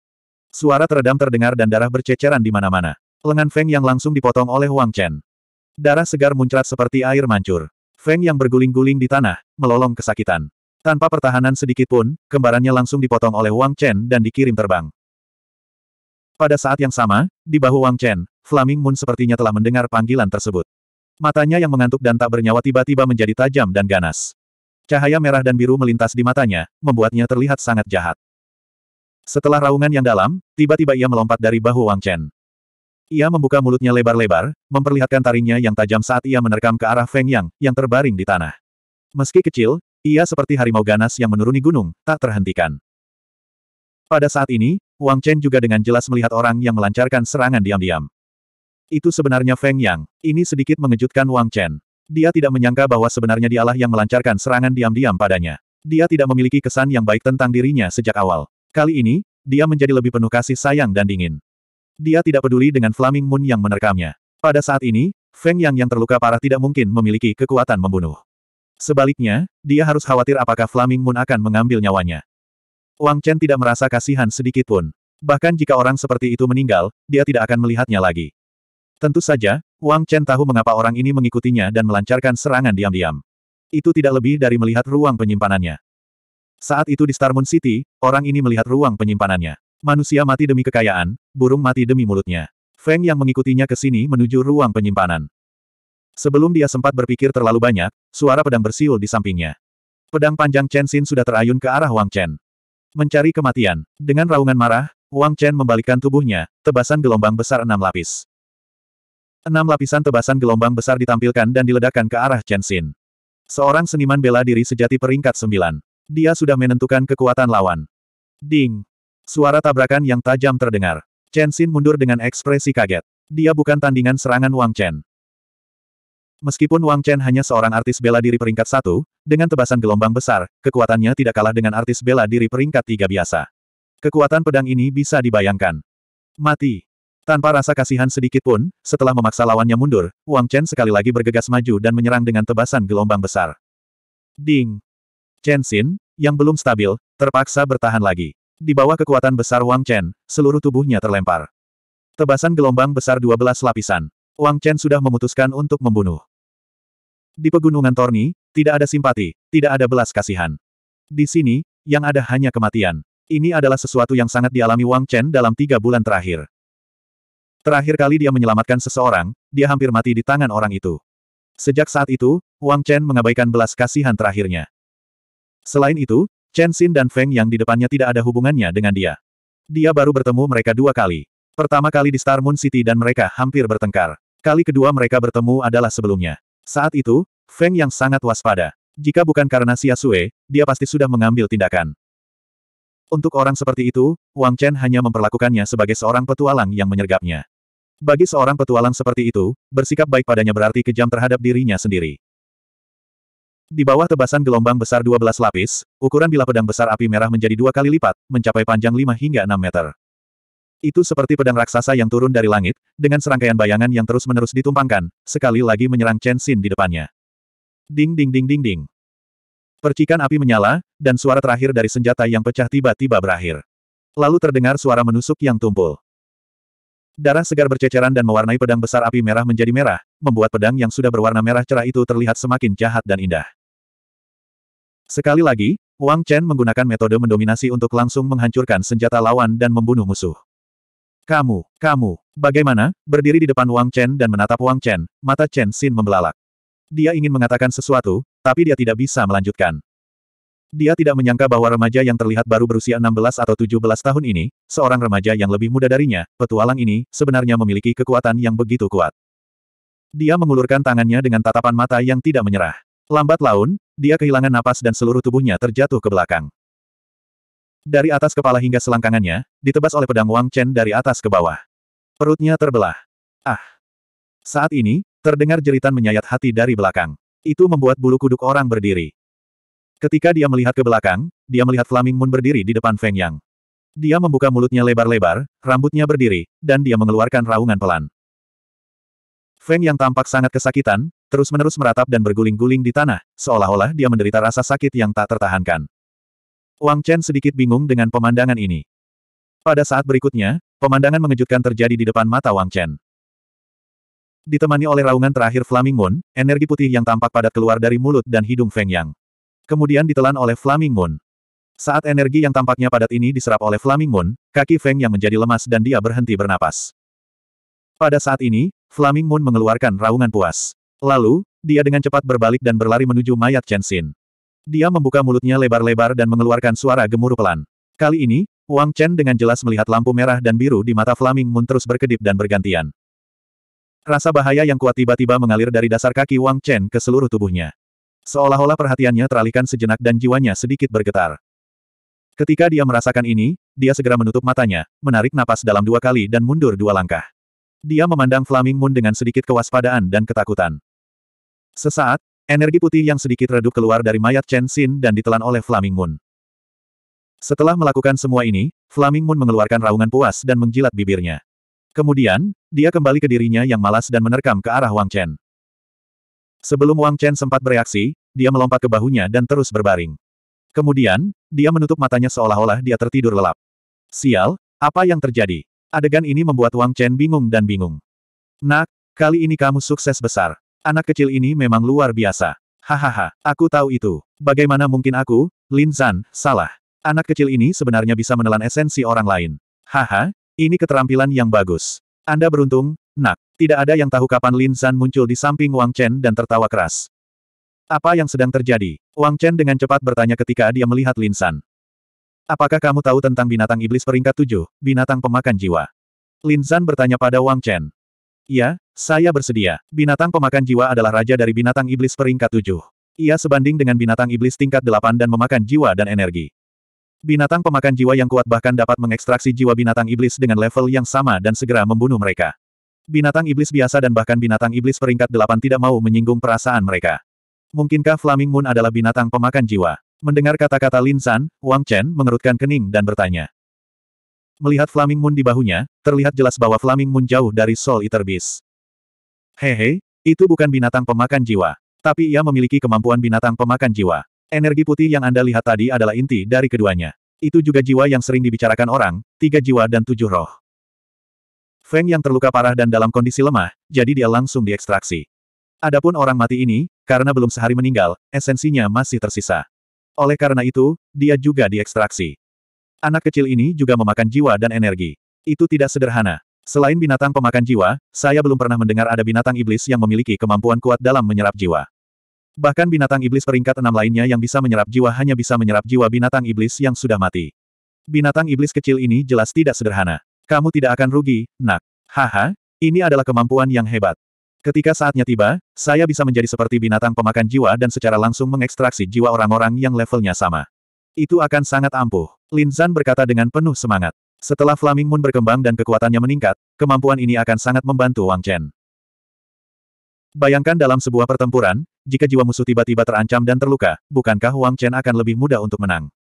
Suara teredam terdengar dan darah berceceran di mana-mana. Lengan Feng yang langsung dipotong oleh Wang Chen. Darah segar muncrat seperti air mancur. Feng yang berguling-guling di tanah, melolong kesakitan. Tanpa pertahanan sedikit pun, kembarannya langsung dipotong oleh Wang Chen dan dikirim terbang. Pada saat yang sama, di bahu Wang Chen, Flaming Moon sepertinya telah mendengar panggilan tersebut. Matanya yang mengantuk dan tak bernyawa tiba-tiba menjadi tajam dan ganas. Cahaya merah dan biru melintas di matanya, membuatnya terlihat sangat jahat. Setelah raungan yang dalam, tiba-tiba ia melompat dari bahu Wang Chen. Ia membuka mulutnya lebar-lebar, memperlihatkan taringnya yang tajam saat ia menerkam ke arah Feng Yang, yang terbaring di tanah. Meski kecil, ia seperti harimau ganas yang menuruni gunung, tak terhentikan. Pada saat ini, Wang Chen juga dengan jelas melihat orang yang melancarkan serangan diam-diam. Itu sebenarnya Feng Yang. Ini sedikit mengejutkan Wang Chen. Dia tidak menyangka bahwa sebenarnya dialah yang melancarkan serangan diam-diam padanya. Dia tidak memiliki kesan yang baik tentang dirinya sejak awal. Kali ini, dia menjadi lebih penuh kasih sayang dan dingin. Dia tidak peduli dengan Flaming Moon yang menerkamnya. Pada saat ini, Feng Yang yang terluka parah tidak mungkin memiliki kekuatan membunuh. Sebaliknya, dia harus khawatir apakah Flaming Moon akan mengambil nyawanya. Wang Chen tidak merasa kasihan sedikit pun. Bahkan jika orang seperti itu meninggal, dia tidak akan melihatnya lagi. Tentu saja, Wang Chen tahu mengapa orang ini mengikutinya dan melancarkan serangan diam-diam. Itu tidak lebih dari melihat ruang penyimpanannya. Saat itu di Star Moon City, orang ini melihat ruang penyimpanannya. Manusia mati demi kekayaan, burung mati demi mulutnya. Feng yang mengikutinya ke sini menuju ruang penyimpanan. Sebelum dia sempat berpikir terlalu banyak, suara pedang bersiul di sampingnya. Pedang panjang Chen Xin sudah terayun ke arah Wang Chen. Mencari kematian. Dengan raungan marah, Wang Chen membalikkan tubuhnya, tebasan gelombang besar enam lapis. Enam lapisan tebasan gelombang besar ditampilkan dan diledakkan ke arah Chen Xin. Seorang seniman bela diri sejati peringkat sembilan. Dia sudah menentukan kekuatan lawan. Ding! Suara tabrakan yang tajam terdengar. Chen Xin mundur dengan ekspresi kaget. Dia bukan tandingan serangan Wang Chen. Meskipun Wang Chen hanya seorang artis bela diri peringkat satu, dengan tebasan gelombang besar, kekuatannya tidak kalah dengan artis bela diri peringkat tiga biasa. Kekuatan pedang ini bisa dibayangkan. Mati. Tanpa rasa kasihan sedikit pun, setelah memaksa lawannya mundur, Wang Chen sekali lagi bergegas maju dan menyerang dengan tebasan gelombang besar. Ding. Chen Xin, yang belum stabil, terpaksa bertahan lagi. Di bawah kekuatan besar Wang Chen, seluruh tubuhnya terlempar. Tebasan gelombang besar 12 lapisan. Wang Chen sudah memutuskan untuk membunuh. Di pegunungan Torni, tidak ada simpati, tidak ada belas kasihan. Di sini, yang ada hanya kematian. Ini adalah sesuatu yang sangat dialami Wang Chen dalam tiga bulan terakhir. Terakhir kali dia menyelamatkan seseorang, dia hampir mati di tangan orang itu. Sejak saat itu, Wang Chen mengabaikan belas kasihan terakhirnya. Selain itu, Chen Xin dan Feng yang di depannya tidak ada hubungannya dengan dia. Dia baru bertemu mereka dua kali. Pertama kali di Star Moon City dan mereka hampir bertengkar. Kali kedua mereka bertemu adalah sebelumnya. Saat itu, Feng yang sangat waspada. Jika bukan karena Xia Sue, dia pasti sudah mengambil tindakan. Untuk orang seperti itu, Wang Chen hanya memperlakukannya sebagai seorang petualang yang menyergapnya. Bagi seorang petualang seperti itu, bersikap baik padanya berarti kejam terhadap dirinya sendiri. Di bawah tebasan gelombang besar 12 lapis, ukuran bila pedang besar api merah menjadi dua kali lipat, mencapai panjang 5 hingga 6 meter. Itu seperti pedang raksasa yang turun dari langit, dengan serangkaian bayangan yang terus-menerus ditumpangkan, sekali lagi menyerang Chen Xin di depannya. Ding ding ding ding ding. Percikan api menyala, dan suara terakhir dari senjata yang pecah tiba-tiba berakhir. Lalu terdengar suara menusuk yang tumpul. Darah segar berceceran dan mewarnai pedang besar api merah menjadi merah, membuat pedang yang sudah berwarna merah cerah itu terlihat semakin jahat dan indah. Sekali lagi, Wang Chen menggunakan metode mendominasi untuk langsung menghancurkan senjata lawan dan membunuh musuh. Kamu, kamu, bagaimana? Berdiri di depan Wang Chen dan menatap Wang Chen, mata Chen Xin membelalak. Dia ingin mengatakan sesuatu, tapi dia tidak bisa melanjutkan. Dia tidak menyangka bahwa remaja yang terlihat baru berusia 16 atau 17 tahun ini, seorang remaja yang lebih muda darinya, petualang ini, sebenarnya memiliki kekuatan yang begitu kuat. Dia mengulurkan tangannya dengan tatapan mata yang tidak menyerah. Lambat laun, dia kehilangan napas dan seluruh tubuhnya terjatuh ke belakang. Dari atas kepala hingga selangkangannya, ditebas oleh pedang Wang Chen dari atas ke bawah. Perutnya terbelah. Ah! Saat ini, terdengar jeritan menyayat hati dari belakang. Itu membuat bulu kuduk orang berdiri. Ketika dia melihat ke belakang, dia melihat Flaming Moon berdiri di depan Feng Yang. Dia membuka mulutnya lebar-lebar, rambutnya berdiri, dan dia mengeluarkan raungan pelan. Feng Yang tampak sangat kesakitan, terus-menerus meratap dan berguling-guling di tanah, seolah-olah dia menderita rasa sakit yang tak tertahankan. Wang Chen sedikit bingung dengan pemandangan ini. Pada saat berikutnya, pemandangan mengejutkan terjadi di depan mata Wang Chen. Ditemani oleh raungan terakhir Flaming Moon, energi putih yang tampak padat keluar dari mulut dan hidung Feng Yang. Kemudian ditelan oleh Flaming Moon. Saat energi yang tampaknya padat ini diserap oleh Flaming Moon, kaki Feng Yang menjadi lemas dan dia berhenti bernapas. Pada saat ini, Flaming Moon mengeluarkan raungan puas. Lalu, dia dengan cepat berbalik dan berlari menuju mayat Chen Xin. Dia membuka mulutnya lebar-lebar dan mengeluarkan suara gemuruh pelan. Kali ini, Wang Chen dengan jelas melihat lampu merah dan biru di mata Flaming Moon terus berkedip dan bergantian. Rasa bahaya yang kuat tiba-tiba mengalir dari dasar kaki Wang Chen ke seluruh tubuhnya. Seolah-olah perhatiannya teralihkan sejenak dan jiwanya sedikit bergetar. Ketika dia merasakan ini, dia segera menutup matanya, menarik napas dalam dua kali dan mundur dua langkah. Dia memandang Flaming Moon dengan sedikit kewaspadaan dan ketakutan. Sesaat, Energi putih yang sedikit redup keluar dari mayat Chen Xin dan ditelan oleh Flaming Moon. Setelah melakukan semua ini, Flaming Moon mengeluarkan raungan puas dan menjilat bibirnya. Kemudian, dia kembali ke dirinya yang malas dan menerkam ke arah Wang Chen. Sebelum Wang Chen sempat bereaksi, dia melompat ke bahunya dan terus berbaring. Kemudian, dia menutup matanya seolah-olah dia tertidur lelap. Sial, apa yang terjadi? Adegan ini membuat Wang Chen bingung dan bingung. Nak, kali ini kamu sukses besar. Anak kecil ini memang luar biasa. Hahaha, aku tahu itu. Bagaimana mungkin aku, Lin Zan, salah. Anak kecil ini sebenarnya bisa menelan esensi orang lain. Haha, ini keterampilan yang bagus. Anda beruntung, nak. Tidak ada yang tahu kapan Lin Zan muncul di samping Wang Chen dan tertawa keras. Apa yang sedang terjadi? Wang Chen dengan cepat bertanya ketika dia melihat Lin Zan. Apakah kamu tahu tentang binatang iblis peringkat tujuh, binatang pemakan jiwa? Lin Zan bertanya pada Wang Chen. Iya, saya bersedia. Binatang pemakan jiwa adalah raja dari binatang iblis peringkat tujuh. Ia sebanding dengan binatang iblis tingkat delapan dan memakan jiwa dan energi. Binatang pemakan jiwa yang kuat bahkan dapat mengekstraksi jiwa binatang iblis dengan level yang sama dan segera membunuh mereka. Binatang iblis biasa dan bahkan binatang iblis peringkat delapan tidak mau menyinggung perasaan mereka. Mungkinkah Flaming Moon adalah binatang pemakan jiwa? Mendengar kata-kata Lin San, Wang Chen mengerutkan kening dan bertanya. Melihat Flaming Moon di bahunya, terlihat jelas bahwa Flaming Moon jauh dari Soul Eater Beast. Hehe, itu bukan binatang pemakan jiwa. Tapi ia memiliki kemampuan binatang pemakan jiwa. Energi putih yang Anda lihat tadi adalah inti dari keduanya. Itu juga jiwa yang sering dibicarakan orang, tiga jiwa dan tujuh roh. Feng yang terluka parah dan dalam kondisi lemah, jadi dia langsung diekstraksi. Adapun orang mati ini, karena belum sehari meninggal, esensinya masih tersisa. Oleh karena itu, dia juga diekstraksi. Anak kecil ini juga memakan jiwa dan energi. Itu tidak sederhana. Selain binatang pemakan jiwa, saya belum pernah mendengar ada binatang iblis yang memiliki kemampuan kuat dalam menyerap jiwa. Bahkan binatang iblis peringkat enam lainnya yang bisa menyerap jiwa hanya bisa menyerap jiwa binatang iblis yang sudah mati. Binatang iblis kecil ini jelas tidak sederhana. Kamu tidak akan rugi, nak. Haha, ini adalah kemampuan yang hebat. Ketika saatnya tiba, saya bisa menjadi seperti binatang pemakan jiwa dan secara langsung mengekstraksi jiwa orang-orang yang levelnya sama. Itu akan sangat ampuh. Lin Zan berkata dengan penuh semangat. Setelah Flaming Moon berkembang dan kekuatannya meningkat, kemampuan ini akan sangat membantu Wang Chen. Bayangkan dalam sebuah pertempuran, jika jiwa musuh tiba-tiba terancam dan terluka, bukankah Wang Chen akan lebih mudah untuk menang?